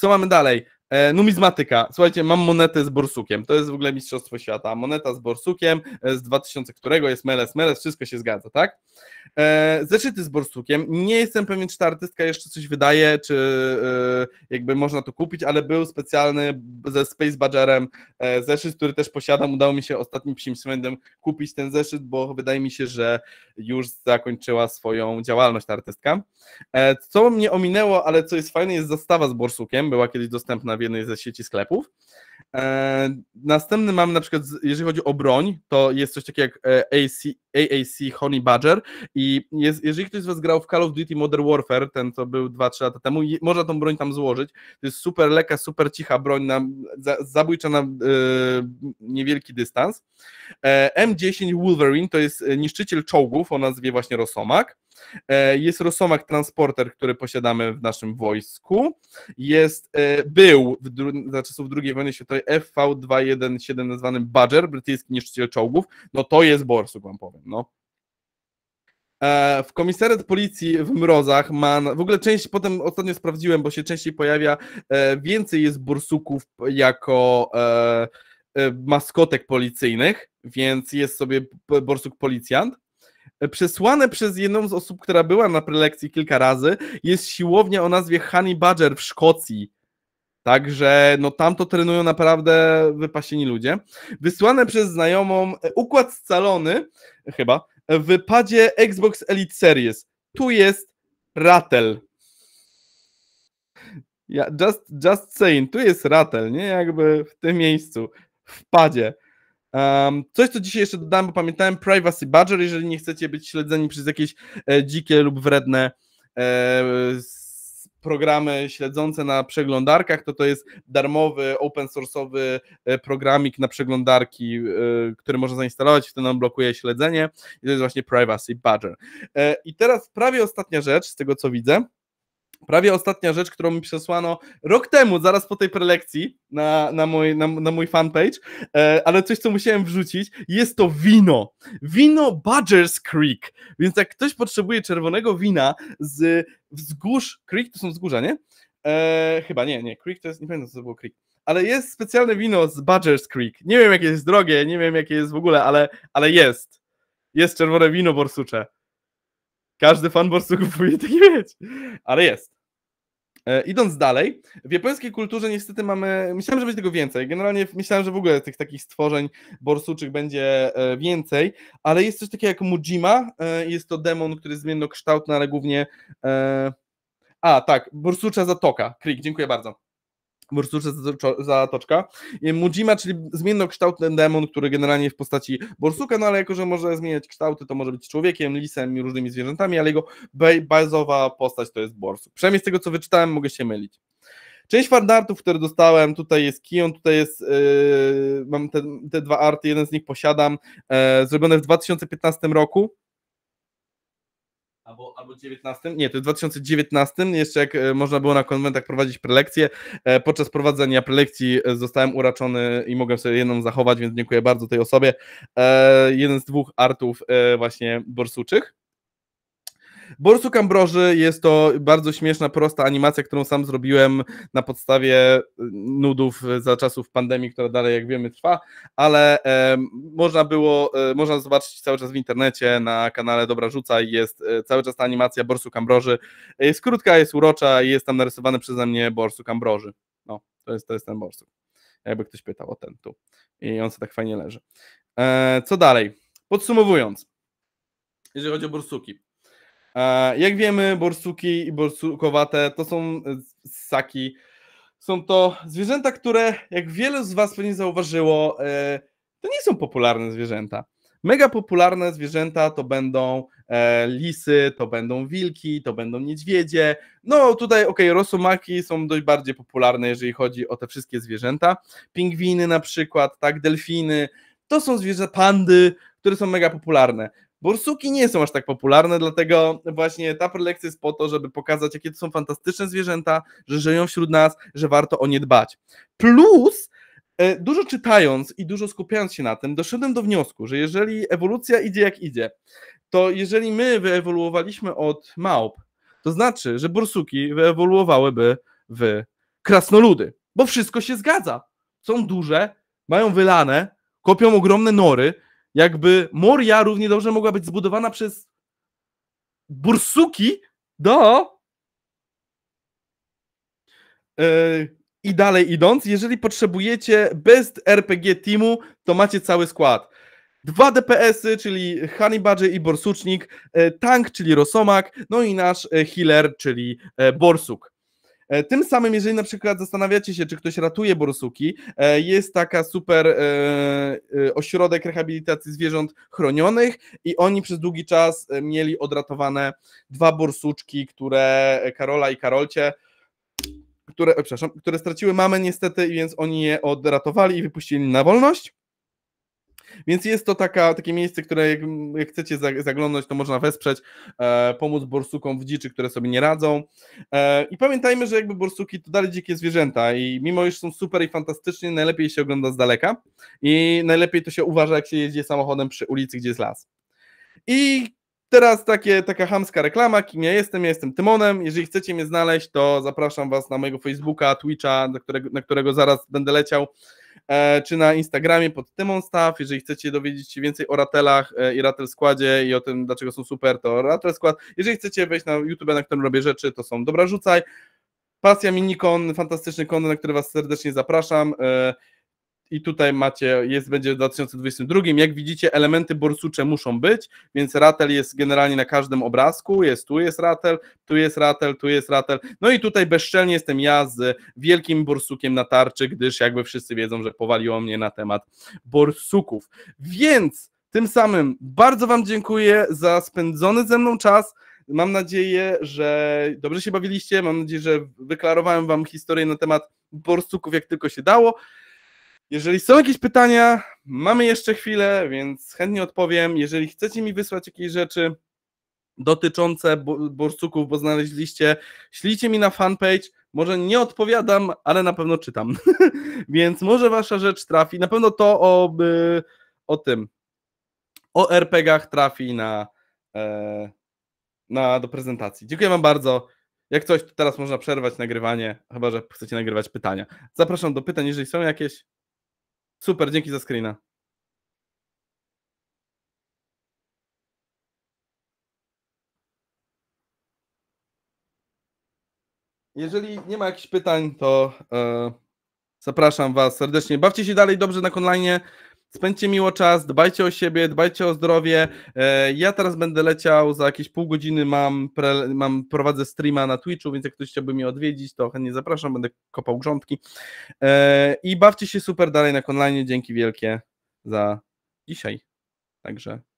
co mamy dalej? E, numizmatyka. Słuchajcie, mam monetę z borsukiem. To jest w ogóle Mistrzostwo Świata. Moneta z borsukiem e, z 2000, którego jest Meles. Meles, wszystko się zgadza, tak? E, zeszyty z borsukiem. Nie jestem pewien, czy ta artystka jeszcze coś wydaje, czy jakby można to kupić, ale był specjalny ze Space Badgerem zeszyt, który też posiadam. Udało mi się ostatnim psim kupić ten zeszyt, bo wydaje mi się, że już zakończyła swoją działalność ta artystka. Co mnie ominęło, ale co jest fajne, jest zastawa z borsukiem. Była kiedyś dostępna w jednej ze sieci sklepów. E, następny mamy na przykład, jeżeli chodzi o broń, to jest coś takiego jak e, AC, AAC Honey Badger i jest, jeżeli ktoś z Was grał w Call of Duty Modern Warfare, ten to był 2-3 lata temu, można tą broń tam złożyć, to jest super lekka, super cicha broń, na, zabójcza na yy, niewielki dystans. M10 Wolverine to jest niszczyciel czołgów o nazwie właśnie Rosomak. E, jest Rosomak Transporter, który posiadamy w naszym wojsku. Jest, e, był w, za czasów II wojny światowej FV217 nazwany Badger, brytyjski niszczyciel czołgów. No to jest borsuk, wam powiem, no. E, w komisariat policji w Mrozach ma, w ogóle część, potem ostatnio sprawdziłem, bo się częściej pojawia, więcej jest borsuków jako maskotek policyjnych, więc jest sobie borsuk policjant. E, przesłane przez jedną z osób, która była na prelekcji kilka razy, jest siłownia o nazwie Honey Badger w Szkocji. Także no tam to trenują naprawdę wypasieni ludzie. Wysłane przez znajomą e, układ scalony, e, chyba, w wypadzie Xbox Elite Series. Tu jest ratel. Ja, just, just saying, tu jest ratel, nie? Jakby w tym miejscu, w padzie. Um, coś, co dzisiaj jeszcze dodałem, bo pamiętałem, Privacy Badger, jeżeli nie chcecie być śledzeni przez jakieś e, dzikie lub wredne e, programy śledzące na przeglądarkach, to to jest darmowy, open source'owy e, programik na przeglądarki, e, który można zainstalować, wtedy nam blokuje śledzenie i to jest właśnie Privacy Badger. E, I teraz prawie ostatnia rzecz z tego, co widzę. Prawie ostatnia rzecz, którą mi przesłano rok temu, zaraz po tej prelekcji na, na, mój, na, na mój fanpage, e, ale coś, co musiałem wrzucić, jest to wino. Wino Badgers Creek. Więc jak ktoś potrzebuje czerwonego wina z wzgórz, Creek to są wzgórza, nie? E, chyba nie, nie, Creek to jest, nie pamiętam co to było Creek ale jest specjalne wino z Badgers Creek. Nie wiem, jakie jest drogie, nie wiem, jakie jest w ogóle, ale, ale jest. Jest czerwone wino, borsucze. Każdy fan borsu kupuje taki mieć, ale jest. E, idąc dalej, w japońskiej kulturze niestety mamy, myślałem, że będzie tego więcej, generalnie myślałem, że w ogóle tych takich stworzeń borsuczych będzie e, więcej, ale jest coś takiego jak Mujima, e, jest to demon, który jest zmiennokształtny, ale głównie... A, tak, borsucza zatoka, Krik, dziękuję bardzo. Borsusze Zatoczka. Mudzima, czyli zmiennokształtny demon, który generalnie w postaci borsuka, no ale jako, że może zmieniać kształty, to może być człowiekiem, lisem i różnymi zwierzętami, ale jego bazowa postać to jest borsuk. Przynajmniej z tego, co wyczytałem, mogę się mylić. Część fardartów, które dostałem, tutaj jest Kion, tutaj jest, yy, mam te, te, dwa arty, jeden z nich posiadam, yy, zrobione w 2015 roku albo, albo 19, nie, to w 2019, jeszcze jak e, można było na konwentach prowadzić prelekcje, e, podczas prowadzenia prelekcji e, zostałem uraczony i mogłem sobie jedną zachować, więc dziękuję bardzo tej osobie, jeden z dwóch artów właśnie borsuczych. Borsu Kambroży jest to bardzo śmieszna, prosta animacja, którą sam zrobiłem na podstawie y, nudów za czasów pandemii, która dalej, jak wiemy, trwa, ale e, można było, e, można zobaczyć cały czas w internecie na kanale Dobra Rzuca i jest e, cały czas ta animacja Borsu Kambroży. Jest krótka, jest urocza i jest tam narysowany przeze mnie Borsu Kambroży. No, to jest, to jest ten Borsuk. Jakby ktoś pytał o ten tu. I on sobie tak fajnie leży. E, co dalej? Podsumowując, jeżeli chodzi o Borsuki. E, jak wiemy, borsuki i borsukowate to są e, ssaki. Są to zwierzęta, które, jak wielu z Was pewnie zauważyło, e, to nie są popularne zwierzęta. Mega popularne zwierzęta to będą lisy, to będą wilki, to będą niedźwiedzie. No tutaj, okej, okay, rosomaki są dość bardziej popularne, jeżeli chodzi o te wszystkie zwierzęta. Pingwiny na przykład, tak, delfiny. To są zwierzęta, pandy, które są mega popularne. Borsuki nie są aż tak popularne, dlatego właśnie ta prelekcja jest po to, żeby pokazać, jakie to są fantastyczne zwierzęta, że żyją wśród nas, że warto o nie dbać. Plus, e, dużo czytając i dużo skupiając się na tym, doszedłem do wniosku, że jeżeli ewolucja idzie jak idzie, to jeżeli my wyewoluowaliśmy od małp, to znaczy, że bursuki wyewoluowałyby w krasnoludy, bo wszystko się zgadza. Są duże, mają wylane, kopią ogromne nory, jakby Moria równie dobrze mogła być zbudowana przez Bursuki do. E, I dalej idąc, jeżeli potrzebujecie best RPG teamu, to macie cały skład. Dwa DPS-y, czyli Hannibadży i Borsucznik, e, tank, czyli Rosomak, no i nasz e, healer, czyli Borsuk. E, tym samym, jeżeli na przykład zastanawiacie się, czy ktoś ratuje borsuki, e, jest taka super e, ośrodek rehabilitacji zwierząt chronionych i oni przez długi czas mieli odratowane dwa borsuczki, które Karola i Karolcie które, przepraszam, które straciły mamę niestety, więc oni je odratowali i wypuścili na wolność. Więc jest to taka, takie miejsce, które jak, jak chcecie zaglądać, to można wesprzeć, e, pomóc borsukom w dziczy, które sobie nie radzą. E, I pamiętajmy, że jakby borsuki to dalej dzikie zwierzęta i mimo, iż są super i fantastycznie, najlepiej się ogląda z daleka i najlepiej to się uważa, jak się jeździ samochodem przy ulicy, gdzie jest las. I Teraz takie, taka hamska reklama, kim ja jestem, ja jestem Tymonem, jeżeli chcecie mnie znaleźć, to zapraszam Was na mojego Facebooka, Twitcha, na którego, na którego zaraz będę leciał, E, czy na Instagramie pod Tymon Staff. Jeżeli chcecie dowiedzieć się więcej o ratelach e, i ratel składzie i o tym, dlaczego są super, to ratel skład. Jeżeli chcecie wejść na YouTube, na którym robię rzeczy, to są Dobra Rzucaj. Pasja Minikon, fantastyczny kon, na który Was serdecznie zapraszam. E, i tutaj macie, jest, będzie w 2022. Jak widzicie, elementy borsucze muszą być, więc ratel jest generalnie na każdym obrazku, jest tu jest ratel, tu jest ratel, tu jest ratel, no i tutaj bezczelnie jestem ja z wielkim borsukiem na tarczy, gdyż jakby wszyscy wiedzą, że powaliło mnie na temat borsuków. Więc tym samym bardzo Wam dziękuję za spędzony ze mną czas, Mam nadzieję, że dobrze się bawiliście. Mam nadzieję, że wyklarowałem Wam historię na temat borsuków, jak tylko się dało. Jeżeli są jakieś pytania, mamy jeszcze chwilę, więc chętnie odpowiem. Jeżeli chcecie mi wysłać jakieś rzeczy dotyczące borsuków, bo znaleźliście, ślijcie mi na fanpage. Może nie odpowiadam, ale na pewno czytam. więc może wasza rzecz trafi. Na pewno to o, o tym, o RPG-ach trafi na, e, na, do prezentacji. Dziękuję wam bardzo. Jak coś, to teraz można przerwać nagrywanie, chyba że chcecie nagrywać pytania. Zapraszam do pytań, jeżeli są jakieś. Super, dzięki za screena. Jeżeli nie ma jakichś pytań, to e, zapraszam Was serdecznie. Bawcie się dalej dobrze na online. Spędźcie miło czas, dbajcie o siebie, dbajcie o zdrowie. E, ja teraz będę leciał, za jakieś pół godziny mam, pre, mam prowadzę streama na Twitchu, więc jak ktoś chciałby mnie odwiedzić, to chętnie zapraszam, będę kopał grządki. E, I bawcie się super dalej na online. Dzięki wielkie za dzisiaj. Także